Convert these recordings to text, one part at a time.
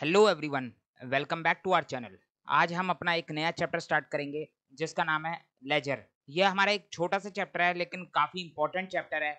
hello everyone welcome back to our channel आज हम अपना एक नया चैप्टर स्टार्ट करेंगे जिसका नाम है लेजर यह हमारा एक छोटा सा चैप्टर है लेकिन काफ़ी इंपॉर्टेंट चैप्टर है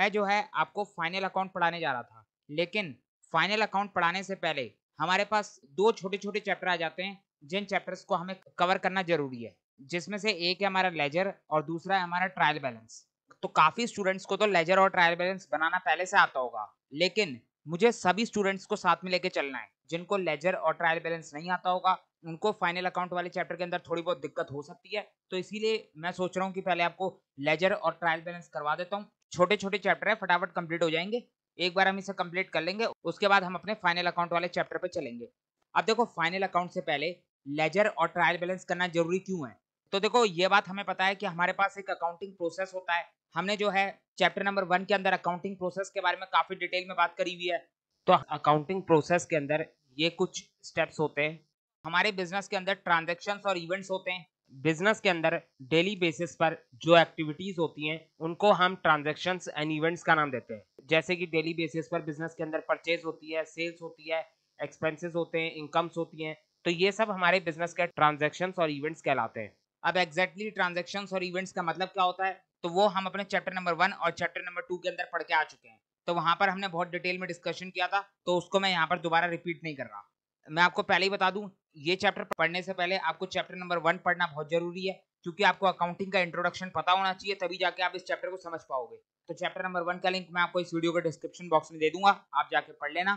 मैं जो है आपको फाइनल अकाउंट पढ़ाने जा रहा था लेकिन फाइनल अकाउंट पढ़ाने से पहले हमारे पास दो छोटे छोटे चैप्टर आ जाते हैं जिन चैप्टर्स को हमें कवर करना जरूरी है जिसमें से एक है हमारा लेजर और दूसरा है हमारा ट्रायल बैलेंस तो काफ़ी स्टूडेंट्स को तो लेजर और ट्रायल बैलेंस बनाना पहले से आता होगा लेकिन मुझे सभी स्टूडेंट्स को साथ में लेके चलना है जिनको लेजर और ट्रायल बैलेंस नहीं आता होगा उनको फाइनल अकाउंट वाले चैप्टर के अंदर थोड़ी बहुत दिक्कत हो सकती है तो इसीलिए मैं सोच रहा हूँ कि पहले आपको लेजर और ट्रायल बैलेंस करवा देता हूँ छोटे छोटे चैप्टर है फटाफट कंप्लीट हो जाएंगे एक बार हम इसे कंप्लीट कर लेंगे उसके बाद हम अपने फाइनल अकाउंट वाले चैप्टर पर चलेंगे अब देखो फाइनल अकाउंट से पहले लेजर और ट्रायल बैलेंस करना जरूरी क्यों है तो देखो ये बात हमें पता है कि हमारे पास एक अकाउंटिंग प्रोसेस होता है हमने जो है चैप्टर नंबर वन के अंदर अकाउंटिंग प्रोसेस के बारे में काफ़ी डिटेल में बात करी हुई है तो अकाउंटिंग प्रोसेस के अंदर ये कुछ स्टेप्स होते हैं हमारे बिजनेस के अंदर ट्रांजेक्शन और इवेंट्स होते हैं बिजनेस के अंदर डेली बेसिस पर जो एक्टिविटीज होती हैं उनको हम ट्रांजेक्शन एंड इवेंट्स का नाम देते हैं जैसे कि डेली बेसिस पर बिजनेस के अंदर परचेज होती है सेल्स होती है एक्सपेंसेस होते हैं इनकम्स होती हैं तो ये सब हमारे बिजनेस के ट्रांजेक्शन और इवेंट्स कहलाते हैं अब एग्जैक्टली ट्रांजेक्शन और इवेंट्स का मतलब क्या होता है तो वो हम अपने चैप्टर नंबर वन और चैप्टर नंबर टू के अंदर पढ़ के आ चुके हैं तो वहां पर हमने बहुत डिटेल में डिस्कशन किया था तो उसको मैं यहाँ पर दोबारा रिपीट नहीं कर रहा मैं आपको पहले ही बता दूं ये चैप्टर पढ़ने से पहले आपको चैप्टर नंबर वन पढ़ना बहुत जरूरी है क्योंकि आपको अकाउंटिंग का इंट्रोडक्शन पता होना चाहिए तभी जाके आप इस चैप्टर को समझ पाओगे तो चैप्टर नंबर वन का लिंक मैं आपको इस वीडियो के डिस्क्रिप्शन बॉक्स में दे दूंगा आप जाके पढ़ लेना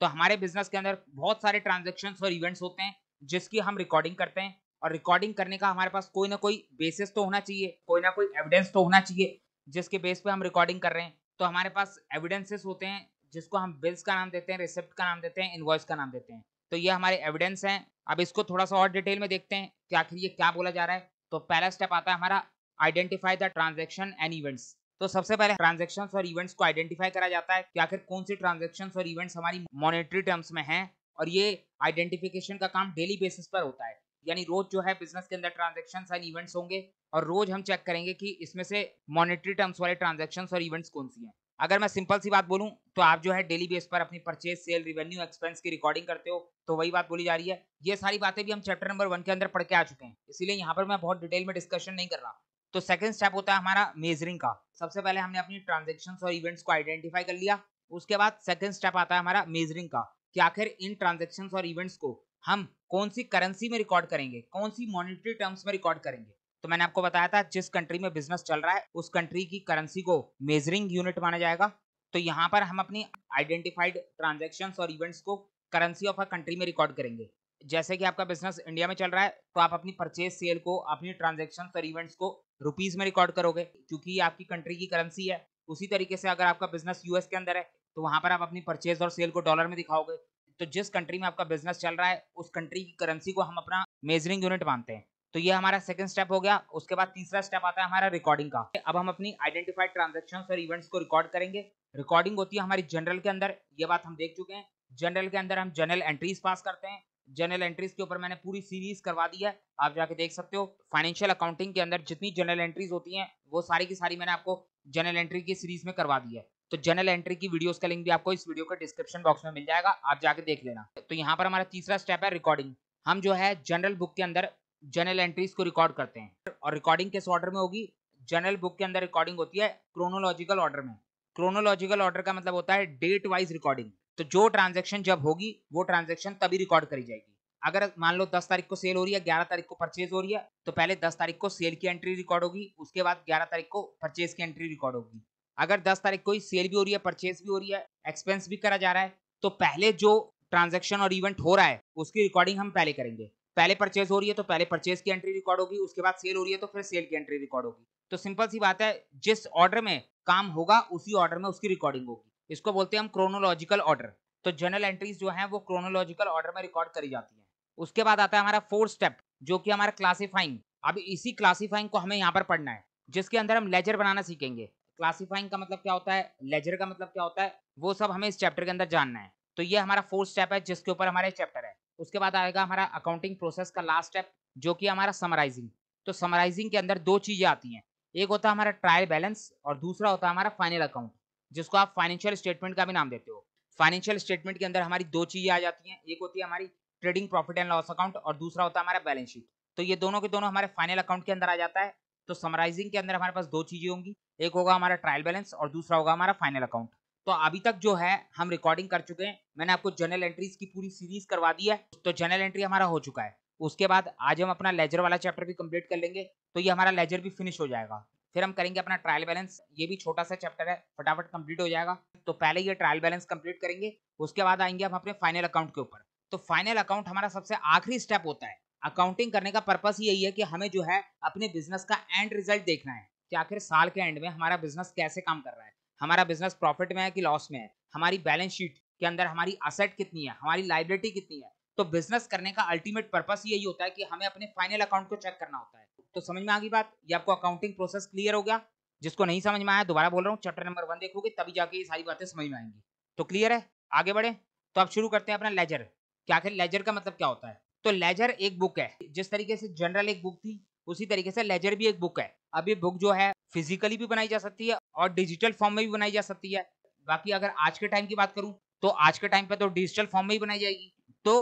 तो हमारे बिजनेस के अंदर बहुत सारे ट्रांजेक्शन और इवेंट्स होते हैं जिसकी हम रिकॉर्डिंग करते हैं और रिकॉर्डिंग करने का हमारे पास कोई ना कोई बेसिस तो होना चाहिए कोई ना कोई एविडेंस तो होना चाहिए जिसके बेस पे हम रिकॉर्डिंग कर रहे हैं तो हमारे पास एविडेंसेस होते हैं जिसको हम बिल्स का नाम देते हैं रिसिप्ट का नाम देते हैं इन्वॉइस का नाम देते हैं तो ये हमारे एविडेंस हैं अब इसको थोड़ा सा और डिटेल में देखते हैं कि आखिर ये क्या बोला जा रहा है तो पहला स्टेप आता है हमारा identify the transaction and events तो सबसे पहले ट्रांजेक्शन और इवेंट्स को आइडेंटिफाई करा जाता है कि आखिर कौन सी ट्रांजेक्शन और इवेंट्स हमारी मॉनिटरी टर्म्स में हैं और ये आइडेंटिफिकेशन का काम डेली बेसिस पर होता है यानी रोज जो है बिजनेस के अंदर ट्रांजेक्शन एंड इवेंट्स होंगे और रोज हम चेक करेंगे कि इसमें से मॉनिटरी टर्म्स वाले ट्रांजेक्शन और इवेंट्स कौन सी हैं अगर मैं सिंपल सी बात बोलूं तो आप जो है डेली बेस पर अपनी परचेज सेल रिवेन्यू एक्सपेंस की रिकॉर्डिंग करते हो तो वही बात बोली जा रही है ये सारी बातें भी हम चैप्टर नंबर वन के अंदर पढ़ के आ चुके हैं इसीलिए यहाँ पर मैं बहुत डिटेल में डिस्कशन नहीं कर रहा तो सेकंड स्टेप होता है हमारा मेजरिंग का सबसे पहले हमने अपनी ट्रांजेक्शन और इवेंट्स को आइडेंटिफाई कर लिया उसके बाद सेकंड स्टेप आता है हमारा मेजरिंग का कि आखिर इन ट्रांजेक्शन और इवेंट्स को हम कौन सी करेंसी में रिकॉर्ड करेंगे कौन सी मॉनिटरी टर्म्स में रिकॉर्ड करेंगे तो मैंने आपको बताया था जिस कंट्री में बिजनेस चल रहा है उस कंट्री की करेंसी को मेजरिंग यूनिट माना जाएगा तो यहाँ पर हम अपनी आइडेंटिफाइड ट्रांजेक्शन और इवेंट्स को करेंसी ऑफ अ कंट्री में रिकॉर्ड करेंगे जैसे कि आपका बिजनेस इंडिया में चल रहा है तो आप अपनी परचेज सेल को अपनी ट्रांजेक्शन और इवेंट्स को रुपीज में रिकॉर्ड करोगे क्योंकि आपकी कंट्री की करेंसी है उसी तरीके से अगर आपका बिजनेस यूएस के अंदर है तो वहां पर आप अपनी परचेज और सेल को डॉलर में दिखाओगे तो जिस कंट्री में आपका बिजनेस चल रहा है उस कंट्री की करेंसी को हम अपना मेजरिंग यूनिट मानते हैं तो ये हमारा सेकंड स्टेप हो गया उसके बाद तीसरा स्टेप आता है हमारा रिकॉर्डिंग का अब हम अपनी आइडेंटिफाइड ट्रांजेक्शन और इवेंट्स को रिकॉर्ड करेंगे रिकॉर्डिंग होती है हमारी जनरल के अंदर ये बात हम देख चुके हैं जनरल के अंदर हम जनरल एंट्रीज पास करते हैं जनरल एंट्रीज के ऊपर मैंने पूरी सीरीज करवा दी है आप जाके देख सकते हो फाइनेंशियल अकाउंटिंग के अंदर जितनी जनरल एंट्रीज होती हैं वो सारी की सारी मैंने आपको जनरल एंट्री की सीरीज में करवा दी है तो जनरल एंट्री की वीडियोस का लिंक भी आपको इस वीडियो के डिस्क्रिप्शन बॉक्स में मिल जाएगा आप जाके देख लेना तो यहाँ पर हमारा तीसरा स्टेप है रिकॉर्डिंग हम जो है जनरल बुक के अंदर जनरल एंट्रीज को रिकॉर्ड करते हैं और रिकॉर्डिंग किस ऑर्डर में होगी जनरल बुक के अंदर रिकॉर्डिंग होती है क्रोनोलॉजिकल ऑर्डर में क्रोनोलॉजिकल ऑर्डर का मतलब होता है डेट वाइज रिकॉर्डिंग तो जो ट्रांजेक्शन जब होगी वो ट्रांजेक्शन तभी रिकॉर्ड करी जाएगी अगर मान लो दस तारीख को सेल हो रही है ग्यारह तारीख को परचेज हो रही है तो पहले दस तारीख को सेल की एंट्री रिकॉर्ड होगी उसके बाद ग्यारह तारीख को परचेज की एंट्री रिकॉर्ड होगी अगर दस तारीख कोई सेल भी हो रही है परचेज भी हो रही है एक्सपेंस भी करा जा रहा है तो पहले जो ट्रांजेक्शन और इवेंट हो रहा है उसकी रिकॉर्डिंग हम पहले करेंगे पहले परचेज हो रही है तो पहले परचेज की एंट्री रिकॉर्ड होगी उसके बाद सेल हो रही है तो फिर सेल की एंट्री रिकॉर्ड होगी तो सिंपल सी बात है जिस ऑर्डर में काम होगा उसी ऑर्डर में उसकी रिकॉर्डिंग होगी इसको बोलते हैं हम क्रोनोलॉजिकल ऑर्डर तो जनरल एंट्रीज जो है वो क्रोनोलॉजिकल ऑर्डर में रिकॉर्ड करी जाती है उसके बाद आता है हमारा फोर्थ स्टेप जो कि हमारा क्लासीफाइंग अब इसी क्लासीफाइंग को हमें यहाँ पर पढ़ना है जिसके अंदर हम लेजर बनाना सीखेंगे क्लासीफाइंग का मतलब क्या होता है लेजर का मतलब क्या होता है वो सब हमें इस चैप्टर के अंदर जानना है तो ये हमारा फोर्थ स्टेप है जिसके ऊपर हमारा चैप्टर है उसके बाद आएगा हमारा अकाउंटिंग प्रोसेस का लास्ट स्टेप जो कि हमारा समराइजिंग तो समराइजिंग के अंदर दो चीज़ें आती हैं एक होता है हमारा ट्रायल बैलेंस और दूसरा होता है हमारा फाइनल अकाउंट जिसको आप फाइनेंशियल स्टेटमेंट का भी नाम देते हो फाइनेंशियल स्टेटमेंट के अंदर हमारी दो चीज़ें आ जाती हैं एक होती है हमारी trading profit and loss account और दूसरा होता है हमारा बैलेंस शीट तो ये दोनों के दोनों हमारे फाइनल अकाउंट के अंदर आ जाता है तो समराइजिंग के अंदर हमारे पास दो चीजें होंगी एक होगा हमारा ट्रायल बैलेंस और दूसरा होगा हमारा फाइनल अकाउंट तो अभी तक जो है हम रिकॉर्डिंग कर चुके हैं मैंने आपको जनरल एंट्रीज की पूरी सीरीज करवा दी है तो जनरल एंट्री हमारा हो चुका है उसके बाद आज हम अपना लेजर वाला चैप्टर भी कंप्लीट कर लेंगे तो ये हमारा लेजर भी फिनिश हो जाएगा फिर हम करेंगे अपना ट्रायल बैलेंस ये भी छोटा सा चैप्टर है फटाफट कंप्लीट हो जाएगा तो पहले ये ट्रायल बैलेंस कंप्लीट करेंगे उसके बाद आएंगे हम अपने फाइनल अकाउंट के ऊपर तो फाइनल अकाउंट हमारा सबसे आखिरी स्टेप होता है अकाउंटिंग करने का पर्पस यही है कि हमें जो है अपने बिजनेस का एंड रिजल्ट देखना है कि आखिर साल के एंड में हमारा बिजनेस कैसे काम कर रहा है हमारा बिजनेस प्रॉफिट में है कि लॉस में है हमारी बैलेंस शीट के अंदर हमारी असेट कितनी है हमारी लाइबिलिटी कितनी है तो बिजनेस करने का अल्टीमेट पर्पस यही होता है कि हमें अपने फाइनल अकाउंट को चेक करना होता है तो समझ में आ गई बात ये आपको अकाउंटिंग प्रोसेस क्लियर हो गया जिसको नहीं समझ में आया दोबारा बोल रहा हूँ चैप्टर नंबर वन देखोगे तभी जाके ये सारी बातें समझ में आएंगी तो क्लियर है आगे बढ़े तो आप शुरू करते हैं अपना लेजर क्या आखिर लेजर का मतलब क्या होता है तो लेजर एक बुक है जिस तरीके से जनरल एक बुक थी उसी तरीके से लेजर भी एक बुक है अब ये बुक जो है फिजिकली भी बनाई जा सकती है और डिजिटल फॉर्म में भी बनाई जा सकती है बाकी अगर आज के टाइम की बात करूं तो आज के टाइम पे तो डिजिटल फॉर्म में ही बनाई जाएगी तो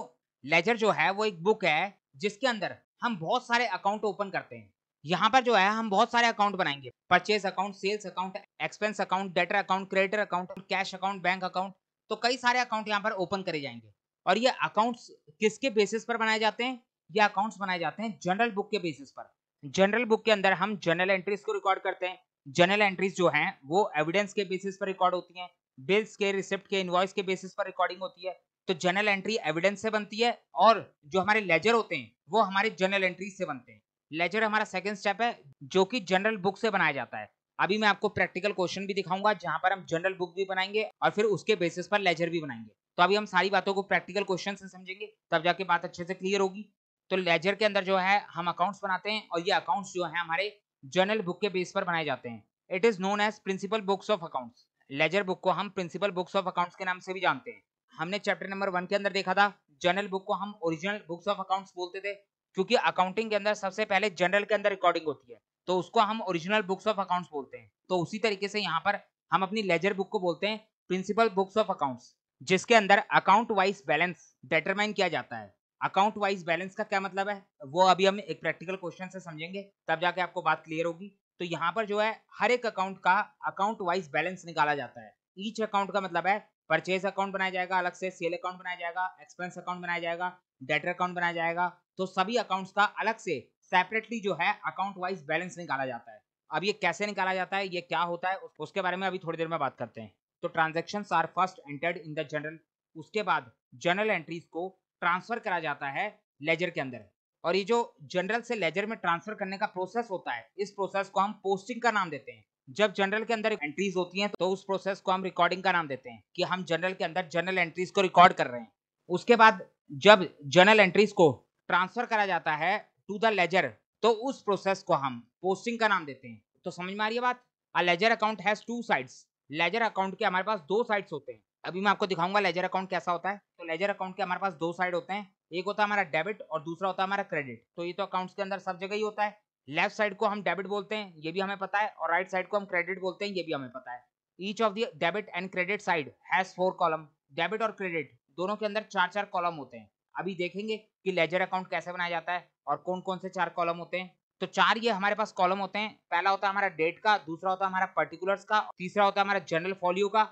लेजर जो है वो एक बुक है जिसके अंदर हम बहुत सारे अकाउंट ओपन करते हैं यहाँ पर जो है हम बहुत सारे अकाउंट बनाएंगे purchase account sales account expense account debtor account creditor account cash account bank account तो कई सारे अकाउंट यहाँ पर ओपन करे जाएंगे और ये अकाउंट्स किसके बेसिस पर बनाए जाते हैं ये अकाउंट्स बनाए जाते हैं जनरल बुक के बेसिस पर जनरल बुक के अंदर हम जनरल एंट्रीज को रिकॉर्ड करते हैं जनरल एंट्रीज जो हैं वो एविडेंस के बेसिस पर रिकॉर्ड होती हैं बिल्स के रिसिप्ट के इनवॉइस के बेसिस पर रिकॉर्डिंग होती है तो जनरल एंट्री एविडेंस से बनती है और जो हमारे लेजर होते हैं वो हमारे जनरल एंट्रीज से बनते हैं लेजर हमारा सेकेंड स्टेप है जो कि जनरल बुक से बनाया जाता है अभी मैं आपको प्रैक्टिकल क्वेश्चन भी दिखाऊंगा जहां पर हम जनरल बुक भी बनाएंगे और फिर उसके बेसिस पर लेजर भी बनाएंगे तो अभी हम सारी बातों को प्रैक्टिकल क्वेश्चन से समझेंगे तब जाके बात अच्छे से क्लियर होगी तो लेजर के अंदर जो है हम अकाउंट्स बनाते हैं और ये अकाउंट्स जो है हमारे जर्नल बुक के बेस पर बनाए जाते हैं it is known as principal books of accounts ledger book को हम प्रिंसिपल बुक्स ऑफ अकाउंट्स के नाम से भी जानते हैं हमने चैप्टर नंबर वन के अंदर देखा था जर्नल बुक को हम ओरिजिनल बुक्स ऑफ अकाउंट्स बोलते थे क्योंकि अकाउंटिंग के अंदर सबसे पहले जनरल के अंदर रिकॉर्डिंग होती है तो उसको हम ओरिजिनल बुक्स ऑफ अकाउंट्स बोलते हैं तो उसी तरीके से यहाँ पर हम अपनी लेजर बुक को बोलते हैं प्रिंसिपल बुक्स ऑफ अकाउंट्स जिसके अंदर अकाउंट वाइज बैलेंस डिटरमाइन किया जाता है अकाउंट वाइज बैलेंस का क्या मतलब है वो अभी हम एक प्रैक्टिकल क्वेश्चन से समझेंगे तब जाके आपको बात क्लियर होगी तो यहाँ पर जो है हर एक अकाउंट का अकाउंट वाइज बैलेंस निकाला जाता है ईच अकाउंट का मतलब है परचेज अकाउंट बनाया जाएगा अलग से सेल अकाउंट बनाया जाएगा एक्सपेंस अकाउंट बनाया जाएगा डेटर अकाउंट बनाया जाएगा तो सभी अकाउंट्स का अलग से सेपरेटली जो है अकाउंट वाइज बैलेंस निकाला जाता है अब ये कैसे निकाला जाता है ये क्या होता है उसके बारे में अभी थोड़ी देर में बात करते हैं तो transaction are first entered in the journal उसके बाद जनरल एंट्रीज को ट्रांसफर करा जाता है लेजर के अंदर और ये जो जनरल से लेजर में ट्रांसफर करने का प्रोसेस होता है इस प्रोसेस को हम पोस्टिंग का नाम देते हैं जब जनरल के अंदर एंट्रीज होती हैं तो उस प्रोसेस को हम रिकॉर्डिंग का नाम देते हैं कि हम जनरल के अंदर जनरल एंट्रीज को रिकॉर्ड कर रहे हैं उसके बाद जब जनरल एंट्रीज को ट्रांसफर करा जाता है टू द लेजर तो उस प्रोसेस को हम पोस्टिंग का नाम देते हैं तो समझ में आ रही है बात a ledger account has two sides ledger account के हमारे पास दो साइड्स होते हैं अभी मैं आपको दिखाऊंगा लेजर अकाउंट कैसा होता है तो लेजर अकाउंट के हमारे पास दो साइड होते हैं एक होता है हमारा डेबिट और दूसरा होता है हमारा क्रेडिट तो ये तो अकाउंट्स के अंदर सब जगह ही होता है लेफ्ट साइड को हम डेबिट बोलते हैं ये भी हमें पता है और राइट साइड को हम क्रेडिट बोलते हैं ये भी हमें पता है each of the debit and credit side has four column debit और क्रेडिट दोनों के अंदर चार चार कॉलम होते हैं अभी देखेंगे कि लेजर अकाउंट कैसे बनाया जाता है और कौन कौन से चार कॉलम होते हैं तो चार ये हमारे पास कॉलम होते हैं पहला होता है हमारा डेट का दूसरा होता है हमारा पर्टिकुलर्स का तीसरा होता है हमारा जनरल फॉलियो का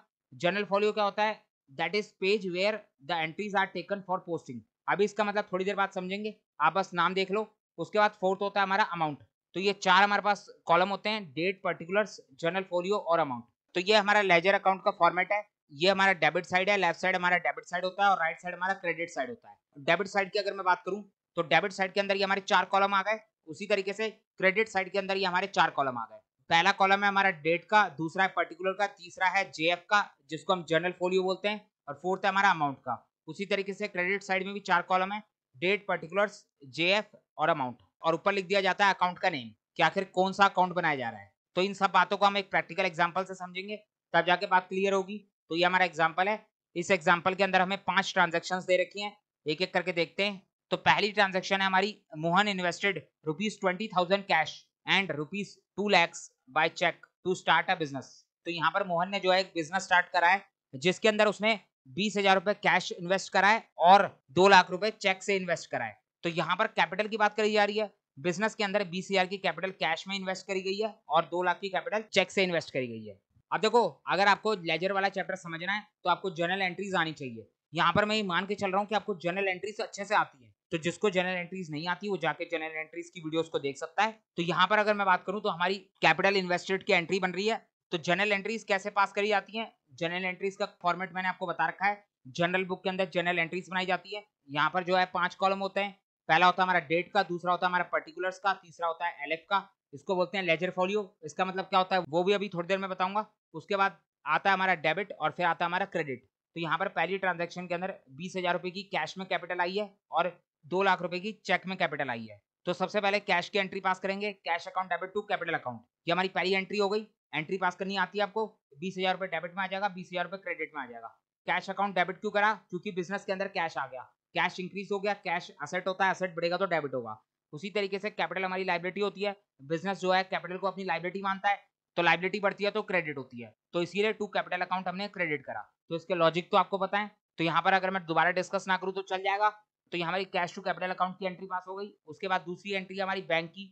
जनरल फॉलियो क्या होता है that is page where the entries are taken for posting अभी इसका मतलब थोड़ी देर बाद समझेंगे आप बस नाम देख लो उसके बाद फोर्थ होता है हमारा अमाउंट तो ये चार हमारे पास कॉलम होते हैं डेट पर्टिकुलर्स जनरल फोलियो और अमाउंट तो ये हमारा लेजर अकाउंट का फॉर्मेट है ये हमारा डेबिट साइड है लेफ्ट साइड हमारा डेबिट साइड होता है और राइट साइड हमारा क्रेडिट साइड होता है डेबिट साइड की अगर मैं बात करूं तो डेबिट साइड के अंदर ये हमारे चार कॉलम आ गए उसी तरीके से क्रेडिट साइड के अंदर ये हमारे चार कॉलम आ गए पहला कॉलम है हमारा डेट का दूसरा है पर्टिकुलर का तीसरा है जेएफ का जिसको हम जनरल फोलियो बोलते हैं और फोर्थ है हमारा अमाउंट का उसी तरीके से क्रेडिट साइड में भी चार कॉलम है डेट पर्टिकुलर जेएफ और अमाउंट और ऊपर लिख दिया जाता है अकाउंट का नेम कि आखिर कौन सा अकाउंट बनाया जा रहा है तो इन सब बातों को हम एक प्रैक्टिकल एग्जाम्पल से समझेंगे तब जाके बात क्लियर होगी तो ये हमारा एग्जाम्पल है इस एग्जाम्पल के अंदर हमें पांच ट्रांजेक्शन दे रखी है एक एक करके देखते हैं तो पहली ट्रांजेक्शन है हमारी Mohan invested rupees twenty thousand cash and rupees two lakhs by cheque to start a business तो यहाँ पर मोहन ने जो है एक बिजनेस स्टार्ट करा है जिसके अंदर उसने बीस हजार रुपए कैश इन्वेस्ट करा है और दो लाख रुपए चेक से इन्वेस्ट करा है तो यहाँ पर कैपिटल की बात करी जा रही है बिजनेस के अंदर बीस हजार की कैपिटल कैश में इन्वेस्ट करी गई है और दो लाख की कैपिटल चेक से इन्वेस्ट करी गई है अब देखो अगर आपको लेजर वाला चैप्टर समझना है तो आपको जर्नल एंट्रीज आनी चाहिए यहाँ पर मैं ये मान के चल रहा हूँ कि आपको जर्नल एंट्रीज अच्छे से आती है तो जिसको जनरल एंट्रीज नहीं आती वो जाके जनरल एंट्रीज की वीडियोस को देख सकता है तो यहाँ पर अगर मैं बात करूँ तो हमारी कैपिटल इन्वेस्टेड की एंट्री बन रही है तो जनरल एंट्रीज कैसे पास करी जाती है जनरल एंट्रीज का फॉर्मेट मैंने आपको बता रखा है जनरल बुक के अंदर जनरल एंट्रीज बनाई जाती है यहाँ पर जो है पांच कॉलम होते हैं पहला होता है हमारा डेट का दूसरा होता है हमारा पर्टिकुलर्स का तीसरा होता है एलएफ का इसको बोलते हैं लेजर फोलियो इसका मतलब क्या होता है वो भी अभी थोड़ी देर में बताऊंगा उसके बाद आता है हमारा डेबिट और फिर आता है हमारा क्रेडिट तो यहाँ पर पहली ट्रांजेक्शन के अंदर बीस हजार रुपये की कैश में कैपिटल आई है और दो लाख रुपए की चेक में कैपिटल आई है तो सबसे पहले कैश की एंट्री पास करेंगे cash account debit to capital account ये हमारी पहली एंट्री हो गई एंट्री पास करनी आती है आपको बीस हजार रुपए डेबिट में आ जाएगा बीस हजार रुपए क्रेडिट में आ जाएगा कैश अकाउंट डेबिट क्यों करा क्योंकि बिजनेस के अंदर कैश आ गया कैश इंक्रीज हो गया कैश असेट होता है असेट बढ़ेगा तो डेबिट होगा उसी तरीके से कैपिटल हमारी लाइबिलिटी होती है बिजनेस जो है कैपिटल को अपनी लाइबिलिटी मानता है तो लाइबिलिटी बढ़ती है तो क्रेडिट होती है तो इसीलिए टू कैपिटल अकाउंट हमने क्रेडिट करा तो इसके लॉजिक तो आपको पता है तो यहाँ पर अगर मैं दोबारा डिस्कस ना करूँ तो चल जाएगा तो ये हमारी कैश टू कैपिटल अकाउंट की एंट्री पास हो गई उसके बाद दूसरी एंट्री हमारी बैंक की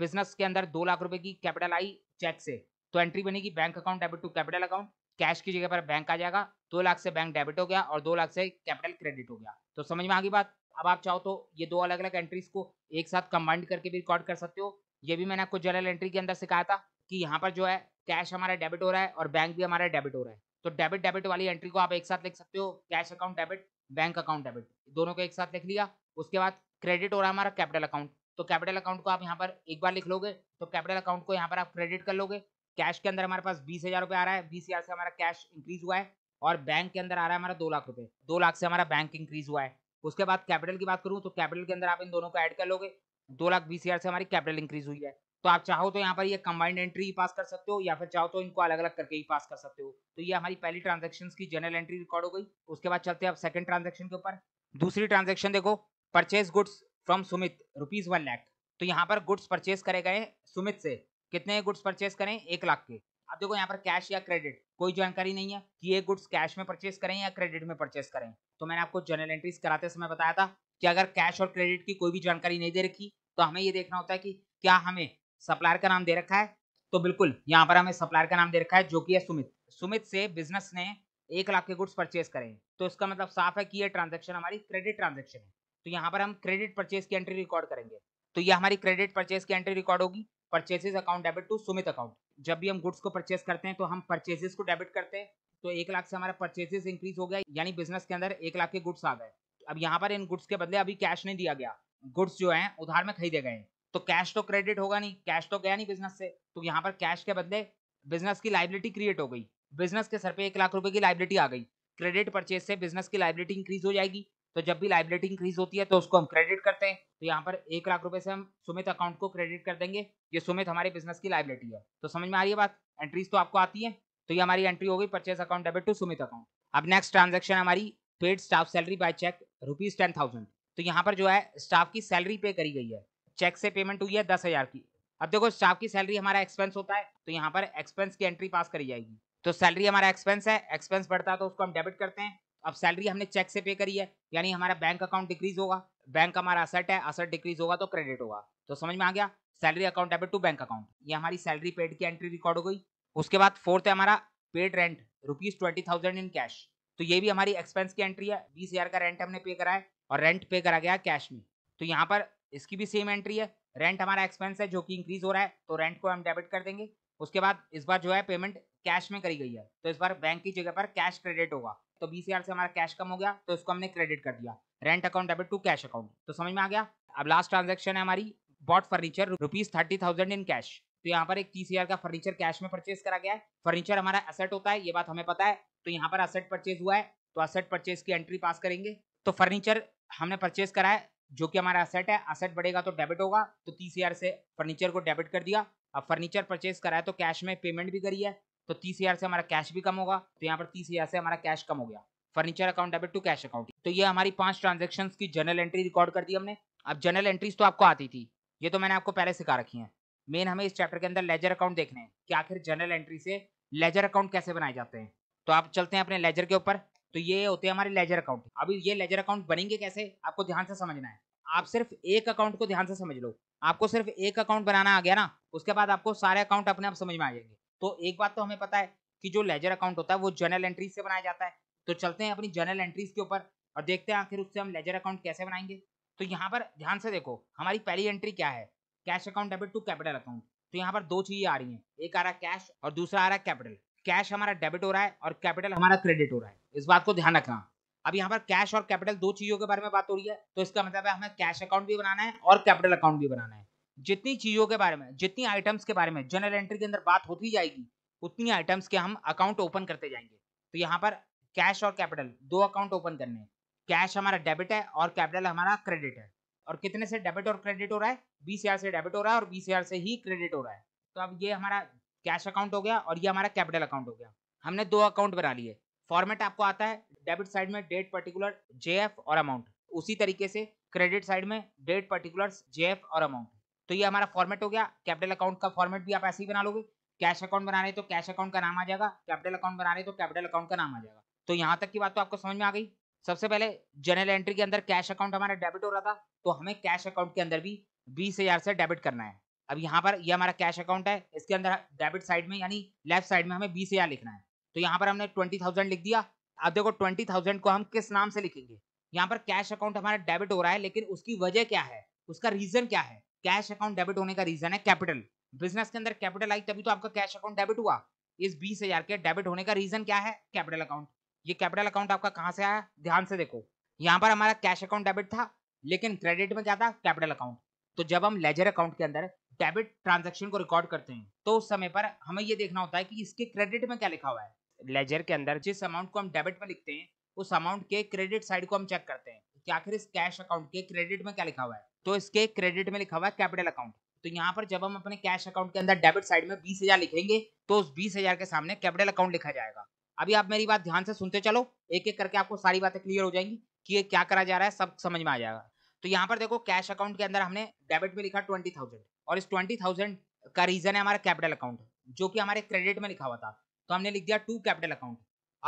बिजनेस के अंदर दो लाख रुपए की कैपिटल आई चेक से तो एंट्री बनेगी bank account debit to capital account cash की जगह पर बैंक आ जाएगा दो लाख से बैंक डेबिट हो गया और दो लाख से कैपिटल क्रेडिट हो गया तो समझ में आ गई बात अब आप चाहो तो ये दो अलग अलग एंट्रीज को एक साथ कंबाइंड करके भी रिकॉर्ड कर सकते हो ये भी मैंने आपको जनरल एंट्री के अंदर सिखाया था कि यहाँ पर जो है कैश हमारा डेबिट हो रहा है और बैंक भी हमारा डेबिट हो रहा है तो डेबिट डेबिट वाली एंट्री को आप एक साथ लिख सकते हो cash account debit bank account debit दोनों को एक साथ लिख लिया उसके बाद क्रेडिट हो रहा है हमारा कैपिटल अकाउंट तो कैपिटल अकाउंट को आप यहाँ पर एक बार लिख लोगे तो कैपिटल अकाउंट को यहाँ पर आप क्रेडिट कर लोगे कैश के अंदर हमारे पास बीस हजार रुपये आ रहा है बीस हजार से हमारा कैश इंक्रीज हुआ है और बैंक के अंदर आ रहा है हमारा दो लाख रुपये दो लाख से हमारा बैंक इंक्रीज हुआ है उसके बाद कैपिटल की बात करूँ तो कैपिटल के अंदर आप इन दोनों को ऐड कर लोगे दो लाख बीस हजार से हमारी कैपिटल इंक्रीज हुई है तो आप चाहो तो यहाँ पर ये कंबाइंड एंट्री पास कर सकते हो या फिर चाहो तो इनको अलग अलग करके ही पास कर सकते हो तो ये हमारी पहली ट्रांजेक्शन की जनरल एंट्री रिकॉर्ड हो गई उसके बाद चलते हैं आप सेकंड ट्रांजेक्शन के ऊपर दूसरी ट्रांजेक्शन देखो purchase goods from Sumit rupees one lakh तो यहाँ पर गुड्स परचेज करे गए सुमित से कितने गुड्स परचेज करें एक लाख के अब देखो यहाँ पर कैश या क्रेडिट कोई जानकारी नहीं है कि ये गुड्स कैश में परचेज करें या क्रेडिट में परचेज करें तो मैंने आपको जनरल एंट्रीज कराते समय बताया था कि अगर कैश और क्रेडिट की कोई भी जानकारी नहीं दे रखी तो हमें ये देखना होता है कि क्या हमें सप्लायर का नाम दे रखा है तो बिल्कुल यहाँ पर हमें सप्लायर का नाम दे रखा है जो कि है सुमित सुमित से बिजनेस ने एक लाख के गुड्स परचेज करें तो इसका मतलब साफ है कि ये ट्रांजेक्शन हमारी क्रेडिट ट्रांजेक्शन है तो यहाँ पर हम क्रेडिट परचेज की एंट्री रिकॉर्ड करेंगे तो ये हमारी क्रेडिट परचेज की एंट्री रिकॉर्ड होगी purchases account debit to Sumit account जब भी हम गुड्स को परचेज करते हैं तो हम परचेजेस को डेबिट करते हैं तो एक लाख से हमारा परचेजेस इंक्रीज हो गया यानी बिजनेस के अंदर एक लाख के गुड्स आ गए अब यहाँ पर इन गुड्स के बदले अभी कैश नहीं दिया गया गुड्स जो है उधार में खरीदे गए तो कैश तो क्रेडिट होगा नहीं कैश तो गया नहीं बिजनेस से तो यहाँ पर कैश के बदले बिजनेस की लाइबिलिटी क्रिएट हो गई बिजनेस के सर पे एक लाख रुपए की लाइबिलिटी आ गई क्रेडिट परचेज से बिजनेस की लाइबिलिटी इंक्रीज हो जाएगी तो जब भी लाइबिलिटी इंक्रीज होती है तो उसको हम क्रेडिट करते हैं तो यहाँ पर एक लाख रुपए से हम सुमित अकाउंट को क्रेडिट कर देंगे ये सुमित हमारे बिजनेस की लाइबिलिटी है तो समझ में आ रही है बात एंट्रीज तो आपको आती है तो ये हमारी एंट्री हो गई purchase account debit to Sumit account अब नेक्स्ट ट्रांजेक्शन हमारी paid staff salary by cheque rupees ten thousand तो यहाँ पर जो है स्टाफ की सैलरी पे करी गई है चेक से पेमेंट हुई है दस हजार की अब देखो स्टाफ की सैलरी हमारा एक्सपेंस होता है तो यहाँ पर एक्सपेंस की एंट्री पास करी जाएगी तो सैलरी हमारा एक्सपेंस है एक्सपेंस बढ़ता है तो उसको हम डेबिट करते हैं अब सैलरी हमने चेक से पे करी है यानी हमारा बैंक अकाउंट डिक्रीज होगा बैंक हमारा असट है असट डिक्रीज होगा तो क्रेडिट होगा तो समझ में आ गया salary account debit to bank account ये हमारी सैलरी पेड की एंट्री रिकॉर्ड हो गई उसके बाद फोर्थ है हमारा paid rent rupees twenty thousand in cash तो ये भी हमारी एक्सपेंस की एंट्री है बीस हजार का रेंट हमने पे करा है और रेंट पे करा गया कैश में तो यहाँ पर इसकी भी सेम एंट्री है रेंट हमारा एक्सपेंस है जो कि इंक्रीज हो रहा है तो रेंट को हम डेबिट कर देंगे उसके बाद इस बार जो है पेमेंट कैश में करी गई है तो इस बार बैंक की जगह पर कैश क्रेडिट होगा तो बीस से हमारा कैश कम हो गया तो इसको हमने क्रेडिट कर दिया rent account debit to cash account तो समझ में आ गया अब लास्ट ट्रांजेक्शन है हमारी bought furniture rupees thirty thousand in cash तो यहाँ पर एक तीस हजार का फर्नीचर कैश में परचेज करा गया है फर्नीचर हमारा असेट होता है ये बात हमें पता है तो यहाँ पर असेट परचेज हुआ है तो असेट परचेज की एंट्री पास करेंगे तो फर्नीचर हमने परचेज करा है जो कि हमारा असेट है असेट बढ़ेगा तो डेबिट होगा तो तीस हजार से फर्नीचर को डेबिट कर दिया अब फर्नीचर परचेज कराया तो कैश में पेमेंट भी करी है तो तीस हजार से हमारा कैश भी कम होगा तो यहाँ पर तीस हजार से हमारा कैश कम हो गया furniture account debit to cash account तो ये हमारी पांच ट्रांजेक्शन की जनरल एंट्री रिकॉर्ड कर दी हमने अब जनरल एंट्रीज तो आपको आती थी ये तो मैंने आपको पहले सिखा रखी है मेन हमें इस चैप्टर के अंदर लेजर अकाउंट देखने हैं कि आखिर जनरल एंट्री से लेजर अकाउंट कैसे बनाए जाते हैं तो आप चलते हैं अपने लेजर के ऊपर तो ये होते हैं हमारे लेजर अकाउंट अभी ये लेजर अकाउंट बनेंगे कैसे आपको ध्यान से समझना है आप सिर्फ एक अकाउंट को ध्यान से समझ लो आपको सिर्फ एक अकाउंट बनाना आ गया ना उसके बाद आपको सारे अकाउंट अपने आप समझ में आ जाएंगे तो एक बात तो हमें पता है कि जो लेजर अकाउंट होता है वो जर्नल एंट्रीज से बनाया जाता है तो चलते हैं अपनी जर्नल एंट्रीज के ऊपर और देखते हैं आखिर उससे हम लेजर अकाउंट कैसे बनाएंगे तो यहाँ पर ध्यान से देखो हमारी पहली एंट्री क्या है cash account debit to capital account तो यहाँ पर दो चीजें आ रही हैं एक आ रहा है कैश और दूसरा आ रहा है कैपिटल कैश हमारा डेबिट हो रहा है और कैपिटल हमारा क्रेडिट हो रहा है इस बात को ध्यान रखना अब यहाँ पर कैश और कैपिटल दो चीजों के बारे में बात हो रही है तो इसका मतलब है हमें कैश अकाउंट भी बनाना है और कैपिटल अकाउंट भी बनाना है जितनी चीजों के बारे में जितनी आइटम्स के बारे में जनरल एंट्री के अंदर बात होती जाएगी उतनी आइटम्स के हम अकाउंट ओपन करते जाएंगे तो यहाँ पर कैश और कैपिटल दो अकाउंट ओपन करने कैश हमारा डेबिट है और कैपिटल हमारा क्रेडिट है और कितने से डेबिट और क्रेडिट हो रहा है बीस हजार से डेबिट हो रहा है और बीस हजार से ही क्रेडिट हो रहा है तो अब ये हमारा कैश अकाउंट हो गया और ये हमारा कैपिटल अकाउंट हो गया हमने दो अकाउंट बना लिए फॉर्मेट आपको आता है डेबिट साइड में डेट पर्टिकुलर जे और अमाउंट उसी तरीके से क्रेडिट साइड में डेट पर्टिकुलर जे और अमाउंट तो ये हमारा फॉर्मेट हो गया कैपिटल अकाउंट का फॉर्मेट भी आप ऐसे ही बना लोगे कैश अकाउंट बना रहे तो कैश अकाउंट का नाम आ जाएगा कैपिटल अकाउंट बना रहे तो कैपिटल अकाउंट का नाम आ जाएगा तो यहाँ तक की बात तो आपको समझ में आ गई सबसे पहले जनरल एंट्री के अंदर कैश अकाउंट हमारा डेबिट हो रहा था तो हमें कैश अकाउंट के अंदर भी बीस हजार से डेबिट करना है अब यहाँ पर ये हमारा कैश अकाउंट है इसके अंदर डेबिट साइड में यानी लेफ्ट साइड में हमें बीस हजार लिखना है तो यहाँ पर हमने ट्वेंटी थाउजेंड लिख दिया अब देखो ट्वेंटी थाउजेंड को हम किस नाम से लिखेंगे यहाँ पर कैश अकाउंट हमारा डेबिट हो रहा है लेकिन उसकी वजह क्या है उसका रीजन क्या है कैश अकाउंट डेबिट होने का रीजन है कैपिटल बिजनेस के अंदर कैपिटल आई तभी तो आपका कैश अकाउंट डेबिट हुआ इस बीस हजार के डेबिट होने का रीजन क्या है कैपिटल अकाउंट ये कैपिटल अकाउंट आपका कहाँ से आया ध्यान से देखो यहाँ पर हमारा कैश अकाउंट डेबिट था लेकिन क्रेडिट में क्या था कैपिटल अकाउंट तो जब हम लेजर अकाउंट के अंदर डेबिट ट्रांजेक्शन को रिकॉर्ड करते हैं तो उस समय पर हमें ये देखना होता है कि इसके क्रेडिट में क्या लिखा हुआ है लेजर के अंदर जिस अमाउंट को हम डेबिट में लिखते हैं उस अमाउंट के क्रेडिट साइड को हम चेक करते हैं कि आखिर इस कैश अकाउंट के क्रेडिट में क्या लिखा हुआ है तो इसके क्रेडिट में लिखा हुआ है कैपिटल अकाउंट तो यहाँ पर जब हम अपने कैश अकाउंट के अंदर डेबिट साइड में बीस हजार लिखेंगे तो उस बीस हजार के सामने कैपिटल अकाउंट लिखा जाएगा अभी आप मेरी बात ध्यान से सुनते चलो एक एक करके आपको सारी बातें क्लियर हो जाएंगी कि ये क्या करा जा रहा है सब समझ में आ जाएगा तो यहाँ पर देखो कैश अकाउंट के अंदर हमने डेबिट में लिखा ट्वेंटी थाउजेंड और इस ट्वेंटी थाउजेंड का रीजन है हमारा कैपिटल अकाउंट जो कि हमारे क्रेडिट में लिखा हुआ था तो हमने लिख दिया टू कैपिटल अकाउंट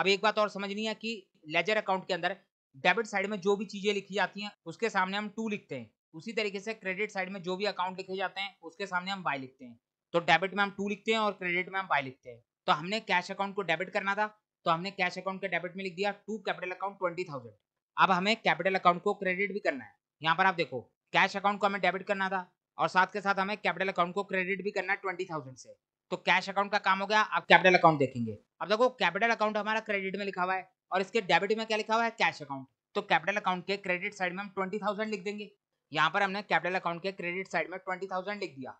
अब एक बात और समझनी है कि लेजर अकाउंट के अंदर डेबिट साइड में जो भी चीजें लिखी जाती हैं उसके सामने हम टू लिखते हैं उसी तरीके से क्रेडिट साइड में जो भी अकाउंट लिखे जाते हैं उसके सामने हम बाय लिखते हैं तो डेबिट में हम टू लिखते हैं और क्रेडिट में हम बाय लिखते हैं तो हमने कैश अकाउंट को डेबिट करना था तो हमने कैश अकाउंट के डेबिट में लिख दिया to capital account twenty thousand अब हमें कैपिटल अकाउंट को क्रेडिट भी करना है यहाँ पर आप देखो कैश अकाउंट को हमें डेबिट करना था और साथ के साथ हमें कैपिटल अकाउंट को क्रेडिट भी करना है ट्वेंटी थाउजेंड से तो कैश अकाउंट का काम हो गया अब कैपिटल अकाउंट देखेंगे अब देखो कैपिटल अकाउंट हमारा क्रेडिट में लिखा हुआ है और इसके डेबिट में क्या लिखा हुआ है कैश अकाउंट तो कैपिटल अकाउंट के क्रेडिट साइड में हम ट्वेंटी थाउजेंड लिख देंगे यहाँ पर हमने कैपिटल अकाउंट के क्रेडिट साइड में ट्वेंटी थाउजेंड लिख दिया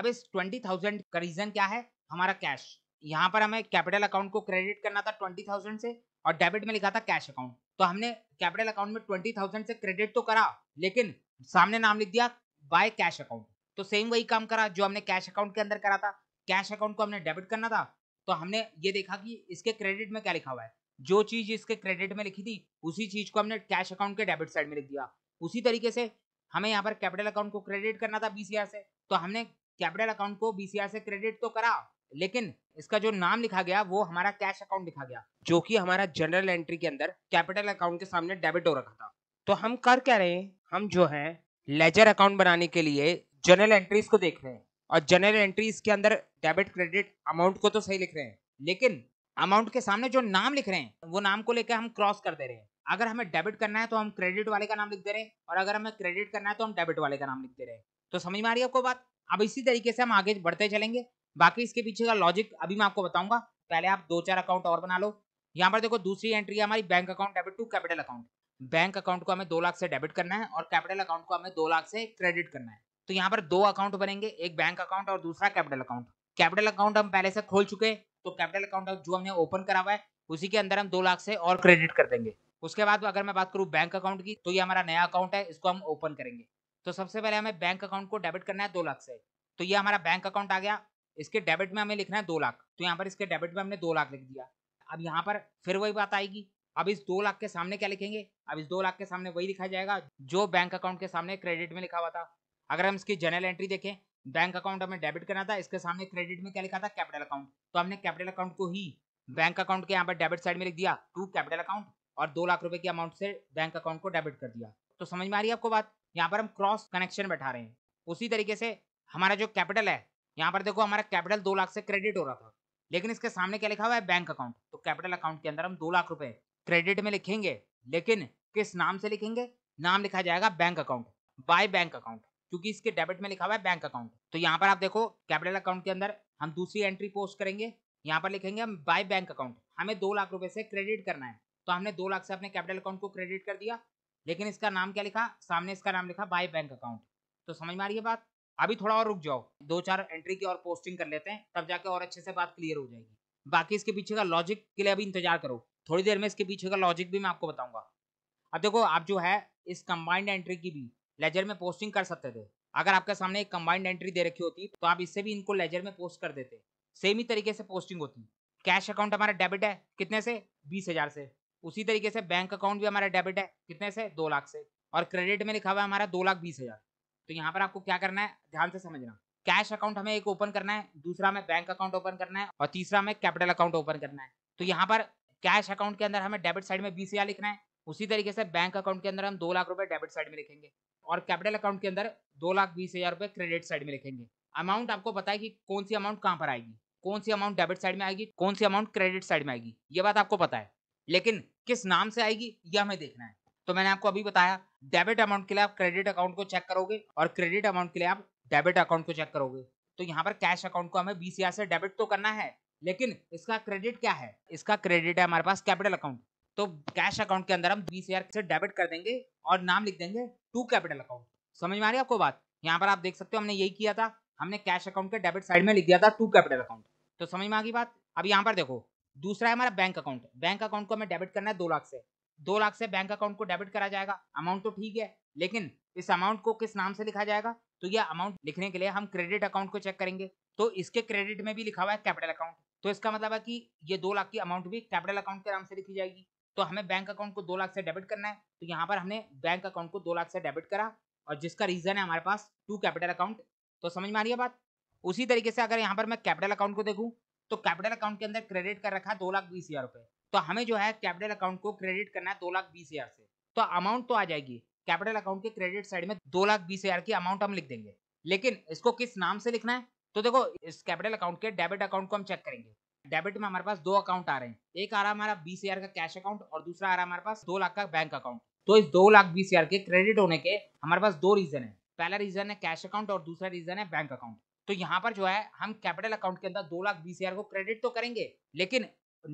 अब इस ट्वेंटी थाउजेंड का रीजन क्या है हमारा कैश यहाँ पर हमें कैपिटल अकाउंट को क्रेडिट करना था ट्वेंटी थाउजेंड से और डेबिट में लिखा था कैश अकाउंट तो हमने कैपिटल अकाउंट में ट्वेंटी थाउजेंड से क्रेडिट तो करा लेकिन सामने नाम लिख दिया बाय कैश अकाउंट तो सेम वही काम करा जो हमने कैश अकाउंट के अंदर करा था कैश अकाउंट को हमने डेबिट करना था तो हमने ये देखा कि इसके क्रेडिट में क्या लिखा हुआ है जो चीज इसके क्रेडिट में लिखी थी उसी चीज को हमने कैश अकाउंट के डेबिट साइड में लिख दिया उसी तरीके से हमें यहाँ पर कैपिटल अकाउंट को क्रेडिट करना था बीसीआर से तो हमने कैपिटल अकाउंट को बीसीआर से क्रेडिट तो करा लेकिन इसका जो नाम लिखा गया वो हमारा कैश अकाउंट लिखा गया जो कि हमारा जनरल एंट्री के अंदर कैपिटल अकाउंट के सामने डेबिट हो रखा था तो हम कर क्या रहे हैं हम जो है लेजर अकाउंट बनाने के लिए जनरल एंट्रीज को देख रहे हैं और जनरल एंट्रीज के अंदर डेबिट क्रेडिट अमाउंट को तो सही लिख रहे हैं लेकिन अमाउंट के सामने जो नाम लिख रहे हैं वो नाम को लेकर हम क्रॉस कर दे रहे हैं अगर हमें डेबिट करना है तो हम क्रेडिट वाले का नाम लिख दे रहे हैं और अगर हमें क्रेडिट करना है तो हम डेबिट वाले का नाम लिख दे रहे हैं तो समझ में आ रही है आपको बात अब इसी तरीके से हम आगे बढ़ते चलेंगे बाकी इसके पीछे का लॉजिक अभी मैं आपको बताऊंगा पहले आप दो चार अकाउंट और बना लो यहाँ पर देखो दूसरी एंट्री है हमारी bank account debit to capital account bank account को हमें दो लाख से डेबिट करना है और कैपिटल अकाउंट को हमें दो लाख से क्रेडिट करना है तो यहाँ पर दो अकाउंट बनेंगे एक बैंक अकाउंट और दूसरा कैपिटल अकाउंट कैपिटल अकाउंट हम पहले से खोल चुके हैं तो कैपिटल अकाउंट जो हमने ओपन करा हुआ है उसी के अंदर हम दो लाख से और क्रेडिट कर देंगे उसके बाद अगर मैं बात करूँ बैंक अकाउंट की तो ये हमारा नया अकाउंट है इसको हम ओपन करेंगे तो सबसे पहले हमें बैंक अकाउंट को डेबिट करना है दो लाख से तो ये हमारा बैंक अकाउंट आ गया इसके डेबिट में हमें लिखना है दो लाख तो यहाँ पर इसके डेबिट में हमने दो लाख लिख दिया अब यहाँ पर फिर वही बात आएगी अब इस दो लाख के सामने क्या लिखेंगे अब इस दो लाख के सामने वही लिखा जाएगा जो बैंक अकाउंट के सामने क्रेडिट में लिखा हुआ था अगर हम इसकी जनरल एंट्री देखें बैंक अकाउंट हमें डेबिट करना था इसके सामने क्रेडिट में क्या लिखा था कैपिटल अकाउंट तो हमने कैपिटल अकाउंट को ही बैंक अकाउंट के यहाँ पर डेबिट साइड में लिख दिया टू कैपिटल अकाउंट और दो लाख रुपए के अमाउंट से बैंक अकाउंट को डेबिट कर दिया तो समझ में आ रही है आपको बात यहाँ पर हम क्रॉस कनेक्शन बैठा रहे हैं उसी तरीके से हमारा जो कैपिटल है यहाँ पर देखो हमारा कैपिटल दो लाख से क्रेडिट हो रहा था लेकिन इसके सामने क्या लिखा हुआ है बैंक अकाउंट तो कैपिटल अकाउंट के अंदर हम दो लाख रुपए क्रेडिट में लिखेंगे लेकिन किस नाम से लिखेंगे नाम लिखा जाएगा bank account by bank account क्योंकि इसके डेबिट में लिखा हुआ है बैंक अकाउंट तो यहाँ पर आप देखो कैपिटल अकाउंट के अंदर हम दूसरी एंट्री पोस्ट करेंगे यहाँ पर लिखेंगे हम बाय बैंक अकाउंट हमें दो लाख रुपए से क्रेडिट करना है तो हमने दो लाख से अपने कैपिटल अकाउंट को क्रेडिट कर दिया लेकिन इसका नाम क्या लिखा सामने इसका नाम लिखा बाय बैंक अकाउंट तो समझ में आ रही है बात अभी थोड़ा और रुक जाओ दो चार एंट्री की और पोस्टिंग कर लेते हैं तब जाके और अच्छे से बात क्लियर हो जाएगी बाकी इसके पीछे का लॉजिक के लिए अभी इंतजार करो थोड़ी देर में इसके पीछे का लॉजिक भी मैं आपको बताऊंगा अब देखो आप जो है इस कंबाइंड एंट्री की भी लेजर में पोस्टिंग कर सकते थे अगर आपके सामने एक कंबाइंड एंट्री दे रखी होती तो आप इससे भी इनको लेजर में पोस्ट कर देते सेम ही तरीके से पोस्टिंग होती कैश अकाउंट हमारा डेबिट है कितने से बीस हजार से उसी तरीके से बैंक अकाउंट भी हमारा डेबिट है कितने से दो लाख से और क्रेडिट में लिखा हुआ है हमारा दो लाख बीस हजार तो यहाँ पर आपको क्या करना है ध्यान से समझना कैश अकाउंट हमें एक ओपन करना है दूसरा हमें बैंक अकाउंट ओपन करना है और तीसरा हमें कैपिटल अकाउंट ओपन करना है तो यहाँ पर कैश अकाउंट के अंदर हमें डेबिट साइड में बीस लिखना है उसी तरीके से बैंक अकाउंट के अंदर हम दो लाख रुपए डेबिट साइड में लिखेंगे और कैपिटल अकाउंट के अंदर दो लाख बीस हजार रुपए क्रेडिट साइड में लिखेंगे अमाउंट आपको पता है कि कौन सी अमाउंट कहाँ पर आएगी कौन सी अमाउंट डेबिट साइड में आएगी कौन सी अमाउंट क्रेडिट साइड में आएगी ये बात आपको पता है लेकिन किस नाम से आएगी ये हमें देखना है तो मैंने आपको अभी बताया डेबिट अमाउंट के लिए आप क्रेडिट अकाउंट को चेक करोगे और क्रेडिट अमाउंट के लिए आप डेबिट अकाउंट को चेक करोगे तो यहाँ पर कैश अकाउंट को हमें बीस से डेबिट तो करना है लेकिन इसका क्रेडिट क्या है इसका क्रेडिट है हमारे पास कैपिटल अकाउंट तो कैश अकाउंट के अंदर हम बीस हजार से डेबिट कर देंगे और नाम लिख देंगे टू कैपिटल अकाउंट समझ में आ रही है आपको बात यहाँ पर आप देख सकते हो हमने यही किया था हमने कैश अकाउंट के डेबिट साइड में लिख दिया था टू कैपिटल अकाउंट तो समझ में आ गई बात अब यहाँ पर देखो दूसरा है हमारा बैंक अकाउंट बैंक अकाउंट को हमें डेबिट करना है दो लाख से दो लाख से बैंक अकाउंट को डेबिट करा जाएगा अमाउंट तो ठीक है लेकिन इस अमाउंट को किस नाम से लिखा जाएगा तो यह अमाउंट लिखने के लिए हम क्रेडिट अकाउंट को चेक करेंगे तो इसके क्रेडिट में भी लिखा हुआ है कैपिटल अकाउंट तो इसका मतलब है कि ये दो लाख की अमाउंट भी कैपिटल अकाउंट के नाम से लिखी जाएगी तो हमें बैंक अकाउंट को दो लाख से डेबिट करना है तो यहाँ पर हमने बैंक अकाउंट को दो लाख से डेबिट करा और जिसका रीजन है हमारे पास टू कैपिटल अकाउंट तो समझ में आ रही है बात उसी तरीके से अगर यहाँ पर मैं कैपिटल अकाउंट को देखूँ तो कैपिटल अकाउंट के अंदर क्रेडिट कर रखा है दो लाख बीस हज़ार रुपए तो हमें जो है कैपिटल अकाउंट को क्रेडिट करना है दो लाख बीस हज़ार से तो अमाउंट तो आ जाएगी कैपिटल अकाउंट के क्रेडिट साइड में दो लाख बीस हज़ार की अमाउंट हम लिख देंगे लेकिन इसको किस नाम से लिखना है तो देखो इस कैपिटल अकाउंट के डेबिट अकाउंट को हम चेक करेंगे डेबिट में हमारे पास दो अकाउंट आ रहे हैं एक आ रहा हमारा बीस हजार का कैश अकाउंट और दूसरा आ रहा हमारे पास दो लाख का बैंक अकाउंट तो इस दो लाख बीस हजार के क्रेडिट होने के हमारे पास दो रीजन है पहला रीजन है कैश अकाउंट और दूसरा रीजन है बैंक अकाउंट तो यहाँ पर जो है हम कैपिटल अकाउंट के अंदर दो लाख बीस हजार को क्रेडिट तो करेंगे लेकिन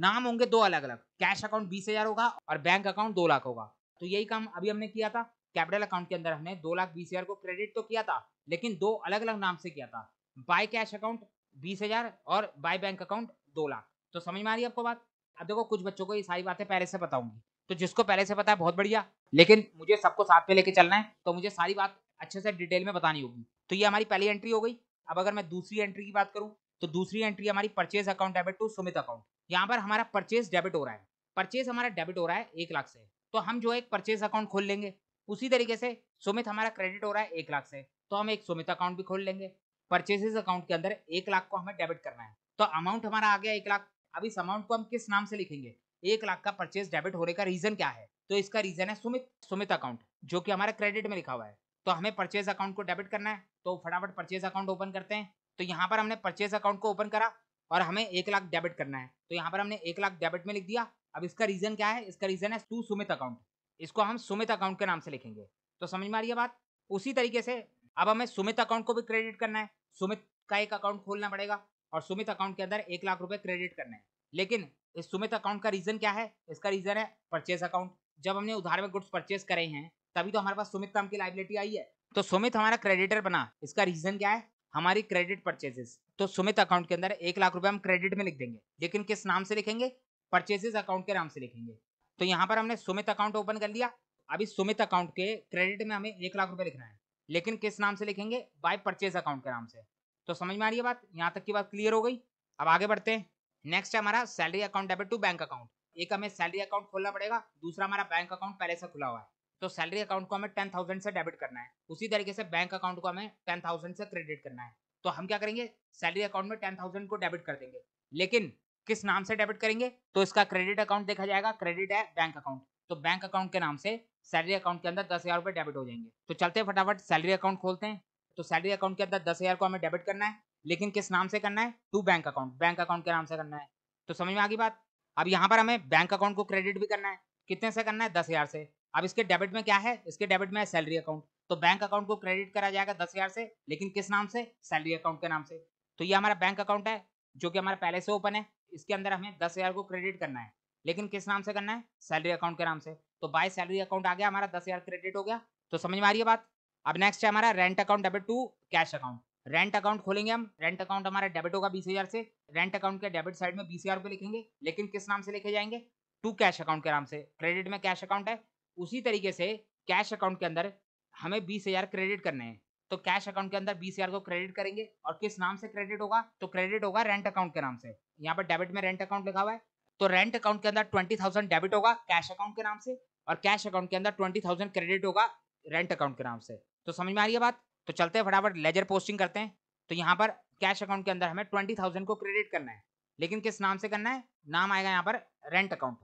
नाम होंगे दो अलग अलग कैश अकाउंट बीस हजार होगा और बैंक अकाउंट दो लाख होगा तो यही काम अभी हमने किया था कैपिटल अकाउंट के अंदर हमने दो लाख बीस हजार को क्रेडिट तो किया था लेकिन दो अलग अलग नाम से किया था बाय कैश अकाउंट बीस हजार और बाय बैंक अकाउंट दो लाख तो समझ में आ रही है आपको बात अब देखो कुछ बच्चों को ये सारी बातें पहले से बताऊंगी तो जिसको पहले से पता है बहुत बढ़िया लेकिन मुझे सबको साथ में लेके चलना है तो मुझे सारी बात अच्छे से डिटेल में बतानी होगी तो ये हमारी पहली एंट्री हो गई अब अगर मैं दूसरी एंट्री की बात करूँ तो दूसरी एंट्री हमारी purchase account debit to Sumit account यहाँ पर हमारा परचेज डेबिट हो रहा है परचेज हमारा डेबिट हो रहा है एक लाख से तो हम जो है एक परचेज अकाउंट खोल लेंगे उसी तरीके से सुमित हमारा क्रेडिट हो रहा है एक लाख से तो हम एक सुमित अकाउंट भी खोल लेंगे परचेजेस अकाउंट के अंदर एक लाख को हमें डेबिट करना है तो अमाउंट हमारा आ गया एक लाख अब इस अमाउंट को हम किस नाम से लिखेंगे एक लाख का परचेज डेबिट होने का रीजन क्या है तो इसका रीजन है सुमित सुमित अकाउंट जो कि हमारे क्रेडिट में लिखा हुआ है तो हमें परचेज अकाउंट को डेबिट करना है तो फटाफट परचेज अकाउंट ओपन करते हैं तो यहाँ पर हमने परचेज अकाउंट को ओपन करा और हमें एक लाख डेबिट करना है तो यहाँ पर हमने एक लाख डेबिट में लिख दिया अब इसका रीजन क्या है इसका रीजन है टू सुमित अकाउंट इसको हम सुमित अकाउंट के नाम से लिखेंगे तो समझ में आ रही है बात उसी तरीके से अब हमें सुमित अकाउंट को भी क्रेडिट करना है सुमित का एक अकाउंट खोलना पड़ेगा और सुमित अकाउंट के अंदर एक लाख रुपए क्रेडिट करने हैं लेकिन इस सुमित अकाउंट का रीजन क्या है इसका रीजन है परचेस अकाउंट जब हमने उधार में गुड्स परचेस करे हैं तभी तो हमारे पास सुमित नाम की लाइबिलिटी आई है तो सुमित हमारा क्रेडिटर बना इसका रीजन क्या है हमारी क्रेडिट परचेजेस तो सुमित अकाउंट के अंदर एक लाख रुपए हम क्रेडिट में लिख देंगे लेकिन किस नाम से लिखेंगे परचेजेस अकाउंट के नाम से लिखेंगे तो यहाँ पर हमने सुमित अकाउंट ओपन कर लिया अभी सुमित अकाउंट के क्रेडिट में हमें एक लाख रुपए लिखना है लेकिन किस नाम से लिखेंगे बाय परचेज अकाउंट के नाम से तो समझ में आ रही है बात यहाँ तक की बात क्लियर हो गई अब आगे बढ़ते हैं नेक्स्ट है हमारा salary account debit to bank account एक हमें सैलरी अकाउंट खोलना पड़ेगा दूसरा हमारा बैंक अकाउंट पहले से खुला हुआ है तो सैलरी अकाउंट को हमें टेन थाउजेंड से डेबिट करना है उसी तरीके से बैंक अकाउंट को हमें टेन थाउजेंड से क्रेडिट करना है तो हम क्या करेंगे सैलरी अकाउंट में टेन थाउजेंड को डेबिट कर देंगे लेकिन किस नाम से डेबिट करेंगे तो इसका क्रेडिट अकाउंट देखा जाएगा क्रेडिट है बैंक अकाउंट तो बैंक अकाउंट के नाम से सैलरी अकाउंट के अंदर दस हज़ार रुपये डेबिट हो जाएंगे तो चलते फटाफट सैलरी अकाउंट खोलते हैं तो सैलरी अकाउंट के अंदर दस हज़ार को हमें डेबिट करना है लेकिन किस नाम से करना है to bank account bank account के नाम से करना है तो समझ में आ गई बात अब यहाँ पर हमें बैंक अकाउंट को क्रेडिट भी करना है कितने से करना है दस हज़ार से अब इसके डेबिट में क्या है इसके डेबिट में है सैलरी अकाउंट तो बैंक अकाउंट को क्रेडिट करा जाएगा दस हज़ार से लेकिन किस नाम से सैलरी अकाउंट के नाम से तो ये हमारा बैंक अकाउंट है जो कि हमारा पहले से ओपन है इसके अंदर हमें दस हज़ार को क्रेडिट करना है लेकिन किस नाम से करना है सैलरी अकाउंट के नाम से तो बाय सैलरी अकाउंट आ गया हमारा दस हज़ार क्रेडिट हो गया तो समझ में आ रही है बात अब नेक्स्ट है हमारा rent account debit to cash account rent account खोलेंगे हम रेंट अकाउंट हमारा डेबिट होगा बीस हज़ार से रेंट अकाउंट के डेबिट साइड में बीस हज़ार लिखेंगे लेकिन किस नाम से लिखे जाएंगे टू कैश अकाउंट के नाम से क्रेडिट में कैश अकाउंट है उसी तरीके से कैश अकाउंट के अंदर हमें बीस हज़ार क्रेडिट करने हैं तो कैश अकाउंट के अंदर बीस हज़ार को क्रेडिट करेंगे और किस नाम से क्रेडिट होगा तो क्रेडिट होगा रेंट अकाउंट के नाम से यहाँ पर डेबिट में रेंट अकाउंट लिखा हुआ है तो रेंट अकाउंट के अंदर ट्वेंटी थाउजेंड डेबिट होगा कैश अकाउंट के नाम से और कैश अकाउंट के अंदर ट्वेंटी थाउजेंड क्रेडिट होगा रेंट अकाउंट के नाम से तो समझ में आ रही है बात तो चलते हैं फटाफट लेजर पोस्टिंग करते हैं तो यहाँ पर कैश अकाउंट के अंदर हमें ट्वेंटी थाउजेंड को क्रेडिट करना है लेकिन किस नाम से करना है नाम आएगा यहाँ पर रेंट अकाउंट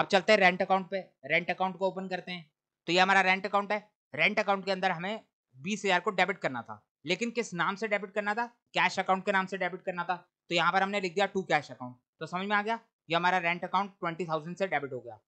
अब चलते हैं रेंट अकाउंट पे रेंट अकाउंट को ओपन करते हैं तो ये हमारा रेंट अकाउंट है रेंट अकाउंट के अंदर हमें बीस हजार को डेबिट करना था लेकिन किस नाम से डेबिट करना था कैश अकाउंट के नाम से डेबिट करना था तो यहाँ पर हमने लिख दिया टू कैश अकाउंट तो समझ में आ गया ये हमारा रेंट अकाउंट ट्वेंटी थाउजेंड से डेबिट हो गया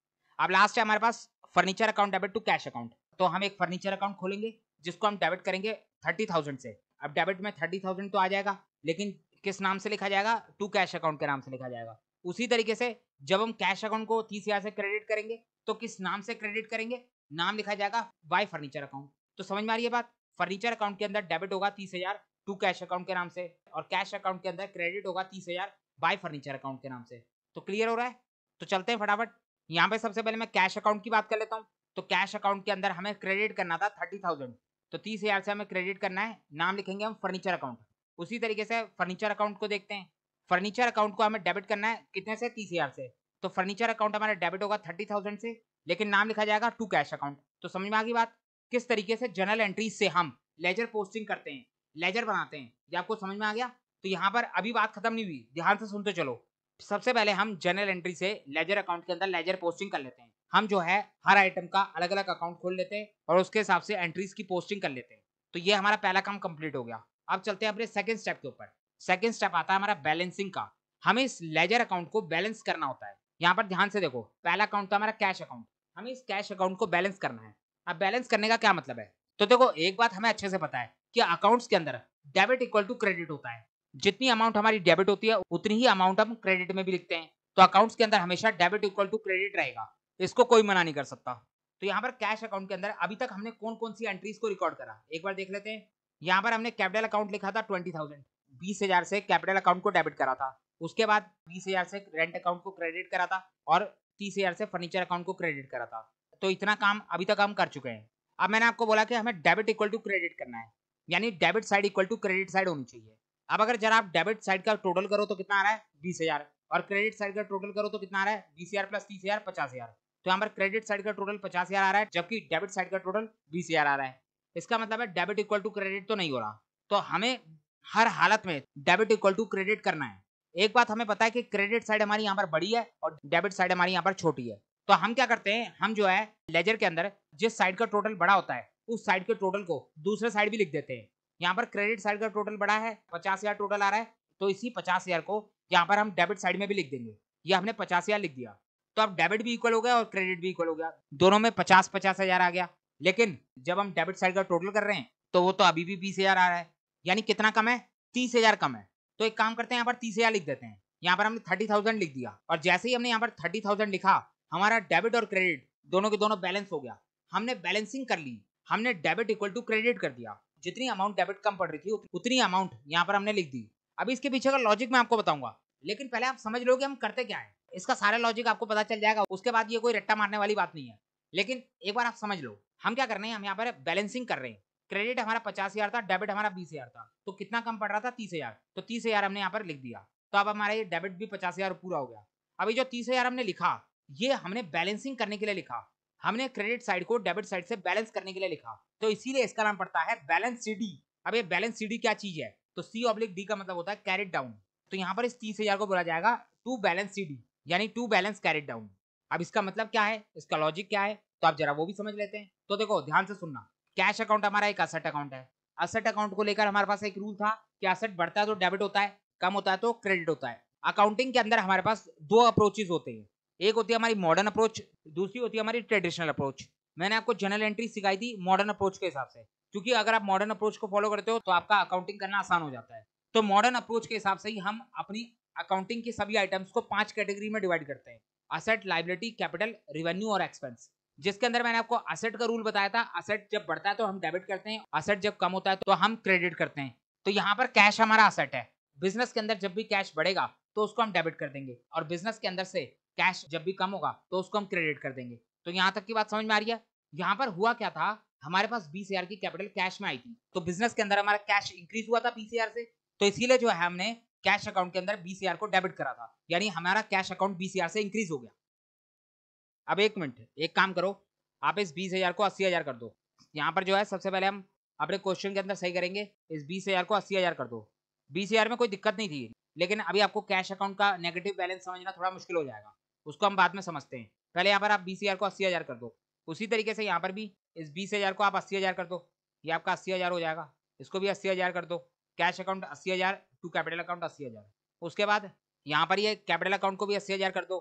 अब लास्ट है हमारे पास furniture account debit to cash account तो हम एक फर्नीचर अकाउंट खोलेंगे जिसको हम डेबिट करेंगे थर्टी थाउजेंड से अब डेबिट में थर्टी थाउजेंड तो आ जाएगा लेकिन किस नाम से लिखा जाएगा टू कैश अकाउंट के नाम से लिखा जाएगा उसी तरीके से जब हम कैश अकाउंट को तीस हजार से क्रेडिट करेंगे तो किस नाम से क्रेडिट करेंगे नाम लिखा जाएगा बाय फर्नीचर अकाउंट तो समझ में आ रही है बात फर्नीचर अकाउंट के अंदर डेबिट होगा तीस हजार टू कैश अकाउंट के नाम से और कैश अकाउंट के अंदर क्रेडिट होगा तीस हजार बाय फर्नीचर अकाउंट के नाम से तो क्लियर हो रहा है तो चलते हैं फटाफट यहाँ पे सबसे पहले मैं कैश अकाउंट की बात कर लेता हूँ तो कैश अकाउंट के अंदर हमें क्रेडिट करना था थर्टी थाउजेंड तो तीस हज़ार से हमें क्रेडिट करना है नाम लिखेंगे हम फर्नीचर अकाउंट उसी तरीके से फर्नीचर अकाउंट को देखते हैं फर्नीचर अकाउंट को हमें डेबिट करना है कितने से तीस हज़ार से तो फर्नीचर अकाउंट हमारा डेबिट होगा थर्टी थाउजेंड से लेकिन नाम लिखा जाएगा टू कैश अकाउंट तो समझ में आ गई बात किस तरीके से जनरल एंट्रीज से हम लेजर पोस्टिंग करते हैं लेजर बनाते हैं ये आपको समझ में आ गया तो यहाँ पर अभी बात खत्म नहीं हुई ध्यान से सुनते चलो सबसे पहले हम जनरल एंट्री से लेजर अकाउंट के अंदर लेजर पोस्टिंग कर लेते हैं हम जो है हर आइटम का अलग अलग अकाउंट खोल लेते हैं और उसके हिसाब से एंट्रीज की पोस्टिंग कर लेते हैं तो ये हमारा पहला काम कंप्लीट हो गया अब चलते हैं अपने सेकंड स्टेप के ऊपर सेकंड स्टेप आता है हमारा बैलेंसिंग का हमें इस लेजर अकाउंट को बैलेंस करना होता है यहाँ पर ध्यान से देखो पहला अकाउंट था तो हमारा कैश अकाउंट हमें इस कैश अकाउंट को बैलेंस करना है अब बैलेंस करने का क्या मतलब है तो देखो एक बात हमें अच्छे से पता है कि अकाउंट्स के अंदर डेबिट इक्वल टू क्रेडिट होता है जितनी अमाउंट हमारी डेबिट होती है उतनी ही अमाउंट हम क्रेडिट में भी लिखते हैं तो अकाउंट्स के अंदर हमेशा डेबिट इक्वल टू क्रेडिट रहेगा इसको कोई मना नहीं कर सकता तो यहाँ पर कैश अकाउंट के अंदर अभी तक हमने कौन कौन सी एंट्रीज को रिकॉर्ड करा एक बार देख लेते हैं यहाँ पर हमने कैपिटल अकाउंट लिखा था ट्वेंटी थाउजेंड बीस हजार से कैपिटल अकाउंट को डेबिट करा था उसके बाद बीस हजार से रेंट अकाउंट को क्रेडिट करा था और तीस हजार से फर्नीचर अकाउंट को क्रेडिट करा था तो इतना काम अभी तक हम कर चुके हैं अब मैंने आपको बोला कि हमें डेबिट इक्वल टू क्रेडिट करना है यानी debit side equal to credit side होनी चाहिए अब अगर जरा आप डेबिट साइड का टोटल करो तो कितना आ रहा है बीस हजार और क्रेडिट साइड का टोटल करो तो कितना आ रहा है बीस हजार प्लस तीस हजार पचास हजार तो यहाँ पर क्रेडिट साइड का टोटल पचास हजार आ रहा है जबकि डेबिट साइड का टोटल बीस हजार आ रहा है इसका मतलब है डेबिट इक्वल टू क्रेडिट तो नहीं हो रहा तो हमें हर हालत में डेबिट इक्वल टू क्रेडिट करना है एक बात हमें पता है कि क्रेडिट साइड हमारी यहाँ पर बड़ी है और डेबिट साइड हमारी यहाँ पर छोटी है तो हम क्या करते हैं हम जो है लेजर के अंदर जिस साइड का टोटल बड़ा होता है उस साइड के टोटल को दूसरे साइड भी लिख देते हैं यहाँ पर क्रेडिट साइड का टोटल बड़ा है पचास हजार टोटल आ रहा है तो इसी पचास हजार को यहाँ पर हम डेबिट साइड में भी लिख देंगे ये हमने पचास हजार लिख दिया तो अब डेबिट भी इक्वल हो गया और क्रेडिट भी इक्वल हो गया दोनों में पचास पचास हजार आ गया लेकिन जब हम डेबिट साइड का टोटल कर रहे हैं तो वो तो अभी भी बीस हजार आ रहा है यानी कितना कम है तीस हजार कम है तो एक काम करते हैं यहाँ पर तीस हजार लिख देते हैं यहाँ पर हमने थर्टी थाउजेंड लिख दिया और जैसे ही हमने यहाँ पर थर्टी थाउजेंड लिखा हमारा डेबिट और क्रेडिट दोनों के दोनों बैलेंस हो गया हमने बैलेंसिंग कर ली हमने डेबिट इक्वल टू क्रेडिट कर दिया जितनी अमाउंट डेबिट कम पड़ रही थी उतनी अमाउंट यहाँ पर हमने लिख दी अभी इसके पीछे का लॉजिक मैं आपको बताऊंगा लेकिन पहले आप समझ लो कि हम करते क्या है इसका सारा लॉजिक आपको पता चल जाएगा उसके बाद ये कोई रट्टा मारने वाली बात नहीं है लेकिन एक बार आप समझ लो हम क्या कर रहे हैं हम यहाँ पर बैलेंसिंग कर रहे हैं क्रेडिट हमारा पचास हजार था डेबिट हमारा बीस हजार था तो कितना कम पड़ रहा था तीस हजार तो तीस हजार हमने यहाँ पर लिख दिया तो अब हमारा ये डेबिट भी पचास हजार पूरा हो गया अभी जो तीस हजार हमने लिखा ये हमने बैलेंसिंग करने के लिए लिखा हमने क्रेडिट साइड को डेबिट साइड से बैलेंस करने के लिए लिखा तो इसीलिए इसका नाम पड़ता है बैलेंस सीडी अब ये बैलेंस सीडी क्या चीज है तो सी ऑब्लिक डी का मतलब होता है कैरेट डाउन तो यहाँ पर इस तीस हजार को बोला जाएगा टू बैलेंस सीडी यानी टू बैलेंस कैरेट डाउन अब इसका मतलब क्या है इसका लॉजिक क्या है तो आप जरा वो भी समझ लेते हैं तो देखो ध्यान से सुनना कैश अकाउंट हमारा एक असेट अकाउंट है असेट अकाउंट को लेकर हमारे पास एक रूल था कि असेट बढ़ता है तो डेबिट होता है कम होता है तो क्रेडिट होता है अकाउंटिंग के अंदर हमारे पास दो अप्रोचेज होते हैं एक होती है हमारी मॉडर्न अप्रोच दूसरी होती है हमारी ट्रेडिशनल अप्रोच मैंने आपको जनरल एंट्री सिखाई थी मॉडर्न अप्रोच के हिसाब से क्योंकि अगर आप मॉडर्न अप्रोच को फॉलो करते हो तो आपका अकाउंटिंग करना आसान हो जाता है तो मॉडर्न अप्रोच के हिसाब से ही हम अपनी अकाउंटिंग के सभी आइटम्स को पांच कैटेगरी में डिवाइड करते हैं असेट लाइबिलिटी कैपिटल रिवेन्यू और एक्सपेंस जिसके अंदर मैंने आपको असेट का रूल बताया था असेट जब बढ़ता है तो हम डेबिट करते हैं असेट जब कम होता है तो हम क्रेडिट करते हैं तो यहाँ पर कैश हमारा असेट है बिजनेस के अंदर जब भी कैश बढ़ेगा तो उसको हम डेबिट कर देंगे और बिजनेस के अंदर से कैश जब भी कम होगा तो उसको हम क्रेडिट कर देंगे तो यहाँ तक की बात समझ में आ रही है यहाँ पर हुआ क्या था हमारे पास बीस हजार की कैपिटल कैश में आई थी तो बिजनेस के अंदर हमारा कैश इंक्रीज हुआ था बीस से तो इसीलिए जो है हमने कैश अकाउंट के अंदर बीस को डेबिट करा था यानी हमारा कैश अकाउंट बीस से इंक्रीज हो गया अब एक मिनट एक काम करो आप इस बीस हजार को अस्सी हजार कर दो यहाँ पर जो है सबसे पहले हम अपने क्वेश्चन के अंदर सही करेंगे इस बीस हजार को अस्सी हजार कर दो बीस हजार में कोई दिक्कत नहीं थी लेकिन अभी आपको कैश अकाउंट का नेगेटिव बैलेंस समझना थोड़ा मुश्किल हो जाएगा उसको हम बाद में समझते हैं पहले यहाँ पर आप बीस हज़ार को अस्सी हज़ार कर दो उसी तरीके से यहाँ पर भी इस बीस हज़ार को आप अस्सी हज़ार कर दो ये आपका अस्सी हज़ार हो जाएगा इसको भी अस्सी हज़ार कर दो कैश अकाउंट अस्सी हज़ार टू कैपिटल अकाउंट अस्सी हज़ार उसके बाद यहाँ पर ये कैपिटल अकाउंट को भी अस्सी हज़ार कर दो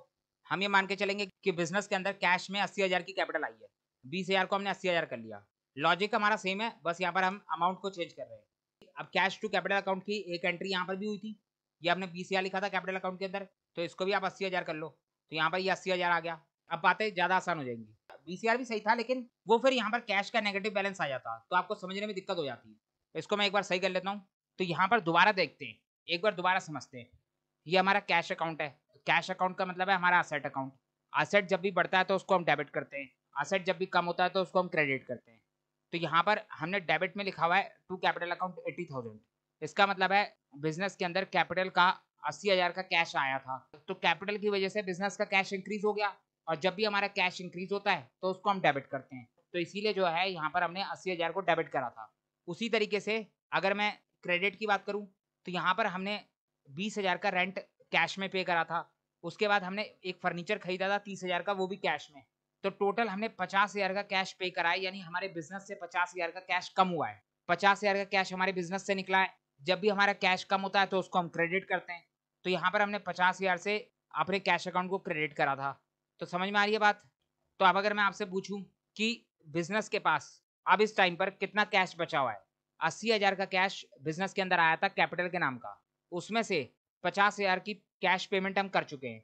हम ये मान के चलेंगे कि बिजनेस के अंदर कैश में अस्सी हज़ार की कैपिटल आई है बीस हज़ार को हमने अस्सी हज़ार कर लिया लॉजिक हमारा सेम है बस यहाँ पर हम अमाउंट को चेंज कर रहे हैं अब कैश टू कैपिटल अकाउंट की एक एंट्री यहाँ पर भी हुई थी ये हमने बीस हज़ार लिखा था कैपिटल अकाउंट के अंदर तो इसको भी आप अस्सी हज़ार कर लो तो यहाँ पर ये अस्सी हज़ार आ गया अब बातें ज़्यादा आसान हो जाएंगी बीसीआर भी सही था लेकिन वो फिर यहाँ पर कैश का नेगेटिव बैलेंस आ जाता तो आपको समझने में दिक्कत हो जाती है इसको मैं एक बार सही कर लेता हूँ तो यहाँ पर दोबारा देखते हैं एक बार दोबारा समझते हैं ये हमारा कैश अकाउंट है कैश अकाउंट का मतलब है हमारा असेट अकाउंट असेट जब भी बढ़ता है तो उसको हम डेबिट करते हैं असेट जब भी कम होता है तो उसको हम क्रेडिट करते हैं तो यहाँ पर हमने डेबिट में लिखा हुआ है to capital account eighty thousand इसका मतलब है बिजनेस के अंदर कैपिटल का अस्सी हजार का कैश आया था तो कैपिटल की वजह से बिजनेस का कैश इंक्रीज हो गया और जब भी हमारा कैश इंक्रीज होता है तो उसको हम डेबिट करते हैं तो इसीलिए जो है यहाँ पर हमने अस्सी हजार को डेबिट करा था उसी तरीके से अगर मैं क्रेडिट की बात करूँ तो यहाँ पर हमने बीस हजार का रेंट कैश में पे करा था उसके बाद हमने एक फर्नीचर खरीदा था तीस हजार का वो भी कैश में तो टोटल हमने पचास हजार का कैश पे करा है यानी हमारे बिजनेस से पचास हजार का कैश कम हुआ है पचास हजार का कैश हमारे बिजनेस से निकला है जब भी हमारा कैश कम होता है तो उसको हम क्रेडिट करते हैं तो यहाँ पर हमने पचास हज़ार से अपने कैश अकाउंट को क्रेडिट करा था तो समझ में आ रही है बात तो अब अगर मैं आपसे पूछूं कि बिजनेस के पास अब इस टाइम पर कितना कैश बचा हुआ है अस्सी हज़ार का कैश बिजनेस के अंदर आया था कैपिटल के नाम का उसमें से पचास हज़ार की कैश पेमेंट हम कर चुके हैं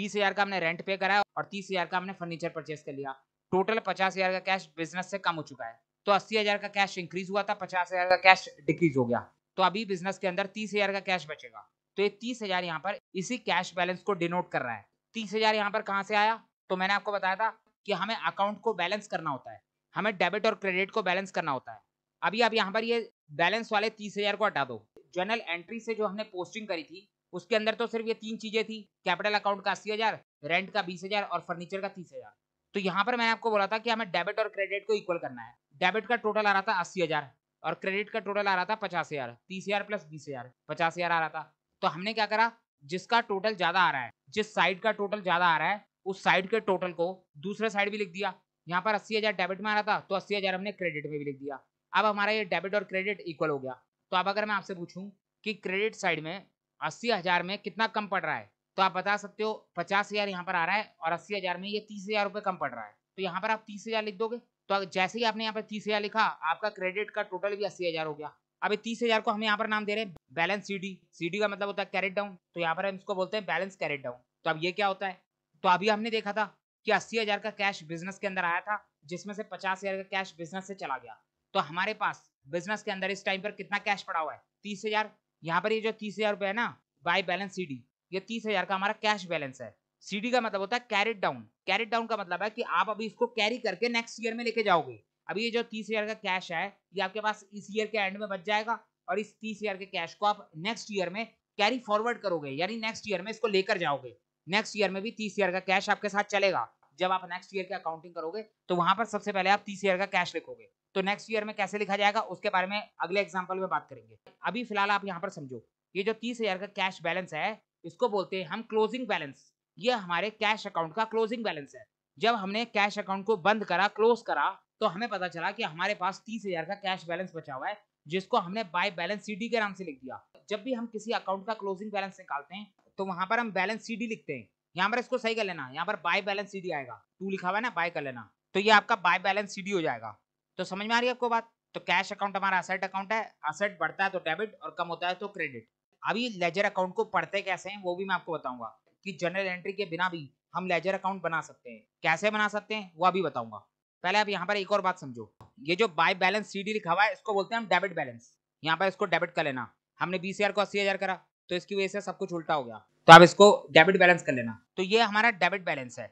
बीस हज़ार का हमने रेंट पे कराया और तीस हज़ार का हमने फर्नीचर परचेज कर लिया टोटल पचास हज़ार का कैश बिजनेस से कम हो चुका है तो अस्सी हज़ार का कैश इंक्रीज हुआ था पचास हज़ार का कैश डिक्रीज हो गया तो अभी बिजनेस के अंदर तीस हज़ार का कैश बचेगा तो ये तीस हजार यहाँ पर इसी कैश बैलेंस को डिनोट कर रहा है तीस हजार यहाँ पर कहाँ से आया तो मैंने आपको बताया था कि हमें अकाउंट को बैलेंस करना होता है हमें डेबिट और क्रेडिट को बैलेंस करना होता है अभी आप यहाँ पर ये बैलेंस वाले तीस हजार को हटा दो जनरल एंट्री से जो हमने पोस्टिंग करी थी उसके अंदर तो सिर्फ ये तीन चीजें थी कैपिटल अकाउंट का अस्सी हजार रेंट का बीस हजार और फर्नीचर का तीस हजार तो यहाँ पर मैंने आपको बोला था कि हमें डेबिट और क्रेडिट को इक्वल करना है डेबिट का टोटल आ रहा था अस्सी हजार और क्रेडिट का टोटल आ रहा था पचास हजार तीस हजार प्लस बीस हजार पचास हजार आ रहा था तो हमने क्या करा जिसका टोटल ज्यादा आ रहा है जिस साइड का टोटल ज्यादा आ रहा है उस साइड के टोटल को दूसरे साइड भी लिख दिया यहाँ पर अस्सी हजार डेबिट में आ रहा था तो अस्सी हजार हमने क्रेडिट में भी लिख दिया अब हमारा ये डेबिट और क्रेडिट इक्वल हो गया तो अब अगर मैं आपसे पूछूं कि क्रेडिट साइड में अस्सी हजार में कितना कम पड़ रहा है तो आप बता सकते हो पचास हजार यहाँ पर आ रहा है और अस्सी हजार में ये तीस हजार रुपये कम पड़ रहा है तो यहाँ पर आप तीस हजार लिख दोगे तो जैसे ही आपने यहाँ पर तीस हजार लिखा आपका क्रेडिट का टोटल भी अस्सी हजार हो गया अभी तीस हजार को हम यहाँ पर नाम दे रहे हैं balance C D C D का मतलब होता है कैरेट डाउन तो यहाँ पर हम इसको बोलते हैं बैलेंस कैरेट डाउन तो अब ये क्या होता है तो अभी हमने देखा था कि अस्सी हजार का कैश बिजनेस के अंदर आया था जिसमें से पचास हजार का कैश बिजनेस से चला गया तो हमारे पास बिजनेस के अंदर इस टाइम पर कितना कैश पड़ा हुआ है तीस हजार यहाँ पर ये जो तीस हजार रुपये है ना बाय बैलेंस सी डी ये तीस हजार का हमारा कैश बैलेंस है सीडी का मतलब होता है कैरेट डाउन कैरेट डाउन का मतलब है कि आप अभी इसको कैरी करके नेक्स्ट ईयर में लेके जाओगे अभी ये जो तीस हजार का कैश है ये आपके पास इस ईयर के एंड में बच जाएगा और इस तीस हजार के कैश को आप नेक्स्ट ईयर में कैरी फॉरवर्ड करोगे यानी नेक्स्ट ईयर में इसको लेकर जाओगे नेक्स्ट ईयर में भी तीस हजार का कैश आपके साथ चलेगा जब आप नेक्स्ट ईयर की अकाउंटिंग करोगे तो वहां पर सबसे पहले आप तीस ईयर का कैश लिखोगे तो नेक्स्ट ईयर में कैसे लिखा जाएगा उसके बारे में अगले एग्जाम्पल में बात करेंगे अभी फिलहाल आप यहाँ पर समझो ये जो तीस हजार का कैश बैलेंस है इसको बोलते हैं हम क्लोजिंग बैलेंस ये हमारे कैश अकाउंट का क्लोजिंग बैलेंस है जब हमने कैश अकाउंट को बंद करा क्लोज करा तो हमें पता चला कि हमारे पास तीस हजार का कैश बैलेंस बचा हुआ है जिसको हमने बाय बैलेंस सीडी के नाम से लिख दिया जब भी हम किसी अकाउंट का क्लोजिंग बैलेंस निकालते हैं तो वहां पर हम बैलेंस सीडी लिखते हैं यहाँ पर इसको सही कर लेना यहाँ पर बाय बैलेंस सीडी आएगा टू लिखा हुआ है ना बाय कर लेना तो ये आपका बाय बैलेंस सीडी हो जाएगा तो समझ में आ रही है आपको बात तो कैश अकाउंट हमारा असेट अकाउंट है असेट बढ़ता है तो डेबिट और कम होता है तो क्रेडिट अभी लेजर अकाउंट को पढ़ते कैसे हैं वो भी मैं आपको बताऊंगा कि जनरल एंट्री के बिना भी हम लेजर अकाउंट बना सकते हैं कैसे बना सकते हैं वो अभी बताऊंगा पहले आप यहाँ पर एक और बात समझो ये जो बाय बैलेंस सी लिखा हुआ है इसको बोलते हैं हम डेबिट बैलेंस यहाँ पर इसको डेबिट कर लेना हमने बीस को अस्सी करा तो इसकी वजह से सब कुछ उल्टा हो गया तो आप इसको डेबिट बैलेंस कर लेना तो ये हमारा डेबिट बैलेंस है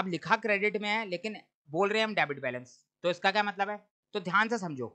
अब लिखा क्रेडिट में है लेकिन बोल रहे हैं हम डेबिट बैलेंस तो इसका क्या मतलब है तो ध्यान से समझो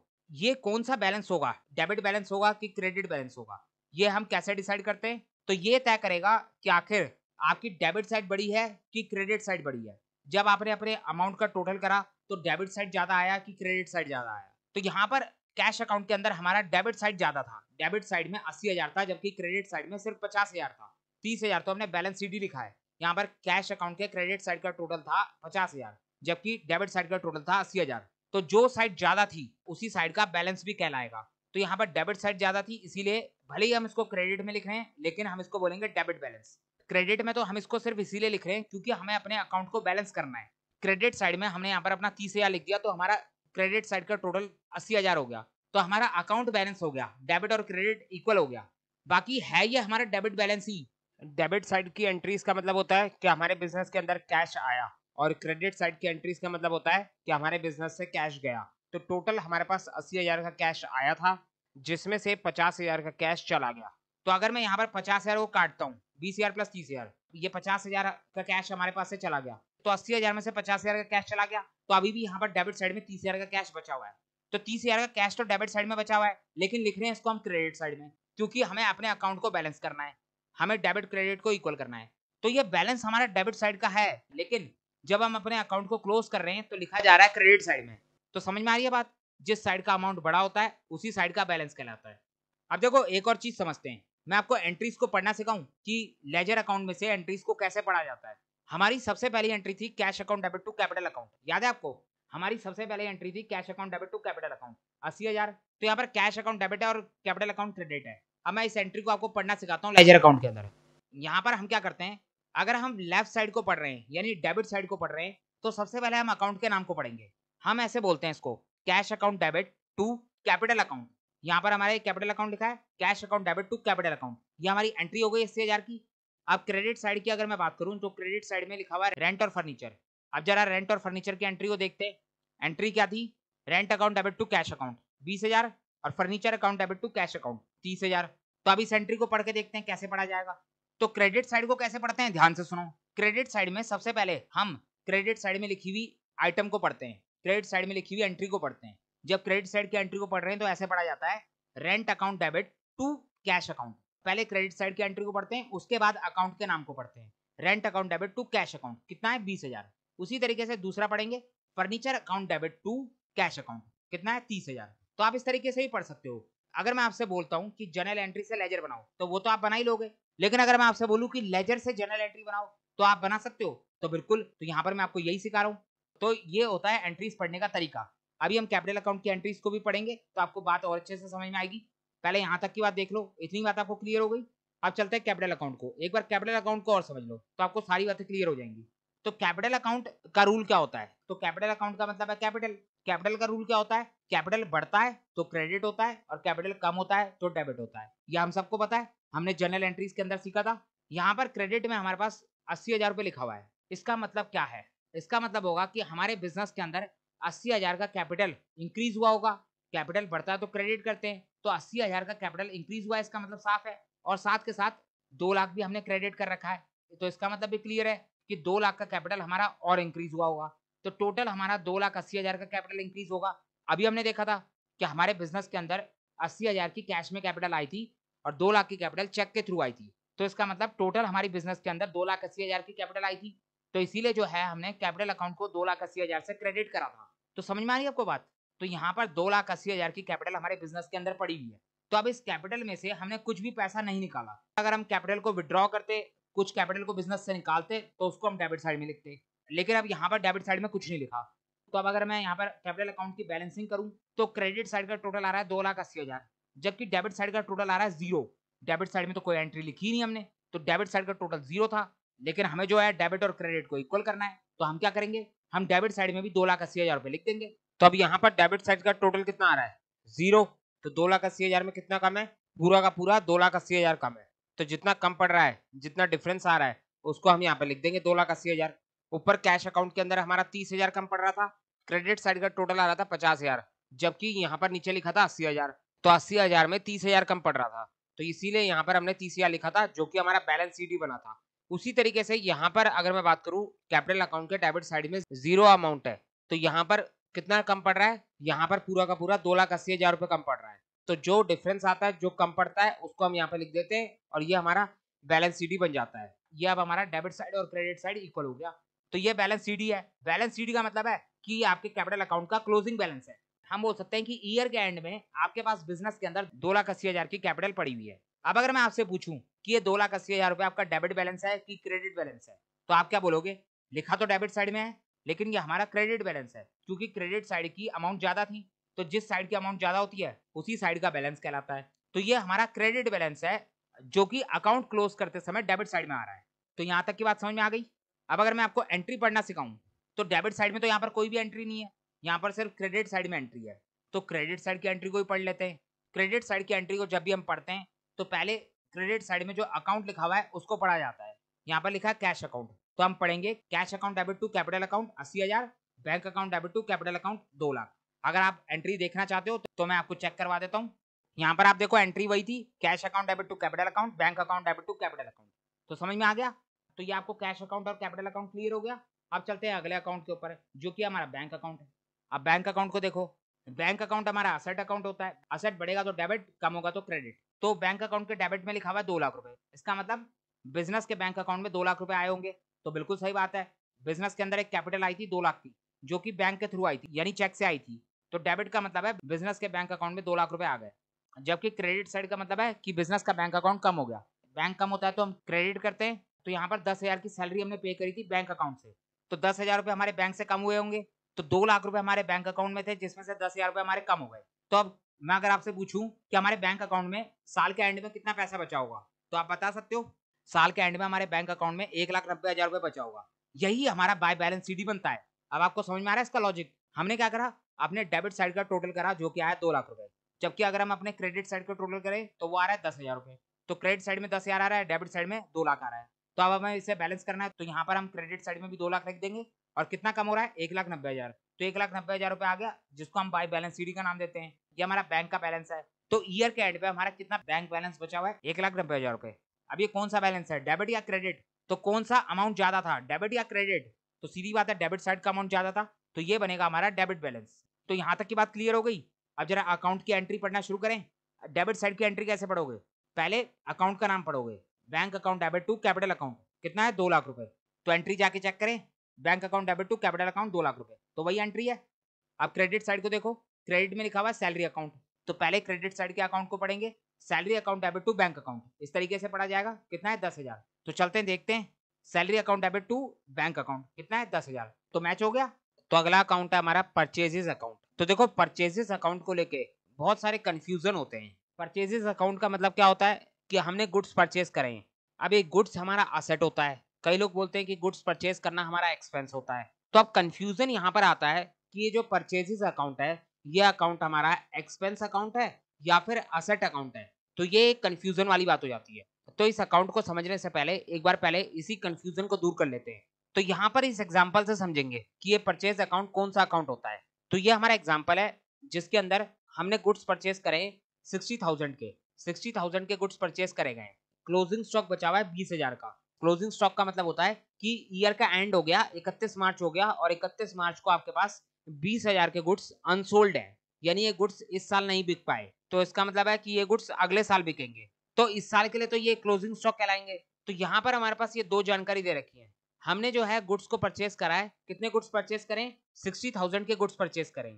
ये कौन सा बैलेंस होगा डेबिट बैलेंस होगा कि क्रेडिट बैलेंस होगा ये हम कैसे डिसाइड करते हैं तो ये तय करेगा कि आखिर आपकी डेबिट साइड बड़ी है कि क्रेडिट साइड बड़ी है जब आपने अपने अमाउंट का टोटल करा तो डेबिट साइड ज़्यादा आया कि क्रेडिट साइड ज़्यादा आया तो यहाँ पर कैश अकाउंट के अंदर हमारा डेबिट साइड ज़्यादा था डेबिट साइड में अस्सी हज़ार था जबकि क्रेडिट साइड में सिर्फ पचास हज़ार था तीस हज़ार तो हमने बैलेंस सीट ही लिखा है यहाँ पर कैश अकाउंट के क्रेडिट साइड का टोटल था पचास हज़ार जबकि डेबिट साइड का टोटल था अस्सी हज़ार तो जो साइड ज़्यादा थी उसी साइड का बैलेंस भी कहलाएगा तो यहाँ पर डेबिट साइड ज़्यादा थी इसीलिए भले ही हम इसको क्रेडिट में लिख रहे हैं लेकिन हम इसको बोलेंगे डेबिट बैलेंस क्रेडिट में तो हम इसको सिर्फ इसीलिए लिख रहे हैं क्योंकि हमें अपने अकाउंट को बैलेंस करना है क्रेडिट साइड में हमने यहाँ पर अपना तीस हजार लिख दिया तो हमारा क्रेडिट साइड का टोटल अस्सी हजार हो गया तो हमारा अकाउंट बैलेंस हो गया डेबिट और क्रेडिट इक्वल हो गया बाकी है ये हमारा डेबिट बैलेंस ही डेबिट साइड की एंट्रीज का मतलब होता है कि हमारे बिजनेस के अंदर कैश आया और क्रेडिट साइड की एंट्रीज का मतलब होता है कि हमारे बिजनेस से कैश गया तो टोटल हमारे पास अस्सी हजार का कैश आया था जिसमें से पचास हजार का कैश चला गया तो अगर मैं यहाँ पर पचास हजार को काटता हूँ बीस हजार प्लस तीस हजार ये पचास हजार का कैश हमारे पास से चला गया तो अस्सी हजार में से पचास हजार का कैश चला गया तो अभी भी यहाँ पर डेबिट साइड में तीस हजार का कैश बचा हुआ है तो तीस हजार का कैश तो डेबिट साइड में बचा हुआ है लेकिन लिख रहे हैं इसको हम क्रेडिट साइड में क्योंकि हमें अपने अकाउंट को बैलेंस करना है हमें डेबिट क्रेडिट को इक्वल करना है तो ये बैलेंस हमारा डेबिट साइड का है लेकिन जब हम अपने अकाउंट को क्लोज कर रहे हैं तो लिखा जा रहा है क्रेडिट साइड में तो समझ में आ रही है बात जिस साइड का अमाउंट बड़ा होता है उसी साइड का बैलेंस कहलाता है अब देखो एक और चीज समझते हैं मैं आपको एंट्रीज को पढ़ना सिखाऊं कि लेजर अकाउंट में से एंट्रीज को कैसे पढ़ा जाता है हमारी सबसे पहली एंट्री थी cash account debit to capital account याद है आपको हमारी सबसे पहले एंट्री थी cash account debit to capital account अस्सी हजार तो यहाँ पर कैश अकाउंट डेबिट है और कैपिटल अकाउंट क्रेडिट है अब मैं इस एंट्री को आपको पढ़ना सिखाता हूँ लेजर अकाउंट के अंदर यहाँ पर हम क्या करते हैं अगर हम लेफ्ट साइड को पढ़ रहे हैं यानी डेबिट साइड को पढ़ रहे हैं तो सबसे पहले हम अकाउंट के नाम को पढ़ेंगे हम ऐसे बोलते हैं इसको cash account debit to capital account यहाँ पर हमारे कैपिटल अकाउंट लिखा है cash account debit to capital account ये हमारी एंट्री हो गई अस्सी हजार की अब क्रेडिट साइड की अगर मैं बात करूं तो क्रेडिट साइड में लिखा हुआ है रेंट और फर्नीचर अब जरा रेंट और फर्नीचर की एंट्री को देखते हैं एंट्री क्या थी rent account debit to cash account बीस हजार और furniture account debit to cash account तीस हजार तो अब इस एंट्री को पढ़ के देखते हैं कैसे पढ़ा जाएगा तो क्रेडिट साइड को कैसे पढ़ते हैं ध्यान से सुनो क्रेडिट साइड में सबसे पहले हम क्रेडिट साइड में लिखी हुई आइटम को पढ़ते हैं क्रेडिट साइड में लिखी हुई एंट्री को पढ़ते हैं जब क्रेडिट साइड की एंट्री को पढ़ रहे हैं तो ऐसे पढ़ा जाता है rent account debit to cash account पहले क्रेडिट साइड की एंट्री को पढ़ते हैं उसके बाद अकाउंट के नाम को पढ़ते हैं rent account debit to cash account कितना है बीस हजार उसी तरीके से दूसरा पढ़ेंगे furniture account debit to cash account कितना है तीस हजार तो आप इस तरीके से ही पढ़ सकते हो अगर मैं आपसे बोलता हूँ कि जनरल एंट्री से लेजर बनाओ तो वो तो आप बना ही लोगे लेकिन अगर मैं आपसे बोलूँ कि लेजर से जनरल एंट्री बनाओ तो आप बना सकते हो तो बिल्कुल तो यहाँ पर मैं आपको यही सिखा रहा हूँ तो ये होता है एंट्रीज पढ़ने का तरीका अभी हम कैपिटल अकाउंट की एंट्रीज को भी पढ़ेंगे तो आपको बात और अच्छे से समझ में आएगी पहले यहाँ तक की बात देख लो इतनी बात आपको क्लियर हो गई अब चलते हैं कैपिटल अकाउंट को एक बार कैपिटल अकाउंट को और समझ लो तो आपको सारी बातें क्लियर हो जाएंगी तो कैपिटल अकाउंट का रूल क्या होता है तो कैपिटल अकाउंट का मतलब है कैपिटल कैपिटल का रूल क्या होता है कैपिटल बढ़ता है तो क्रेडिट होता है और कैपिटल कम होता है तो डेबिट होता है यह हम सबको पता है हमने जनरल एंट्रीज के अंदर सीखा था यहाँ पर क्रेडिट में हमारे पास अस्सी हजार रुपये लिखा हुआ है इसका मतलब क्या है इसका मतलब होगा कि हमारे बिजनेस के अंदर अस्सी हजार का कैपिटल इंक्रीज हुआ होगा कैपिटल बढ़ता है तो क्रेडिट करते हैं तो अस्सी हजार का कैपिटल इंक्रीज हुआ है इसका मतलब साफ है और साथ के साथ दो लाख भी हमने क्रेडिट कर रखा है तो इसका मतलब भी क्लियर है कि दो लाख का कैपिटल हमारा और इंक्रीज हुआ होगा तो टोटल हमारा दो लाख अस्सी हजार का कैपिटल इंक्रीज होगा अभी हमने देखा था कि हमारे बिजनेस के अंदर अस्सी हजार की कैश में कैपिटल आई थी और दो लाख की कैपिटल चेक के थ्रू आई थी तो इसका मतलब टोटल हमारी बिजनेस के अंदर दो लाख अस्सी हजार की कैपिटल आई थी तो इसीलिए जो है हमने कैपिटल अकाउंट को दो लाख अस्सी हजार से क्रेडिट करा था तो समझ में आ रही आपको बात तो यहाँ पर दो लाख अस्सी हजार की कैपिटल हमारे बिजनेस के अंदर पड़ी हुई है तो अब इस कैपिटल में से हमने कुछ भी पैसा नहीं निकाला अगर हम कैपिटल को विद्रॉ करते कुछ कैपिटल को बिजनेस से निकालते तो उसको हम डेबिट साइड में लिखते लेकिन अब यहाँ पर डेबिट साइड में कुछ नहीं लिखा तो अब अगर मैं यहाँ पर कैपिटल अकाउंट की बैलेंसिंग करूँ तो क्रेडिट साइड का टोटल आ रहा है दो लाख अस्सी हजार जबकि डेबिट साइड का टोटल आ रहा है जीरो डेबिट साइड में तो कोई एंट्री लिखी नहीं हमने तो डेबिट साइड का टोटल जीरो था लेकिन हमें जो है डेबिट और क्रेडिट को इक्वल करना है तो हम क्या करेंगे हम डेबिट साइड में भी दो लाख अस्सी हजार रुपए लिख देंगे तो अब यहाँ पर डेबिट साइड का टोटल कितना आ रहा है जीरो तो दो लाख अस्सी हजार में कितना कम है पूरा का पूरा दो लाख अस्सी हजार कम है तो जितना कम पड़ रहा है जितना डिफरेंस आ रहा है उसको हम यहाँ पे लिख देंगे दो लाख अस्सी हजार ऊपर कैश अकाउंट के अंदर हमारा तीस हजार कम पड़ रहा था क्रेडिट साइड का टोटल आ रहा था पचास हजार जबकि यहाँ पर नीचे लिखा था अस्सी हजार तो अस्सी हजार में तीस हजार कम पड़ रहा था तो इसीलिए यहाँ पर हमने तीस हजार लिखा था जो कि हमारा बैलेंस सीट ही बना था उसी तरीके से यहाँ पर अगर मैं बात करूँ कैपिटल अकाउंट के डेबिट साइड में जीरो अमाउंट है तो यहाँ पर कितना कम पड़ रहा है यहाँ पर पूरा का पूरा दो लाख अस्सी हजार रुपये कम पड़ रहा है तो जो डिफरेंस आता है जो कम पड़ता है उसको हम यहाँ पर लिख देते हैं और ये हमारा बैलेंस सी बन जाता है ये अब हमारा डेबिट साइड और क्रेडिट साइड इक्वल हो गया तो ये बैलेंस सी है बैलेंस सी का मतलब है कि आपके कैपिटल अकाउंट का क्लोजिंग बैलेंस है हम बोल सकते हैं कि ईयर के एंड में आपके पास बिजनेस के अंदर दो लाख अस्सी हजार की कैपिटल पड़ी हुई है अब अगर मैं आपसे पूछूं कि ये दो लाख अस्सी हजार रुपये आपका डेबिट बैलेंस है कि क्रेडिट बैलेंस है तो आप क्या बोलोगे लिखा तो डेबिट साइड में है लेकिन ये हमारा क्रेडिट बैलेंस है क्योंकि क्रेडिट साइड की अमाउंट ज़्यादा थी तो जिस साइड की अमाउंट ज़्यादा होती है उसी साइड का बैलेंस कहलाता है तो ये हमारा क्रेडिट बैलेंस है जो कि अकाउंट क्लोज करते समय डेबिट साइड में आ रहा है तो यहाँ तक की बात समझ में आ गई अब अगर मैं आपको एंट्री पढ़ना सिखाऊं तो डेबिट साइड में तो यहाँ पर कोई भी एंट्री नहीं है यहाँ पर सिर्फ क्रेडिट साइड में एंट्री है तो क्रेडिट साइड की एंट्री को ही पढ़ लेते हैं क्रेडिट साइड की एंट्री को जब भी हम पढ़ते हैं तो पहले क्रेडिट साइड में जो अकाउंट लिखा हुआ है उसको पढ़ा जाता है यहाँ पर लिखा है कैश अकाउंट तो हम पढ़ेंगे cash account debit to capital account अस्सी हजार bank account debit to capital account दो लाख अगर आप एंट्री देखना चाहते हो तो मैं आपको चेक करवा देता हूँ यहाँ पर आप देखो एंट्री वही थी cash account debit to capital account bank account debit to capital account तो समझ में आ गया तो ये आपको कैश अकाउंट और कैपिटल अकाउंट क्लियर हो गया अब चलते हैं अगले अकाउंट के ऊपर जो कि हमारा बैंक अकाउंट है अब बैंक अकाउंट को देखो बैंक अकाउंट हमारा असेट अकाउंट होता है असेट बढ़ेगा तो डेबिट कम होगा तो क्रेडिट तो बैंक अकाउंट के डेबिट में लिखा हुआ है दो लाख रुपए इसका मतलब बिजनेस के बैंक अकाउंट में दो लाख रुपए आए होंगे तो बिल्कुल सही बात है बिजनेस के अंदर एक कैपिटल आई थी दो लाख की जो कि बैंक के थ्रू आई थी यानी चेक से आई थी तो डेबिट का मतलब है बिजनेस के बैंक अकाउंट में दो लाख रुपए आ गए जबकि क्रेडिट साइड का मतलब है कि बिजनेस का बैंक अकाउंट कम हो गया बैंक कम होता है तो हम क्रेडिट करते हैं तो यहाँ पर दस हजार की सैलरी हमने पे करी थी बैंक अकाउंट से तो दस हजार रुपये हमारे बैंक से कम हुए होंगे तो दो लाख रुपए हमारे बैंक अकाउंट में थे जिसमें से दस हजार रुपए हमारे कम हो गए तो अब मैं अगर आपसे पूछूं कि हमारे बैंक अकाउंट में साल के एंड में कितना पैसा बचा होगा तो आप बता सकते हो साल के एंड में हमारे बैंक अकाउंट में एक लाख नब्बे हजार रुपए बचा होगा यही हमारा बाय बैलेंस सीडी बनता है अब आपको समझ में आ रहा है इसका लॉजिक हमने क्या करा अपने डेबिट साइड का टोटल करा जो कि आया दो लाख रुपए जबकि अगर हम अपने क्रेडिट साइड का टोटल करें तो वो आ रहा है दस हजार रुपए तो क्रेडिट साइड में दस हजार आ रहा है डेबिट साइड में दो लाख आ रहा है तो अब हमें इसे बैलेंस करना है तो यहाँ पर हम क्रेडिट साइड में भी दो लाख रख देंगे और कितना कम हो रहा है एक लाख नब्बे हजार तो एक लाख नब्बे हजार रुपए आ गया जिसको हम बाय बैलेंस सीडी का नाम देते हैं ये हमारा बैंक का बैलेंस है तो ईयर के एंड पे हमारा कितना बैंक बैलेंस बचा हुआ है एक लाख नब्बे हजार रुपए अब ये कौन सा बैलेंस है डेबिट या क्रेडिट तो कौन सा अमाउंट ज्यादा था डेबिट या क्रेडिट तो सीधी बात है डेबिट साइड का अमाउंट ज्यादा था तो ये बनेगा हमारा डेबिट बैलेंस तो यहाँ तक की बात क्लियर हो गई अब जरा अकाउंट की एंट्री पढ़ना शुरू करें डेबिट साइड की एंट्री कैसे पढ़ोगे पहले अकाउंट का नाम पढ़ोगे bank account debit to capital account कितना है दो लाख रुपए तो एंट्री जाके चेक करें bank account debit to capital account दो लाख रुपए तो वही एंट्री है अब क्रेडिट साइड को देखो क्रेडिट में लिखा हुआ सैलरी अकाउंट तो पहले क्रेडिट साइड के अकाउंट को पढ़ेंगे salary account debit to bank account इस तरीके से पढ़ा जाएगा कितना है दस हजार तो चलते हैं देखते हैं salary account debit to bank account कितना है दस हजार तो मैच हो गया तो अगला अकाउंट है हमारा परचेजेज अकाउंट तो देखो परचेजेज अकाउंट को लेके बहुत सारे कन्फ्यूजन होते हैं परचेजेज अकाउंट का मतलब क्या होता है कि हमने गुड्स परचेज करे हैं अब ये गुड्स हमारा असेट होता है कई लोग बोलते हैं कि गुड्स परचेज करना हमारा एक्सपेंस होता है तो अब कन्फ्यूजन यहाँ पर आता है कि ये जो परचेजेज अकाउंट है ये अकाउंट हमारा एक्सपेंस अकाउंट है या फिर असेट अकाउंट है तो ये कन्फ्यूजन वाली बात हो जाती है तो इस अकाउंट को समझने से पहले एक बार पहले इसी कन्फ्यूजन को दूर कर लेते हैं तो यहाँ पर इस एग्जाम्पल से समझेंगे कि ये परचेज अकाउंट कौन सा अकाउंट होता है तो ये हमारा एग्जाम्पल है जिसके अंदर हमने गुड्स परचेज करे सिक्सटी थाउजेंड के सिक्सटी थाउजेंड के गुड्स परचेज करे गए क्लोजिंग स्टॉक बचा हुआ है बीस हजार का क्लोजिंग स्टॉक का मतलब होता है कि ईयर का एंड हो गया इकतीस मार्च हो गया और इकतीस मार्च को आपके पास बीस हजार के गुड्स अनसोल्ड है यानी ये गुड्स इस साल नहीं बिक पाए तो इसका मतलब है कि ये गुड्स अगले साल बिकेंगे तो इस साल के लिए तो ये क्लोजिंग स्टॉक कहलाएंगे तो यहाँ पर हमारे पास ये दो जानकारी दे रखी है हमने जो है गुड्स को परचेस करा है कितने गुड्स परचेस करें सिक्सटी थाउजेंड के गुड्स परचेस करें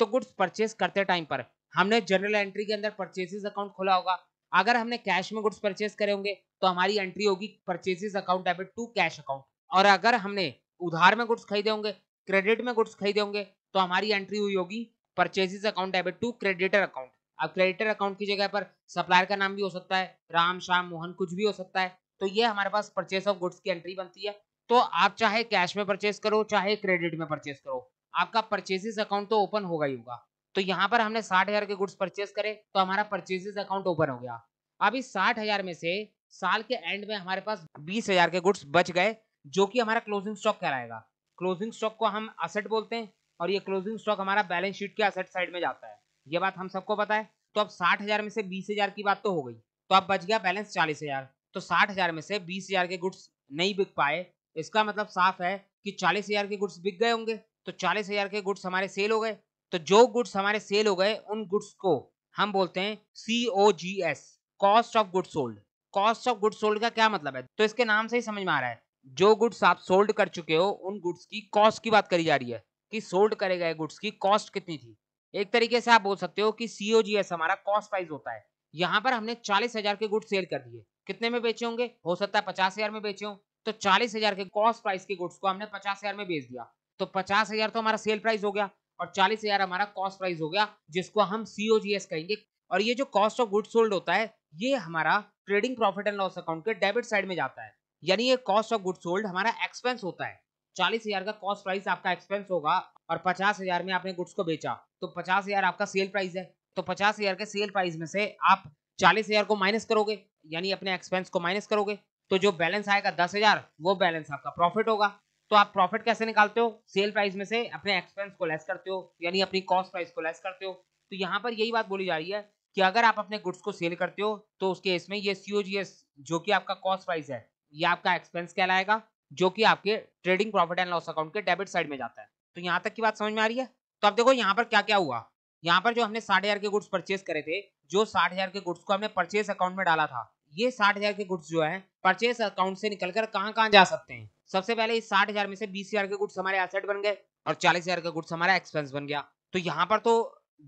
तो गुड्स परचेस करते टाइम पर हमने जनरल एंट्री के अंदर परचेसिस अकाउंट खोला होगा अगर हमने कैश में गुड्स परचेस करे होंगे तो हमारी एंट्री होगी purchases account debit to cash account और अगर हमने उधार में गुड्स खरीदे होंगे क्रेडिट में गुड्स खरीदे होंगे तो हमारी एंट्री हुई होगी purchases account debit to creditor account अब क्रेडिटर अकाउंट की जगह पर सप्लायर का नाम भी हो सकता है राम श्याम मोहन कुछ भी हो सकता है तो ये हमारे पास परचेस ऑफ गुड्स की एंट्री बनती है तो आप चाहे कैश में परचेस करो चाहे क्रेडिट में परचेस करो आपका परचेसिस अकाउंट तो ओपन होगा ही होगा तो यहाँ पर हमने साठ हजार के गुड्स परचेस करे तो हमारा परचेसिस अकाउंट ओपन हो गया अब इस साठ हजार में से साल के एंड में हमारे पास बीस हजार के गुड्स बच गए जो कि हमारा क्लोजिंग स्टॉक कहलाएगा क्लोजिंग स्टॉक को हम असेट बोलते हैं और ये क्लोजिंग स्टॉक हमारा बैलेंस शीट के असेट साइड में जाता है ये बात हम सबको पता है तो अब साठ हजार में से बीस हजार की बात तो हो गई तो अब बच गया बैलेंस चालीस हजार तो साठ हजार में से बीस हजार के गुड्स नहीं बिक पाए इसका मतलब साफ है कि चालीस हजार के गुड्स बिक गए होंगे तो चालीस हजार के गुड्स हमारे सेल हो गए तो जो गुड्स हमारे सेल हो गए उन गुड्स को हम बोलते हैं C O G S cost of goods sold cost of goods sold का क्या मतलब है तो इसके नाम से ही समझ में आ रहा है जो गुड्स आप सोल्ड कर चुके हो उन गुड्स की कॉस्ट की बात करी जा रही है कि सोल्ड करे गए गुड्स की कॉस्ट कितनी थी एक तरीके से आप बोल सकते हो कि सीओजीएस हमारा कॉस्ट प्राइस होता है यहाँ पर हमने चालीस हजार के गुड सेल कर दिए कितने में बेचे होंगे हो सकता है पचास हजार में बेचे हो तो चालीस हजार के कॉस्ट प्राइस के गुड्स को हमने पचास हजार में बेच दिया तो पचास हजार तो हमारा सेल प्राइस हो गया और चालीस हजार हमारा कॉस्ट प्राइस हो गया जिसको हम सीओजीएस कहेंगे और ये जो कॉस्ट ऑफ गुड्स सोल्ड होता है ये हमारा trading profit and loss account के डेबिट साइड में जाता है यानी ये कॉस्ट ऑफ गुड्स सोल्ड हमारा एक्सपेंस होता है चालीस हजार का कॉस्ट प्राइस आपका एक्सपेंस होगा और पचास हजार में आपने गुड्स को बेचा तो पचास हजार आपका सेल प्राइस है तो पचास हजार के सेल प्राइस में से आप चालीस हजार को माइनस करोगे यानी अपने एक्सपेंस को माइनस करोगे तो जो बैलेंस आएगा दस हजार वो बैलेंस आपका प्रॉफिट होगा तो आप प्रॉफिट कैसे निकालते हो सेल प्राइस में से अपने एक्सपेंस को लेस करते हो यानी अपनी कॉस्ट प्राइस को लेस करते हो तो यहाँ पर यही बात बोली जा रही है कि अगर आप अपने गुड्स को सेल करते हो तो उसके इसमें ये सीओजीएस जो कि आपका कॉस्ट प्राइस है ये आपका एक्सपेंस कहलाएगा जो कि आपके trading profit and loss account के डेबिट साइड में जाता है तो यहाँ तक की बात समझ में आ रही है तो आप देखो यहाँ पर क्या क्या हुआ यहाँ पर जो हमने साठ हजार के गुड्स परचेज करे थे जो साठ हजार के गुड्स को हमने परचेज अकाउंट में डाला था ये साठ हजार के गुड्स जो है परचेज अकाउंट से निकलकर कहाँ कहाँ जा सकते हैं सबसे पहले इस साठ हजार में से बीस हजार के गुड्स हमारे एसेट बन गए और चालीस हजार का गुड्स हमारा एक्सपेंस बन गया तो यहाँ पर तो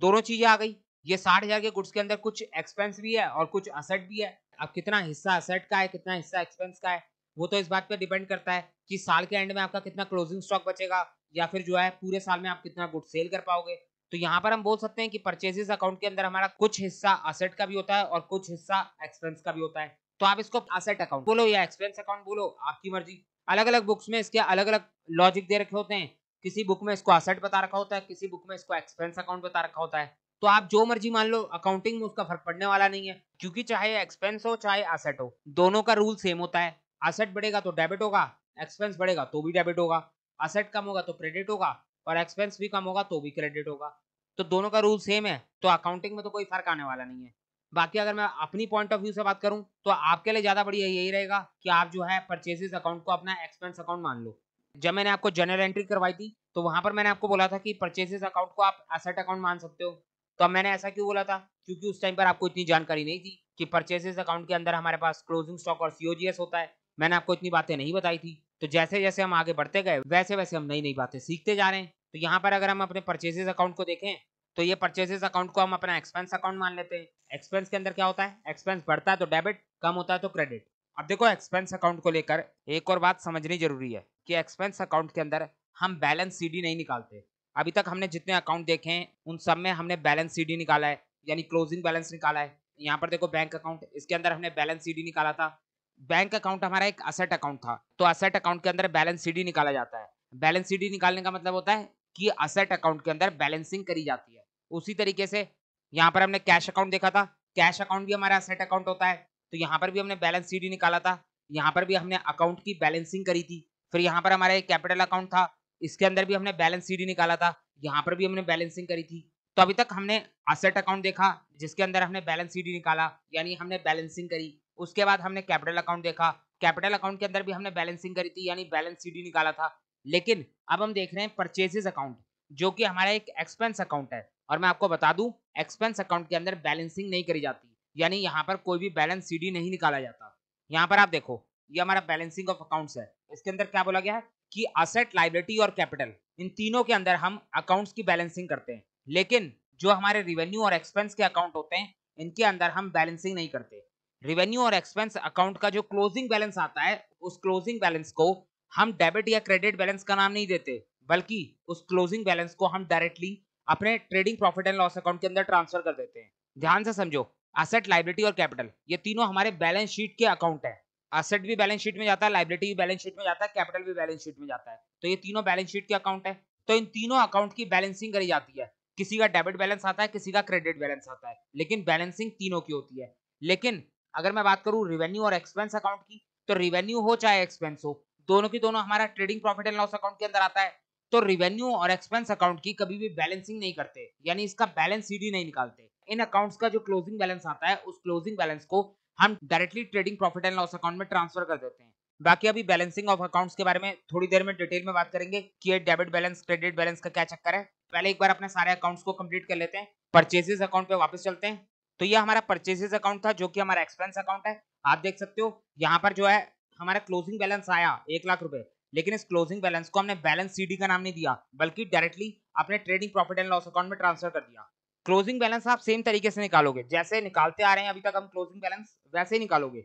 दोनों चीजें आ गई ये साठ हजार के गुड्स के अंदर कुछ एक्सपेंस भी है और कुछ असेट भी है अब कितना हिस्सा असेट का है कितना हिस्सा एक्सपेंस का है वो तो इस बात पर डिपेंड करता है कि साल के एंड में आपका कितना क्लोजिंग स्टॉक बचेगा या फिर जो है पूरे साल में आप कितना गुड सेल कर पाओगे तो यहाँ पर हम बोल सकते हैं कि परचेजेस अकाउंट के अंदर हमारा कुछ हिस्सा असेट का भी होता है और कुछ हिस्सा एक्सपेंस का भी होता है तो आप इसको असेट अकाउंट बोलो या एक्सपेंस अकाउंट बोलो आपकी मर्जी अलग अलग बुक्स में इसके अलग अलग लॉजिक दे रखे होते हैं किसी बुक में इसको असेट बता रखा होता है किसी बुक में इसको एक्सपेंस अकाउंट बता रखा होता है तो आप जो मर्जी मान लो अकाउंटिंग में उसका फर्क पड़ने वाला नहीं है क्योंकि चाहे एक्सपेंस हो चाहे असेट हो दोनों का रूल सेम होता है असेट बढ़ेगा तो डेबिट होगा एक्सपेंस बढ़ेगा तो भी डेबिट होगा असेट कम होगा तो क्रेडिट होगा और एक्सपेंस भी कम होगा तो भी क्रेडिट होगा तो दोनों का रूल सेम है तो अकाउंटिंग में तो कोई फर्क आने वाला नहीं है बाकी अगर मैं अपनी पॉइंट ऑफ व्यू से बात करूं तो आपके लिए ज्यादा बढ़िया यही रहेगा कि आप जो है परचेजेस अकाउंट को अपना एक्सपेंस अकाउंट मान लो जब मैंने आपको जनरल एंट्री करवाई थी तो वहां पर मैंने आपको बोला था कि परचेजेस अकाउंट को आप असेट अकाउंट मान सकते हो तो अब मैंने ऐसा क्यों बोला था क्योंकि उस टाइम पर आपको इतनी जानकारी नहीं थी कि परचेजेस अकाउंट के अंदर हमारे पास क्लोजिंग स्टॉक और सीओजीएस होता है मैंने आपको इतनी बातें नहीं बताई थी तो जैसे जैसे हम आगे बढ़ते गए वैसे वैसे हम नई नई बातें सीखते जा रहे हैं तो यहाँ पर अगर हम अपने परचेजेज अकाउंट को देखें तो ये परचेजेस अकाउंट को हम अपना एक्सपेंस अकाउंट मान लेते हैं एक्सपेंस के अंदर क्या होता है एक्सपेंस बढ़ता है तो डेबिट कम होता है तो क्रेडिट अब देखो एक्सपेंस अकाउंट को लेकर एक और बात समझनी जरूरी है कि एक्सपेंस अकाउंट के अंदर हम बैलेंस सीडी नहीं निकालते अभी तक हमने जितने अकाउंट देखे हैं उन सब में हमने बैलेंस सीडी निकाला है यानी क्लोजिंग बैलेंस निकाला है यहाँ पर देखो बैंक अकाउंट इसके अंदर हमने बैलेंस सीडी निकाला था बैंक अकाउंट हमारा एक असेट अकाउंट था तो असेट अकाउंट के अंदर बैलेंस सीडी निकाला जाता है बैलेंस सीडी निकालने का मतलब होता है कि असेट अकाउंट के अंदर बैलेंसिंग करी जाती है उसी तरीके से यहाँ पर हमने कैश अकाउंट देखा था कैश अकाउंट भी हमारा असेट अकाउंट होता है तो यहाँ पर भी हमने बैलेंस सीडी निकाला था यहाँ पर भी हमने अकाउंट की बैलेंसिंग करी थी फिर यहाँ पर हमारा एक कैपिटल अकाउंट था इसके अंदर भी हमने बैलेंस सीडी निकाला था यहाँ पर भी हमने बैलेंसिंग करी थी तो अभी तक हमने असेट अकाउंट देखा जिसके अंदर हमने बैलेंस सीडी निकाला यानी हमने बैलेंसिंग करी उसके बाद हमने कैपिटल अकाउंट देखा कैपिटल अकाउंट के अंदर भी हमने बैलेंसिंग करी थी यानी बैलेंस सीडी निकाला था लेकिन अब हम देख रहे हैं परचेजेस अकाउंट जो कि हमारा एक एक्सपेंस अकाउंट है और मैं आपको बता दूं एक्सपेंस अकाउंट के अंदर बैलेंसिंग नहीं करी जाती यानी यहाँ पर कोई भी बैलेंस सीडी नहीं निकाला जाता यहाँ पर आप देखो ये हमारा बैलेंसिंग ऑफ अकाउंट्स है इसके अंदर क्या बोला गया है कि असेट लाइबिलिटी और कैपिटल इन तीनों के अंदर हम अकाउंट्स की बैलेंसिंग करते हैं लेकिन जो हमारे रिवेन्यू और एक्सपेंस के अकाउंट होते हैं इनके अंदर हम बैलेंसिंग नहीं करते रिवेन्यू और एक्सपेंस अकाउंट का जो क्लोजिंग बैलेंस आता है उस क्लोजिंग बैलेंस को हम डेबिट या क्रेडिट बैलेंस का नाम नहीं देते बल्कि उस क्लोजिंग बैलेंस को हम डायरेक्टली अपने trading profit and loss account के अंदर ट्रांसफर कर देते हैं ध्यान से समझो असेट लाइबिलिटी और कैपिटल ये तीनों हमारे बैलेंस शीट के अकाउंट है असेट भी बैलेंस शीट में जाता है लाइबिलिटी भी बैलेंस शीट में जाता है कैपिटल भी बैलेंस शीट में जाता है तो ये तीनों बैलेंस शीट के अकाउंट है तो इन तीनों अकाउंट की बैलेंसिंग करी जाती है किसी का डेबिट बैलेंस आता है किसी का क्रेडिट बैलेंस आता है लेकिन बैलेंसिंग तीनों की होती है लेकिन अगर मैं बात करूं रिवेन्यू और एक्सपेंस अकाउंट की तो रिवेन्यू हो चाहे एक्सपेंस हो दोनों की दोनों हमारा trading profit and loss account के अंदर आता है तो रिवेन्यू और एक्सपेंस अकाउंट की कभी भी बैलेंसिंग नहीं करते यानी इसका बैलेंस सीडी नहीं निकालते इन अकाउंट्स का जो क्लोजिंग बैलेंस आता है उस क्लोजिंग बैलेंस को हम directly trading profit and loss account में ट्रांसफर कर देते हैं बाकी अभी बैलेंसिंग ऑफ अकाउंट्स के बारे में थोड़ी देर में डिटेल में बात करेंगे कि ये डेबिट बैलेंस क्रेडिट बैलेंस का क्या चक्कर है पहले एक बार अपने सारे अकाउंट्स को कंप्लीट कर लेते हैं परचेजेस अकाउंट पे वापस चलते हैं तो ये हमारा परचेजेज अकाउंट था जो कि हमारा एक्सपेंस अकाउंट है आप देख सकते हो यहाँ पर जो है हमारा क्लोजिंग बैलेंस आया एक लाख रुपए लेकिन इस क्लोजिंग बैलेंस को हमने बैलेंस सीडी का नाम नहीं दिया बल्कि डायरेक्टली अपने trading profit and loss account में ट्रांसफर कर दिया क्लोजिंग बैलेंस आप सेम तरीके से निकालोगे जैसे निकालते आ रहे हैं अभी तक हम क्लोजिंग बैलेंस वैसे ही निकालोगे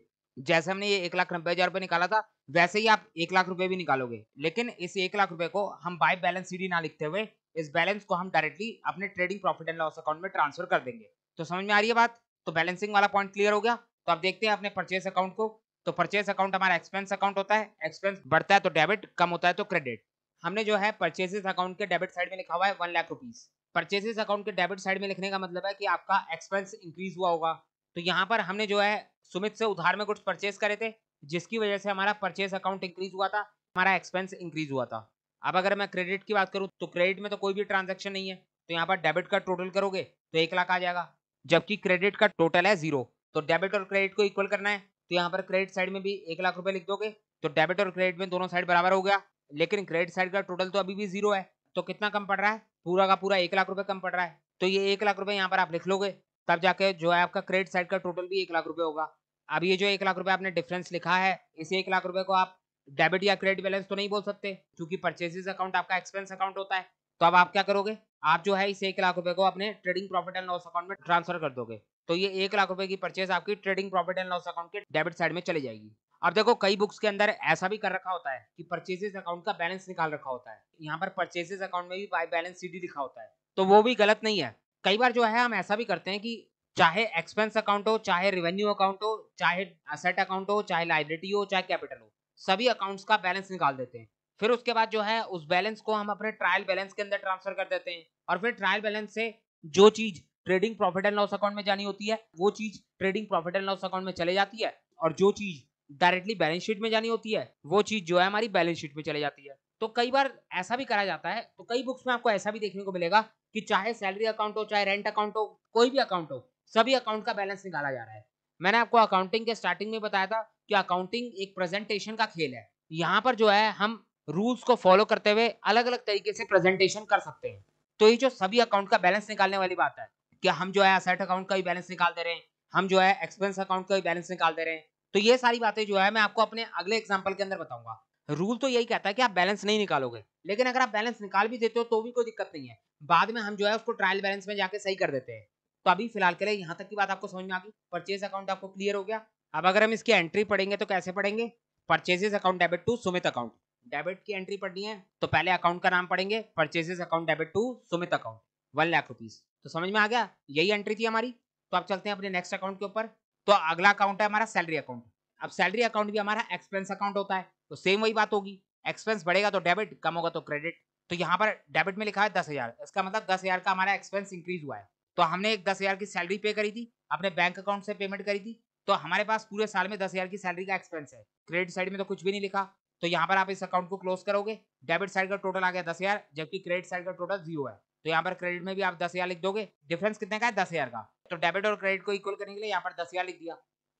जैसे हमने ये एक लाख नब्बे हजार रुपये निकाला था वैसे ही आप एक लाख रुपए भी निकालोगे लेकिन इस एक लाख रुपए को हम बाय बैलेंस सीडी ना लिखते हुए इस बैलेंस को हम डायरेक्टली अपने trading profit and loss account में ट्रांसफर कर देंगे तो समझ में आ रही है बात तो बैलेंसिंग वाला पॉइंट क्लियर हो गया तो आप देखते हैं अपने परचेस अकाउंट को तो परचेस अकाउंट हमारा एक्सपेंस अकाउंट होता है एक्सपेंस बढ़ता है तो डेबिट कम होता है तो क्रेडिट हमने जो है परचेजेस अकाउंट के डेबिट साइड में लिखा हुआ है one lakh rupees purchases account के डेबिट साइड में लिखने का मतलब है कि आपका एक्सपेंस इंक्रीज हुआ होगा तो यहाँ पर हमने जो है सुमित से उधार में कुछ परचेस करे थे जिसकी वजह से हमारा परचेस अकाउंट इंक्रीज हुआ था हमारा एक्सपेंस इंक्रीज हुआ था अब अगर मैं क्रेडिट की बात करूँ तो क्रेडिट में तो कोई भी ट्रांजेक्शन नहीं है तो यहाँ पर डेबिट का टोटल करोगे तो एक लाख आ जाएगा जबकि क्रेडिट का टोटल है जीरो तो डेबिट और क्रेडिट को इक्वल करना है तो यहाँ पर क्रेडिट साइड में भी एक लाख रुपए लिख दोगे तो डेबिट और क्रेडिट में दोनों साइड बराबर हो गया लेकिन क्रेडिट साइड का टोटल तो अभी भी जीरो है तो कितना कम पड़ रहा है पूरा का पूरा एक लाख रुपए कम पड़ रहा है तो ये एक लाख रुपए यहाँ पर आप लिख लोगे तब जाके जो है आपका क्रेडिट साइड का टोटल भी एक लाख रुपए होगा अब ये जो एक लाख रुपए आपने डिफरेंस लिखा है इस एक लाख रुपए को आप डेबिट या क्रेडिट बैलेंस तो नहीं बोल सकते क्योंकि परचेजेस अकाउंट आपका एक्सपेंस अकाउंट होता है तो अब आप क्या करोगे आप जो है इस एक लाख रुपए को अपने trading profit and loss account में ट्रांसफर कर दोगे तो ये एक लाख रुपए की परचेज आपकी trading profit and loss account के डेबिट साइड में चली जाएगी अब देखो कई बुक्स के अंदर ऐसा भी कर रखा होता है कि परचेजेस अकाउंट का बैलेंस निकाल रखा होता है यहाँ पर परचेजेस अकाउंट में भी बाय बैलेंस सीडी लिखा होता है तो वो भी गलत नहीं है कई बार जो है हम ऐसा भी करते हैं कि चाहे एक्सपेंस अकाउंट हो चाहे रेवेन्यू अकाउंट हो चाहे असेट अकाउंट हो चाहे लाइब्रेटी हो चाहे कैपिटल हो सभी अकाउंट्स का बैलेंस निकाल देते हैं फिर उसके बाद जो है उस बैलेंस को हम अपने ट्रायल बैलेंस के अंदर ट्रांसफर कर देते हैं और फिर ट्रायल बैलेंस से जो चीज trading profit and loss account में जानी होती है वो चीज trading profit and loss account में चले जाती है और जो चीज डायरेक्टली बैलेंस शीट में जानी होती है वो चीज जो है हमारी बैलेंस शीट में चले जाती है तो कई बार ऐसा भी करा जाता है तो कई बुक्स में आपको ऐसा भी देखने को मिलेगा कि चाहे सैलरी अकाउंट हो चाहे रेंट अकाउंट हो कोई भी अकाउंट हो सभी अकाउंट का बैलेंस निकाला जा रहा है मैंने आपको अकाउंटिंग के स्टार्टिंग में बताया था कि अकाउंटिंग एक प्रेजेंटेशन का खेल है यहाँ पर जो है हम रूल्स को फॉलो करते हुए अलग अलग तरीके से प्रेजेंटेशन कर सकते हैं तो ये जो सभी अकाउंट का बैलेंस निकालने वाली बात है कि हम जो है असेट अकाउंट का भी बैलेंस निकाल दे रहे हैं हम जो है एक्सपेंस अकाउंट का भी बैलेंस निकाल दे रहे हैं तो ये सारी बातें जो है मैं आपको अपने अगले एग्जाम्पल के अंदर बताऊंगा रूल तो यही कहता है कि आप बैलेंस नहीं निकालोगे लेकिन अगर आप बैलेंस निकाल भी देते हो तो भी कोई दिक्कत नहीं है बाद में हम जो है उसको ट्रायल बैलेंस में जाके सही कर देते हैं तो अभी फिलहाल के लिए यहाँ तक की बात आपको समझ में आ गई परचेज अकाउंट आपको क्लियर हो गया अब अगर हम इसकी एंट्री पढ़ेंगे तो कैसे पढ़ेंगे purchases account debit to Sumit account debit की एंट्री पढ़नी है तो पहले अकाउंट का नाम पढ़ेंगे purchases account debit to Sumit account one lakh rupees तो समझ में आ गया यही एंट्री थी हमारी तो आप चलते हैं अपने नेक्स्ट अकाउंट के ऊपर तो अगला अकाउंट है हमारा सैलरी अकाउंट अब सैलरी अकाउंट भी हमारा एक्सपेंस अकाउंट होता है तो सेम वही बात होगी एक्सपेंस बढ़ेगा तो डेबिट कम होगा तो क्रेडिट तो यहाँ पर डेबिट में लिखा है दस हजार इसका मतलब दस हजार का हमारा एक्सपेंस इंक्रीज हुआ है तो हमने एक दस हजार की सैलरी पे करी थी अपने बैंक अकाउंट से पेमेंट करी थी तो हमारे पास पूरे साल में दस हजार की सैलरी का एक्सपेंस है क्रेडिट साइड में तो कुछ भी नहीं लिखा तो यहाँ पर आप इस अकाउंट को क्लोज करोगे डेबिट साइड का टोटल आ गया दस हजार जबकि क्रेडिट साइड का टोटल जीरो है तो यहाँ पर क्रेडिट में भी आप दस हजार लिख दोगे डिफरेंस कितने का है दस हजार का तो डेबिट और क्रेडिट को इक्वल करने के लिए यहाँ पर दस हजार लिख दिया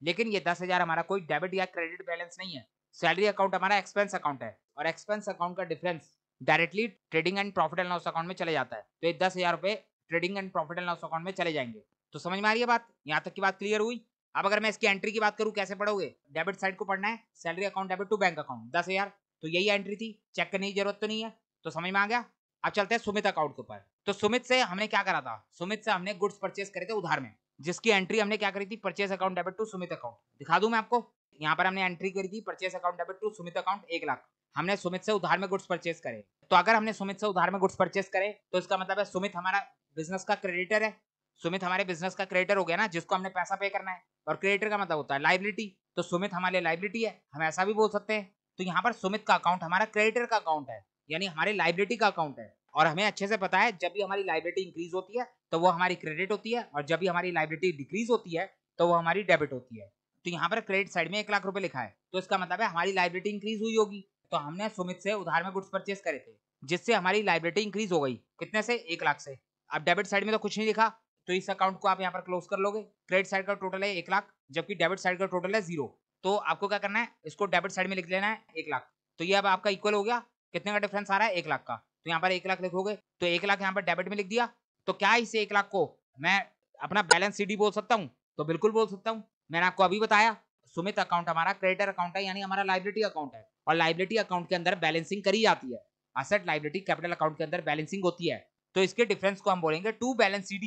लेकिन ये दस हजार हमारा कोई डेबिट या क्रेडिट बैलेंस नहीं है सैलरी अकाउंट हमारा एक्सपेंस अकाउंट है और एक्सपेंस अकाउंट का difference directly trading and profit and loss account में चले जाता है तो ये दस हजार रुपए trading and profit and loss account में चले जाएंगे तो समझ में आ रही है बात यहाँ तक की बात क्लियर हुई अब अगर मैं इसकी एंट्री की बात करूँ कैसे पढ़ोगे डेबिट साइड को पढ़ना है salary account debit to bank account दस हजार तो यही एंट्री थी चेक करने की जरूरत तो नहीं है तो समझ में आ गया अब चलते हैं सुमित अकाउंट के ऊपर तो सुमित से हमने क्या करा था सुमित से हमने गुड्स परचेस करे थे उधार में जिसकी एंट्री हमने क्या करी थी purchase account debit to Sumit account दिखा दू मैं आपको यहाँ पर हमने एंट्री करी थी purchase account debit to Sumit account एक लाख हमने सुमित से उधार में गुड्स परचेस करे तो अगर हमने सुमित से उधार में गुड्स परचेस करे तो इसका मतलब है सुमित हमारा बिजनेस का क्रेडिटर है सुमित हमारे बिजनेस का क्रिएटर हो गया ना जिसको हमने पैसा पे करना है और क्रिएटर का मतलब होता है लाइबिलिटी तो सुमित हमारे लाइबिलिटी है हम ऐसा भी बोल सकते हैं तो यहाँ पर सुमित का अकाउंट हमारा क्रिएटर का अकाउंट है यानी हमारे लाइबिलिटी का अकाउंट है और हमें अच्छे से पता है जब भी हमारी लाइबिलिटी इंक्रीज होती है तो वो हमारी क्रेडिट होती है और जब भी हमारी लाइबिलिटी डिक्रीज होती है तो वो हमारी डेबिट होती है तो यहाँ पर क्रेडिट साइड में एक लाख रुपए लिखा है तो इसका मतलब है हमारी लाइबिलिटी इंक्रीज हुई होगी तो हमने सुमित से उधार में गुड्स परचेस करे थे जिससे हमारी लाइबिलिटी इंक्रीज हो गई कितने से एक लाख से अब डेबिट साइड में तो कुछ नहीं लिखा तो इस अकाउंट को आप यहाँ पर क्लोज कर लोगे क्रेडिट साइड का टोटल है एक लाख जबकि डेबिट साइड का टोटल है जीरो तो आपको क्या करना है इसको डेबिट साइड में लिख लेना है एक लाख तो ये अब आपका इक्वल हो गया कितने का डिफरेंस आ रहा है एक लाख का तो यहाँ पर एक लाख लिखोगे तो एक लाख यहाँ पर डेबिट में लिख दिया तो क्या इसे एक लाख को मैं अपना बैलेंस सीडी बोल सकता हूँ तो बिल्कुल बोल सकता हूँ मैंने आपको अभी बताया सुमित अकाउंट हमारा क्रेडिटर अकाउंट है यानी हमारा लाइब्रेटी अकाउंट है और लाइब्रेटी अकाउंट के अंदर बैलेंसिंग करी जाती है असेट लाइब्रेटी कैपिटल अकाउंट के अंदर बैलेंसिंग होती है तो इसके डिफरेंस को हम बोलेंगे टू बैलेंस सी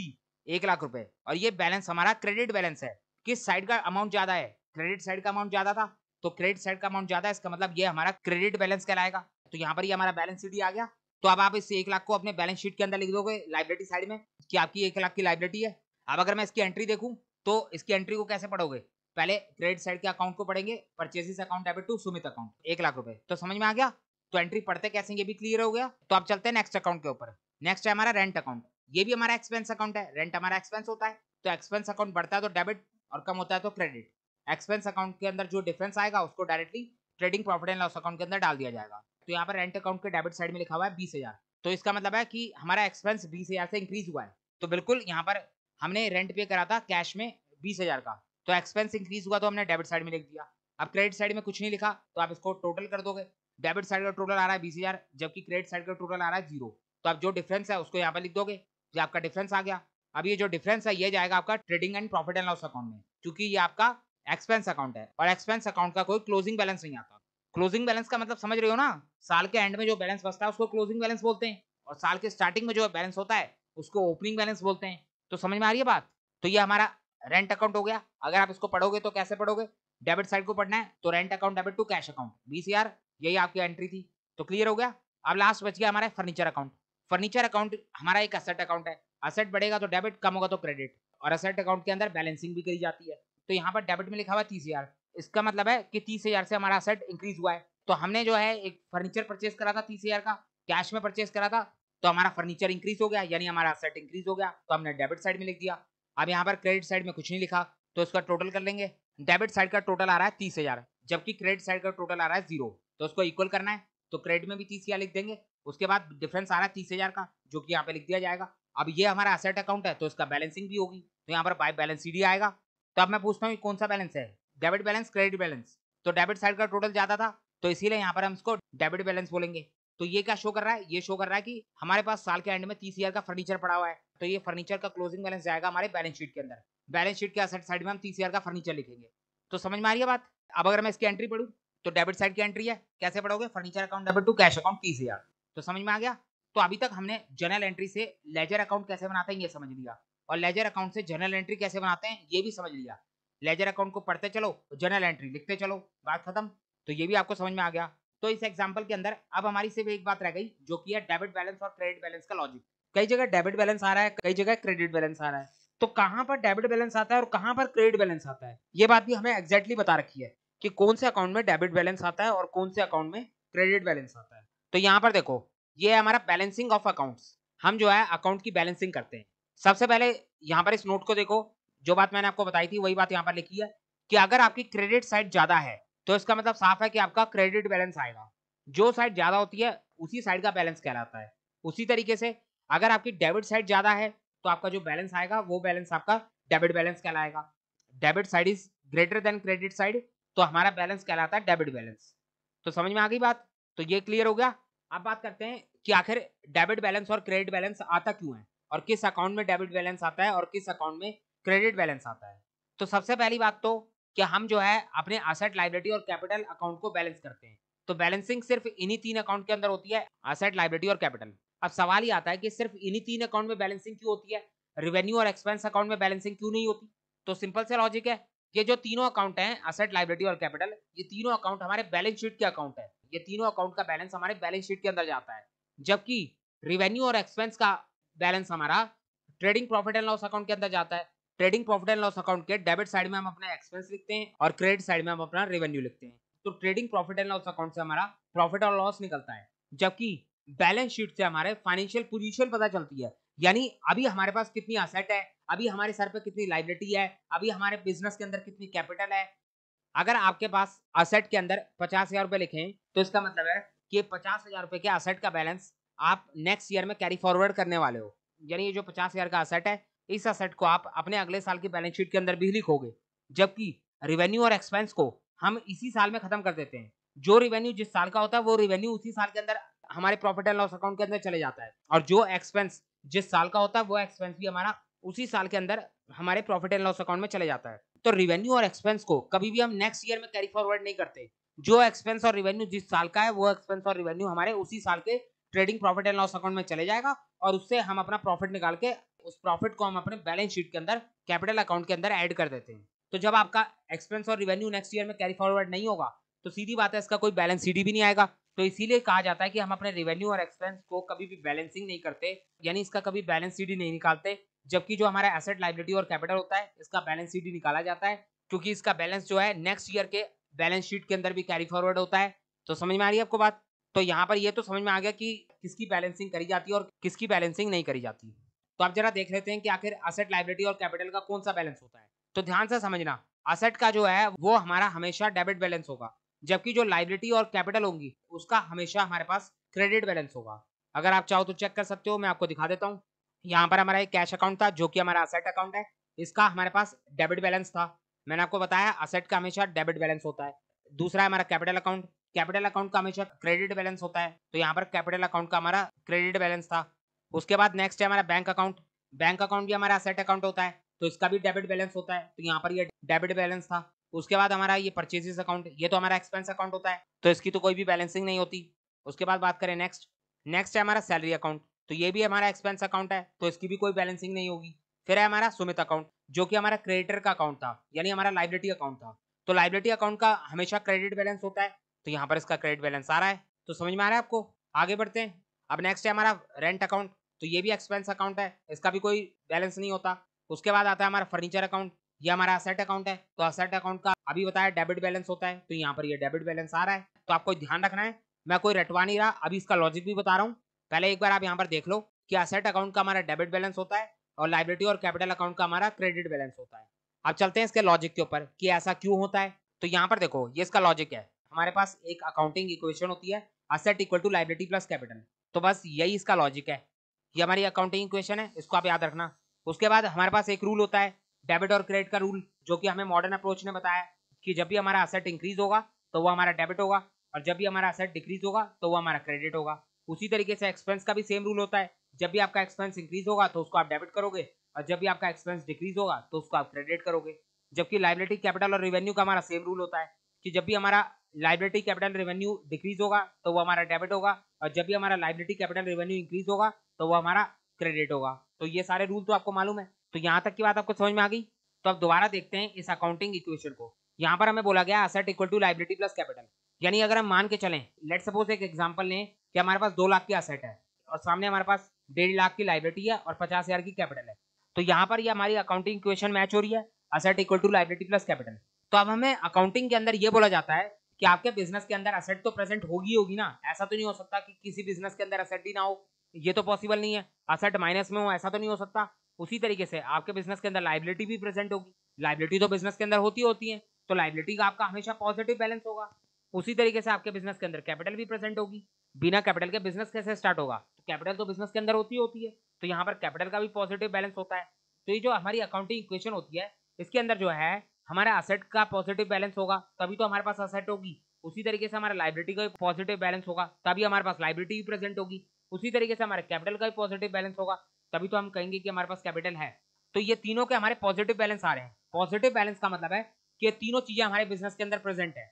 एक लाख रुपए और ये बैलेंस हमारा क्रेडिट बैलेंस है किस साइड का अमाउंट ज्यादा है क्रेडिट साइड का अमाउंट ज्यादा था तो क्रेडिट साइड का अमाउंट ज्यादा है इसका मतलब ये हमारा क्रेडिट बैलेंस कहलाएगा तो यहाँ पर ये हमारा बैलेंस शीट ही आ गया तो अब आप इस एक लाख को अपने बैलेंस शीट के अंदर लिख दोगे लाइब्रेटी साइड में कि आपकी एक लाख की लाइब्रेटी है अब अगर मैं इसकी एंट्री देखूँ तो इसकी एंट्री को कैसे पढ़ोगे पहले क्रेडिट साइड के अकाउंट को पढ़ेंगे purchases account debit to Sumit account एक लाख रुपए तो समझ में आ गया तो एंट्री पढ़ते कैसे ये भी क्लियर हो गया तो आप चलते हैं नेक्स्ट अकाउंट के ऊपर नेक्स्ट है हमारा रेंट अकाउंट ये भी हमारा एक्सपेंस अकाउंट है रेंट हमारा एक्सपेंस होता है तो एक्सपेंस अकाउंट बढ़ता है तो डेबिट और कम होता है तो क्रेडिट एक्सपेंस अकाउंट के अंदर जो डिफरेंस आएगा उसको directly trading profit and loss account के अंदर डाल दिया जाएगा तो यहाँ पर रेंट अकाउंट के डेबिट साइड में लिखा हुआ है बीस हजार तो इसका मतलब है कि हमारा एक्सपेंस बीस हजार से इंक्रीज हुआ है तो बिल्कुल यहाँ पर हमने रेंट पे करा था कैश में बीस हजार का तो एक्सपेंस इंक्रीज हुआ तो हमने डेबिट साइड में लिख दिया अब क्रेडिट साइड में कुछ नहीं लिखा तो आप इसको टोटल कर दोगे डेबिट साइड का टोटल आ रहा है बीस हजार जबकि क्रेडिट साइड का टोटल आ रहा है जीरो तो आप जो डिफरेंस है उसको यहाँ पर लिख दोगे ये आपका डिफरेंस आ गया अब ये जो डिफरेंस है ये जाएगा आपका trading and profit and loss account में क्योंकि ये आपका एक्सपेंस अकाउंट है और एक्सपेंस अकाउंट का कोई क्लोजिंग बैलेंस नहीं आता क्लोजिंग बैलेंस का मतलब समझ रहे हो ना साल के एंड में जो बैलेंस बचता है उसको क्लोजिंग बैलेंस बोलते हैं और साल के स्टार्टिंग में जो बैलेंस होता है उसको ओपनिंग बैलेंस बोलते हैं तो समझ में आ रही है बात तो ये हमारा रेंट अकाउंट हो गया अगर आप इसको पढ़ोगे तो कैसे पढ़ोगे डेबिट साइड को पढ़ना है तो rent account debit to cash account BCR यही आपकी एंट्री थी तो क्लियर हो गया अब लास्ट बच गया हमारा फर्नीचर अकाउंट फर्नीचर अकाउंट हमारा एक असेट अकाउंट है असेट बढ़ेगा तो डेबिट कम होगा तो क्रेडिट और असेट अकाउंट के अंदर बैलेंसिंग भी करी जाती है तो यहाँ पर डेबिट में लिखा हुआ तीस हजार इसका मतलब है कि तीस हजार से हमारा असेट इंक्रीज हुआ है तो हमने जो है एक फर्नीचर परचेज करा था तीस हजार का कैश में परचेज करा था तो हमारा फर्नीचर इंक्रीज हो गया यानी हमारा असेट इंक्रीज हो गया तो हमने डेबिट साइड में लिख दिया अब यहाँ पर क्रेडिट साइड में कुछ नहीं लिखा तो उसका टोटल कर लेंगे डेबिट साइड का टोटल आ रहा है तीस हजार जबकि क्रेडिट साइड का टोटल आ रहा है जीरो तो उसको इक्वल करना है तो क्रेडिट में भी तीस हजार लिख देंगे उसके बाद डिफरेंस आ रहा है तीस हजार का जो कि यहाँ पे लिख दिया जाएगा अब ये हमारा एसेट अकाउंट है तो इसका बैलेंसिंग भी होगी तो यहाँ पर बाय बैलेंस सीडी आएगा तो अब मैं पूछता हूँ कौन सा बैलेंस है डेबिट बैलेंस क्रेडिट बैलेंस तो डेबिट साइड का टोटल ज्यादा था तो इसीलिए यहाँ पर हम इसको डेबिट बैलेंस बोलेंगे तो ये क्या शो कर रहा है ये शो कर रहा है कि हमारे पास साल के एंड में तीस हजार का फर्नीचर पड़ा हुआ है तो ये फर्नीचर का क्लोजिंग बैलेंस जाएगा हमारे बैलेंस शीट के अंदर बैलेंस शीट के असेट साइड में हम तीस हजार का फर्नीचर लिखेंगे तो समझ में आ रही है बात अब अगर मैं इसकी एंट्री पढ़ू तो डेबिट साइड की एंट्री है कैसे पढ़ोगे furniture account debit to cash account तीस हजार तो समझ में आ गया तो अभी तक हमने जनरल एंट्री से लेजर अकाउंट कैसे बनाते हैं ये समझ लिया और लेजर अकाउंट से जनरल एंट्री कैसे बनाते हैं ये भी समझ लिया लेजर अकाउंट को पढ़ते चलो जनरल एंट्री लिखते चलो बात खत्म तो ये भी आपको समझ में आ गया तो इस एग्जाम्पल के अंदर अब हमारी सिर्फ एक बात रह गई जो कि है डेबिट बैलेंस और क्रेडिट बैलेंस का लॉजिक कई जगह डेबिट बैलेंस आ रहा है कई जगह क्रेडिट बैलेंस आ रहा है तो कहाँ पर डेबिट बैलेंस आता है और कहाँ पर क्रेडिट बैलेंस आता है ये बात भी हमें एग्जैक्टली बता रखी है कि कौन से अकाउंट में डेबिट बैलेंस आता है और कौन से अकाउंट में क्रेडिट बैलेंस आता है तो यहाँ पर देखो ये है हमारा बैलेंसिंग ऑफ अकाउंट्स हम जो है अकाउंट की बैलेंसिंग करते हैं सबसे पहले यहाँ पर इस नोट को देखो जो बात मैंने आपको बताई थी वही बात यहाँ पर लिखी है कि अगर आपकी क्रेडिट साइड ज्यादा है तो इसका मतलब साफ है कि आपका क्रेडिट बैलेंस आएगा जो साइड ज्यादा होती है उसी साइड का बैलेंस कहलाता है उसी तरीके से अगर आपकी डेबिट साइड ज्यादा है तो आपका जो बैलेंस आएगा वो बैलेंस आपका डेबिट बैलेंस कहलाएगा debit side is greater than credit side तो हमारा बैलेंस कहलाता है डेबिट बैलेंस तो समझ में आ गई बात तो ये क्लियर हो गया अब बात करते हैं कि आखिर डेबिट बैलेंस और क्रेडिट बैलेंस आता क्यों है और किस अकाउंट में डेबिट बैलेंस आता है और किस अकाउंट में क्रेडिट बैलेंस आता है तो सबसे पहली बात तो कि हम जो है अपने असेट लाइब्रेटी और कैपिटल अकाउंट को बैलेंस करते हैं तो बैलेंसिंग सिर्फ इन्हीं तीन अकाउंट के अंदर होती है असेट लाइब्रेटी और कैपिटल अब सवाल ही आता है कि सिर्फ इन्हीं तीन अकाउंट में बैलेंसिंग क्यों होती है रेवेन्यू और एक्सपेंस अकाउंट में बैलेंसिंग क्यों नहीं होती तो सिंपल से लॉजिक है ये जो तीनों अकाउंट हैं असेट लाइब्रेटी और कैपिटल ये तीनों अकाउंट हमारे बैलेंस शीट के अकाउंट है ये तीनों अकाउंट का बैलेंस हमारे बैलेंस शीट के अंदर जाता है जबकि रिवेन्यू और एक्सपेंस का बैलेंस हमारा trading profit and loss account के अंदर जाता है trading profit and loss account के डेबिट साइड में हम अपना एक्सपेंस लिखते हैं और क्रेडिट साइड में हम अपना रेवेन्यू लिखते हैं तो trading profit and loss account से हमारा प्रॉफिट और लॉस निकलता है जबकि बैलेंस शीट से हमारे फाइनेंशियल पोजीशन पता चलती है यानी अभी हमारे पास कितनी असेट है अभी हमारे सर पे कितनी लाइबिलिटी है अभी हमारे बिजनेस के अंदर कितनी कैपिटल है अगर आपके पास असेट के अंदर पचास हजार रुपए लिखे तो इसका मतलब है कि पचास हजार रुपए के असेट का बैलेंस आप नेक्स्ट ईयर में कैरी फॉरवर्ड करने वाले हो यानी ये जो पचास हजार का असेट है इस असेट को आप अपने अगले साल की बैलेंस शीट के अंदर भी लिखोगे जबकि रिवेन्यू और एक्सपेंस को हम इसी साल में खत्म कर देते हैं जो रिवेन्यू जिस साल का होता है वो रिवेन्यू उसी साल के अंदर हमारे प्रॉफिट एंड लॉस अकाउंट के अंदर चले जाता है और जो एक्सपेंस जिस साल का होता है वो एक्सपेंस भी हमारा उसी साल के अंदर हमारे प्रॉफिट एंड लॉस अकाउंट में चले जाता है तो रिवेन्यू और एक्सपेंस को कभी भी हम नेक्स्ट ईयर में कैरी फॉरवर्ड नहीं करते जो एक्सपेंस और रिवेन्यू जिस साल का है वो एक्सपेंस और रिवेन्यू हमारे उसी साल के trading profit and loss account में चले जाएगा और उससे हम अपना प्रॉफिट निकाल के उस प्रॉफिट को हम अपने बैलेंस शीट के अंदर कैपिटल अकाउंट के अंदर ऐड कर देते हैं तो जब आपका एक्सपेंस और रिवेन्यू नेक्स्ट ईयर में कैरी फॉरवर्ड नहीं होगा तो सीधी बात है इसका कोई बैलेंस सीडी भी नहीं आएगा तो इसीलिए कहा जाता है कि हम अपने रेवेन्यू और एक्सपेंस को कभी भी बैलेंसिंग नहीं करते यानी इसका कभी बैलेंस सीडी नहीं निकालते जबकि जो हमारा एसेट लाइबिलिटी और कैपिटल होता है इसका बैलेंस सीडी निकाला जाता है क्योंकि इसका बैलेंस जो है नेक्स्ट ईयर के बैलेंस शीट के अंदर भी कैरी फॉरवर्ड होता है तो समझ में आ रही है आपको बात तो यहाँ पर ये तो समझ में आ गया कि किसकी बैलेंसिंग करी जाती है और किसकी बैलेंसिंग नहीं करी जाती तो आप जरा देख लेते हैं कि आखिर असेट लाइबिलिटी और कैपिटल का कौन सा बैलेंस होता है तो ध्यान से समझना असेट का जो है वो हमारा हमेशा डेबिट बैलेंस होगा जबकि जो लाइबिलिटी और कैपिटल होंगी उसका हमेशा हमारे पास क्रेडिट बैलेंस होगा अगर आप चाहो तो चेक कर सकते हो मैं आपको दिखा देता हूँ यहाँ पर हमारा एक कैश अकाउंट था जो कि हमारा असेट अकाउंट है इसका हमारे पास डेबिट बैलेंस था मैंने आपको बताया असेट का हमेशा डेबिट बैलेंस होता है दूसरा है हमारा कैपिटल अकाउंट कैपिटल अकाउंट का हमेशा क्रेडिट बैलेंस होता है तो यहाँ पर कैपिटल अकाउंट का हमारा क्रेडिट बैलेंस था उसके बाद नेक्स्ट है हमारा बैंक अकाउंट बैंक अकाउंट भी हमारा असेट अकाउंट होता है तो इसका भी डेबिट बैलेंस होता है तो यहाँ पर ये डेबिट बैलेंस था उसके बाद हमारा ये परचेजेस अकाउंट ये तो हमारा एक्सपेंस अकाउंट होता है तो इसकी तो कोई भी बैलेंसिंग नहीं होती उसके बाद बात करें नेक्स्ट नेक्स्ट है हमारा सैलरी अकाउंट तो ये भी हमारा एक्सपेंस अकाउंट है तो इसकी भी कोई बैलेंसिंग नहीं होगी फिर है हमारा सुमित अकाउंट जो कि हमारा क्रेडिटर का अकाउंट था यानी हमारा लाइबिलिटी अकाउंट था तो लाइबिलिटी अकाउंट का हमेशा क्रेडिट बैलेंस होता है तो यहाँ पर इसका क्रेडिट बैलेंस आ रहा है तो समझ में आ रहा है आपको आगे बढ़ते हैं अब नेक्स्ट है हमारा रेंट अकाउंट तो ये भी एक्सपेंस अकाउंट है इसका भी कोई बैलेंस नहीं होता उसके बाद आता है हमारा फर्नीचर अकाउंट ये हमारा असेट अकाउंट है तो असेट अकाउंट का अभी बताया डेबिट बैलेंस होता है तो यहाँ पर ये डेबिट बैलेंस आ रहा है तो आपको ध्यान रखना है मैं कोई रटवा नहीं रहा अभी इसका लॉजिक भी बता रहा हूँ पहले एक बार आप यहाँ पर देख लो कि असेट अकाउंट का हमारा डेबिट बैलेंस होता है और लाइब्रेटी और कैपिटल अकाउंट का हमारा क्रेडिट बैलेंस होता है अब चलते हैं इसके लॉजिक के ऊपर कि ऐसा क्यों होता है तो यहाँ पर देखो ये इसका लॉजिक है हमारे पास एक अकाउंटिंग इक्वेशन होती है asset equal to liability plus capital तो बस यही इसका लॉजिक है ये हमारी अकाउंटिंग इक्वेशन है इसको आप याद रखना उसके बाद हमारे पास एक रूल होता है डेबिट और क्रेडिट का रूल जो कि हमें मॉडर्न अप्रोच ने बताया कि जब भी हमारा असेट इंक्रीज होगा तो वो हमारा डेबिट होगा और जब भी हमारा असेट डिक्रीज होगा तो वो हमारा क्रेडिट होगा उसी तरीके से एक्सपेंस का भी सेम रूल होता है जब भी आपका एक्सपेंस इंक्रीज होगा तो उसको आप डेबिट करोगे और जब भी आपका एक्सपेंस डिक्रीज होगा तो उसको आप क्रेडिट करोगे जबकि लाइब्रेटी कैपिटल और रेवेन्यू का हमारा सेम रूल होता है कि जब भी हमारा लाइब्रेटी कैपिटल रेवेन्यू डिक्रीज होगा तो वो हमारा डेबिट होगा और जब भी हमारा लाइब्रेटी कैपिटल रेवेन्यू इंक्रीज होगा तो वो हमारा क्रेडिट होगा तो ये सारे रूल तो आपको मालूम है तो यहाँ तक की बात आपको समझ में आ गई तो अब दोबारा देखते हैं इस अकाउंटिंग इक्वेशन को यहाँ पर हमें बोला गया asset equal to liability plus capital यानी अगर हम मान के चले लेट सपोज एक एग्जाम्पल लें कि हमारे पास दो लाख की असेट है और सामने हमारे पास डेढ़ लाख की लाइबिलिटी है और पचास हजार की कैपिटल है तो यहाँ पर ये हमारी अकाउंटिंग इक्वेशन मैच हो रही है asset equal to liability plus capital तो अब हमें अकाउंटिंग के अंदर ये बोला जाता है कि आपके बिजनेस के अंदर असेट तो प्रेजेंट होगी होगी ना ऐसा तो नहीं हो सकता कि किसी बिजनेस के अंदर असेट ही ना हो ये तो पॉसिबल नहीं है असेट माइनस में हो ऐसा तो नहीं हो सकता उसी तरीके से आपके बिजनेस के अंदर लाइबिलिटी भी प्रेजेंट होगी लाइबिलिटी तो बिजनेस के अंदर होती होती है तो लाइबिलिटी का आपका हमेशा पॉजिटिव बैलेंस होगा उसी तरीके से आपके बिजनेस के अंदर कैपिटल भी प्रेजेंट होगी बिना कैपिटल के बिजनेस कैसे स्टार्ट होगा तो कैपिटल तो बिजनेस के अंदर होती होती है तो यहाँ पर कैपिटल का भी पॉजिटिव बैलेंस होता है तो ये जो हमारी अकाउंटिंग इक्वेशन होती है इसके अंदर जो है हमारा असेट का पॉजिटिव बैलेंस होगा तभी तो हमारे पास असेट होगी उसी तरीके से हमारा लाइब्रेटी का भी पॉजिटिव बैलेंस होगा तभी हमारे पास लाइब्रेटी भी प्रेजेंट होगी उसी तरीके से हमारे कैपिटल का भी पॉजिटिव बैलेंस होगा तभी तो हम कहेंगे कि हमारे पास कैपिटल है तो ये तीनों के हमारे पॉजिटिव बैलेंस आ रहे हैं पॉजिटिव बैलेंस का मतलब है कि ये तीनों चीजें हमारे बिजनेस के अंदर प्रेजेंट है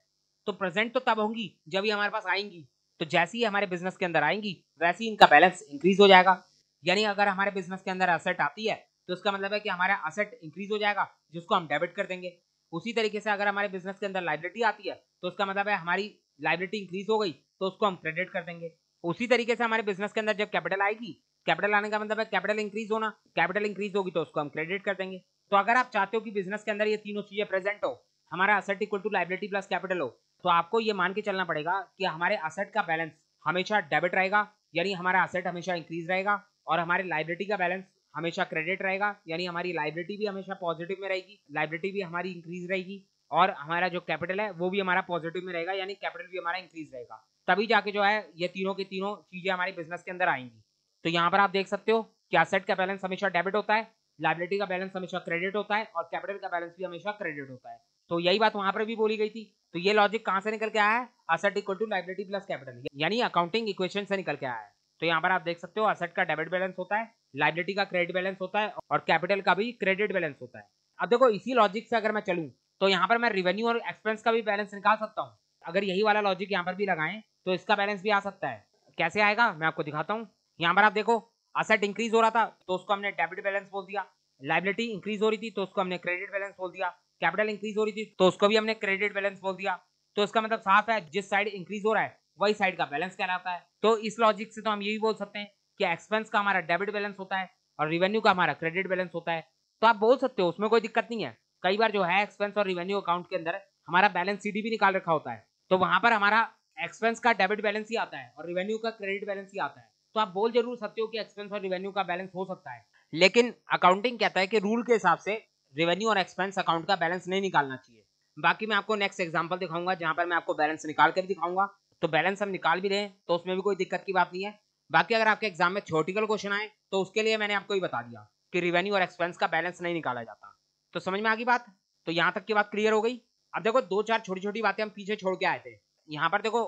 तो प्रेजेंट तो तब होंगी जब ये हमारे पास आएंगी तो जैसे ही हमारे बिजनेस के अंदर आएंगी वैसे ही इनका बैलेंस इंक्रीज हो जाएगा यानी अगर हमारे बिजनेस के अंदर असेट आती है तो उसका मतलब है कि हमारा असेट इंक्रीज हो जाएगा जिसको हम डेबिट कर देंगे उसी तरीके से अगर हमारे बिजनेस के अंदर लाइबिलिटी आती है तो उसका मतलब है हमारी लाइबिलिटी इंक्रीज हो गई तो उसको हम क्रेडिट कर देंगे उसी तरीके से हमारे बिजनेस के अंदर जब कैपिटल आएगी कैपिटल आने का मतलब है कैपिटल इंक्रीज होना कैपिटल इंक्रीज होगी तो उसको हम क्रेडिट कर देंगे तो अगर आप चाहते हो कि बिजनेस के अंदर ये तीनों चीजें प्रेजेंट हो हमारा asset equal to liability plus capital हो तो आपको ये मान के चलना पड़ेगा कि हमारे असेट का बैलेंस हमेशा डेबिट रहेगा यानी हमारा असेट हमेशा इंक्रीज रहेगा और हमारे लाइबिलिटी का बैलेंस हमेशा क्रेडिट रहेगा यानी हमारी लाइबिलिटी भी हमेशा पॉजिटिव में रहेगी लाइबिलिटी भी हमारी इंक्रीज रहेगी और हमारा जो कैपिटल है वो भी हमारा पॉजिटिव में रहेगा यानी कैपिटल भी हमारा इंक्रीज रहेगा तभी जाके जो है ये तीनों के तीनों चीजें हमारे बिजनेस के अंदर आएंगी तो यहाँ पर आप देख सकते हो कि असेट का बैलेंस हमेशा डेबिट होता है लाइबिलिटी का बैलेंस हमेशा क्रेडिट होता है और कैपिटल का बैलेंस भी हमेशा क्रेडिट होता है तो यही बात वहां पर भी बोली गई थी तो ये लॉजिक कहाँ से निकल के आया है asset equal to liability plus capital यानी अकाउंटिंग इक्वेशन से निकल के आया है तो यहाँ पर आप देख सकते हो असेट का डेबिट बैलेंस होता है लाइबिलिटी का क्रेडिट बैलेंस होता है और कैपिटल का भी क्रेडिट बैलेंस होता है अब देखो इसी लॉजिक से अगर मैं चलूँ तो यहाँ पर मैं रिवेन्यू और एक्सपेंस का भी बैलेंस निकाल सकता हूँ अगर यही वाला लॉजिक यहाँ पर भी लगाएं तो इसका बैलेंस भी आ सकता है कैसे आएगा मैं आपको दिखाता हूँ यहाँ पर आप देखो असेट इंक्रीज हो रहा था तो उसको हमने डेबिट बैलेंस बोल दिया लाइबिलिटी इंक्रीज हो रही थी तो उसको हमने क्रेडिट बैलेंस बोल दिया कैपिटल इंक्रीज हो रही थी तो उसको भी हमने क्रेडिट बैलेंस बोल दिया तो इसका मतलब साफ है जिस साइड इंक्रीज हो रहा है वही साइड का बैलेंस कहलाता है तो इस लॉजिक से तो हम यही बोल सकते हैं कि एक्सपेंस का हमारा डेबिट बैलेंस होता है और रिवेन्यू का हमारा क्रेडिट बैलेंस होता है तो आप बोल सकते हो उसमें कोई दिक्कत नहीं है कई बार जो है एक्सपेंस और रिवेन्यू अकाउंट के अंदर हमारा बैलेंस सीडी भी निकाल रखा होता है तो वहां पर हमारा एक्सपेंस का डेबिट बैलेंस ही आता है और रिवेन्यू का क्रेडिट बैलेंस ही आता है तो आप बोल जरूर सकते हो कि एक्सपेंस और रिवेन्यू का बैलेंस हो सकता है लेकिन अकाउंटिंग कहता है कि रूल के हिसाब से रेवेन्यू और एक्सपेंस अकाउंट का बैलेंस नहीं निकालना चाहिए बाकी मैं आपको नेक्स्ट एग्जाम्पल दिखाऊंगा जहां पर मैं आपको बैलेंस निकाल कर दिखाऊंगा तो बैलेंस हम निकाल भी रहे हैं तो उसमें भी कोई दिक्कत की बात नहीं है बाकी अगर आपके एग्जाम में थ्योरेटिकल क्वेश्चन आए तो उसके लिए मैंने आपको ये बता दिया कि रिवेन्यू और एक्सपेंस का बैलेंस नहीं निकाला जाता तो समझ में आ गई बात तो यहाँ तक की बात क्लियर हो गई अब देखो दो चार छोटी छोटी बातें हम पीछे छोड़ के आए थे यहाँ पर देखो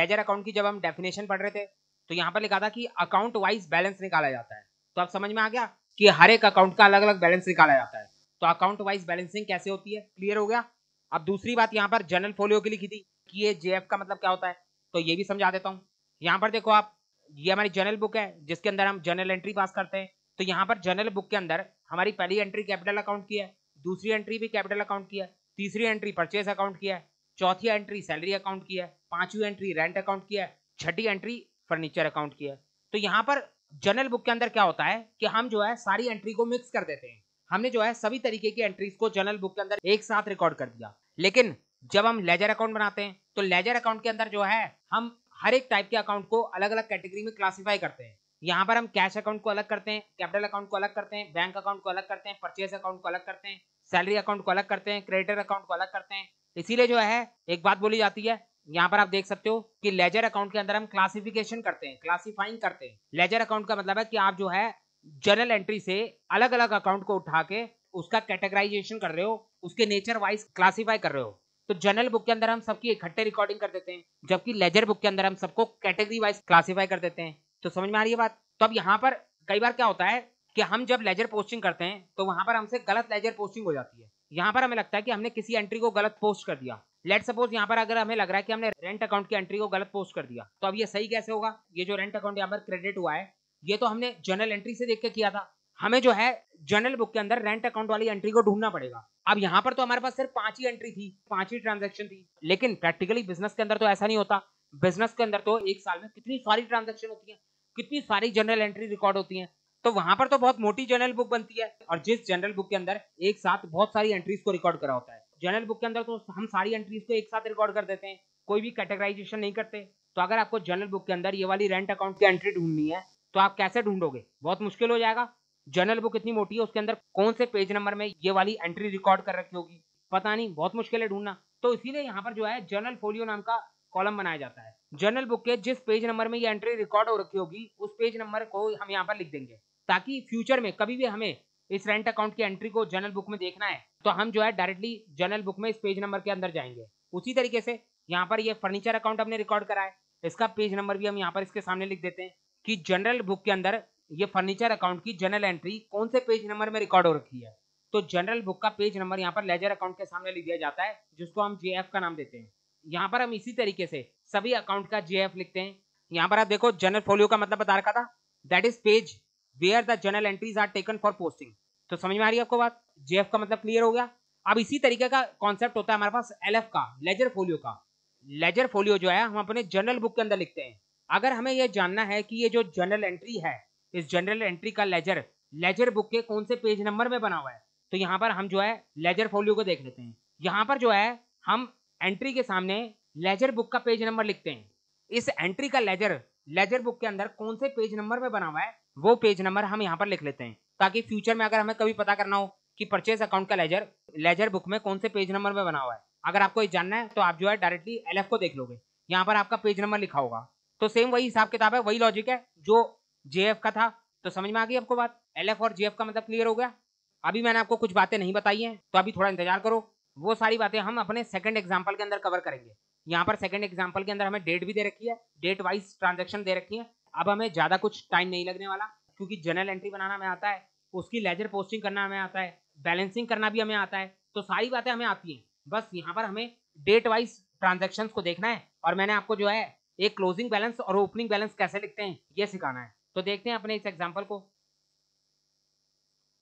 लेजर अकाउंट की जब हम डेफिनेशन पढ़ रहे थे तो यहाँ पर लिखा था कि अकाउंट वाइज बैलेंस निकाला जाता है तो आप समझ में आ गया कि हर एक अकाउंट का अलग अलग बैलेंस निकाला जाता है तो अकाउंट वाइज बैलेंसिंग कैसे होती है क्लियर हो गया अब दूसरी बात यहाँ पर जनरल फोलियो की लिखी थी कि ये जे का मतलब क्या होता है तो ये भी समझा देता हूँ यहाँ पर देखो आप ये हमारी जनरल बुक है जिसके अंदर हम जनरल एंट्री पास करते हैं तो यहाँ पर जनरल बुक के अंदर हमारी पहली एंट्री कैपिटल अकाउंट की है दूसरी एंट्री भी कैपिटल अकाउंट की है तीसरी एंट्री परचेज अकाउंट की है चौथी एंट्री सैलरी अकाउंट की है पांचवी एंट्री रेंट अकाउंट की है छठी एंट्री फर्नीचर अकाउंट की है तो यहाँ पर जनरल बुक के अंदर क्या होता है कि हम जो है सारी एंट्री को मिक्स कर देते हैं हमने जो है सभी तरीके की एंट्रीज को जनरल बुक के अंदर एक साथ रिकॉर्ड कर दिया लेकिन जब हम लेजर अकाउंट बनाते हैं तो लेजर अकाउंट के अंदर जो है हम हर एक टाइप के अकाउंट को अलग अलग कैटेगरी में क्लासीफाई करते हैं यहाँ पर हम कैश अकाउंट को अलग करते हैं कैपिटल अकाउंट को अलग करते हैं बैंक अकाउंट को अलग करते हैं परचेज अकाउंट को अलग करते हैं सैलरी अकाउंट को अलग करते हैं क्रेडिटर अकाउंट को अलग करते हैं इसीलिए जो है एक बात बोली जाती है यहाँ पर आप देख सकते हो कि लेजर अकाउंट के अंदर हम क्लासिफिकेशन करते हैं क्लासिफाइंग करते हैं लेजर अकाउंट का मतलब है कि आप जो है जनरल एंट्री से अलग अलग अकाउंट को उठा के उसका कैटेगराइजेशन कर रहे हो उसके नेचर वाइज क्लासीफाई कर रहे हो तो जर्नल बुक के अंदर हम सबकी इकट्ठे रिकॉर्डिंग कर देते हैं जबकि लेजर बुक के अंदर हम सबको कैटेगरी वाइज क्लासीफाई कर देते हैं तो समझ में आ रही है बात तो अब यहाँ पर कई बार क्या होता है कि हम जब लेजर पोस्टिंग करते हैं तो वहां पर हमसे गलत लेजर पोस्टिंग हो जाती है यहाँ पर हमें लगता है कि हमने किसी एंट्री को गलत पोस्ट कर दिया लेट सपोज यहाँ पर अगर हमें लग रहा है कि हमने रेंट अकाउंट की एंट्री को गलत पोस्ट कर दिया तो अब ये सही कैसे होगा ये जो रेंट अकाउंट यहाँ पर क्रेडिट हुआ है ये तो हमने जनरल एंट्री से देख के किया था हमें जो है जनरल बुक के अंदर रेंट अकाउंट वाली एंट्री को ढूंढना पड़ेगा अब यहाँ पर तो हमारे पास सिर्फ पांच ही एंट्री थी पांच ही ट्रांजेक्शन थी लेकिन प्रैक्टिकली बिजनेस के अंदर तो ऐसा नहीं होता बिजनेस के अंदर तो एक साल में कितनी सारी ट्रांजेक्शन होती है कितनी सारी जनरल एंट्री रिकॉर्ड होती है तो वहां पर तो बहुत मोटी जर्नल बुक बनती है और जिस जनरल बुक के अंदर एक साथ बहुत सारी एंट्रीज को रिकॉर्ड करा होता है जनरल बुक के अंदर तो हम सारी एंट्रीज को एक साथ रिकॉर्ड कर देते हैं कोई भी कैटेगराइजेशन नहीं करते तो अगर आपको जनरल बुक के अंदर ये वाली रेंट अकाउंट की एंट्री ढूंढनी है तो आप कैसे ढूंढोगे बहुत मुश्किल हो जाएगा जनरल बुक इतनी मोटी है उसके अंदर कौन से पेज नंबर में ये वाली एंट्री रिकॉर्ड कर रखी होगी पता नहीं बहुत मुश्किल है ढूंढना तो इसीलिए यहाँ पर जो है जर्नल फोलियो नाम का कॉलम बनाया जाता है जर्नल बुक के जिस पेज नंबर में ये एंट्री रिकॉर्ड हो रखी होगी उस पेज नंबर को हम यहाँ पर लिख देंगे ताकि फ्यूचर में कभी भी हमें इस रेंट अकाउंट की एंट्री को जर्नल बुक में देखना है तो हम जो है डायरेक्टली जर्नल बुक में इस पेज नंबर के अंदर जाएंगे उसी तरीके से यहाँ पर ये फर्नीचर अकाउंट हमने रिकॉर्ड करा है इसका पेज नंबर भी हम यहाँ पर इसके सामने लिख देते हैं कि जनरल बुक के अंदर ये फर्नीचर अकाउंट की जनरल एंट्री कौन से पेज नंबर में रिकॉर्ड हो रखी है तो जनरल बुक का पेज नंबर यहाँ पर लेजर अकाउंट के सामने लिख दिया जाता है जिसको हम जे का नाम देते हैं यहाँ पर हम इसी तरीके से सभी अकाउंट का जे लिखते हैं यहाँ पर आप देखो जनरल फोलियो का मतलब बता रखा था that is page where the journal entries are taken for posting तो समझ में आ रही है आपको बात जेएफ का मतलब क्लियर हो गया अब इसी तरीके का कॉन्सेप्ट होता है हमारे पास एल का लेजर फोलियो का लेजर फोलियो जो है हम अपने जनरल बुक के अंदर लिखते हैं अगर हमें यह जानना है कि ये जो जनरल एंट्री है इस जनरल एंट्री का लेजर लेजर बुक के कौन से पेज नंबर में बना हुआ है तो यहाँ पर हम जो है लेजर फोलियो को देख लेते हैं यहाँ पर जो है हम एंट्री के सामने लेजर बुक का पेज नंबर लिखते हैं इस एंट्री का लेजर लेजर बुक के अंदर कौन से पेज नंबर में बना हुआ है वो पेज नंबर हम यहाँ पर लिख लेते हैं ताकि फ्यूचर में अगर हमें कभी पता करना हो कि परचेज अकाउंट का लेजर लेजर बुक में कौन से पेज नंबर में बना हुआ है अगर आपको ये जानना है तो आप जो है डायरेक्टली एल को देख लोगे यहाँ पर आपका पेज नंबर लिखा होगा तो सेम वही हिसाब किताब है वही लॉजिक है जो जे का था तो समझ में आ गई आपको बात एल और जे का मतलब क्लियर हो गया अभी मैंने आपको कुछ बातें नहीं बताई हैं तो अभी थोड़ा इंतजार करो वो सारी बातें हम अपने सेकंड एग्जाम्पल के अंदर कवर करेंगे यहाँ पर सेकंड एग्जाम्पल के अंदर हमें डेट भी दे रखी है डेट वाइज ट्रांजेक्शन दे रखी है अब हमें ज़्यादा कुछ टाइम नहीं लगने वाला क्योंकि जनरल एंट्री बनाना हमें आता है उसकी लेजर पोस्टिंग करना हमें आता है बैलेंसिंग करना भी हमें आता है तो सारी बातें हमें आती हैं बस यहाँ पर हमें डेट वाइज ट्रांजेक्शन को देखना है और मैंने आपको जो है एक क्लोजिंग बैलेंस और ओपनिंग बैलेंस कैसे लिखते हैं ये सिखाना है तो देखते हैं अपने इस एग्जाम्पल को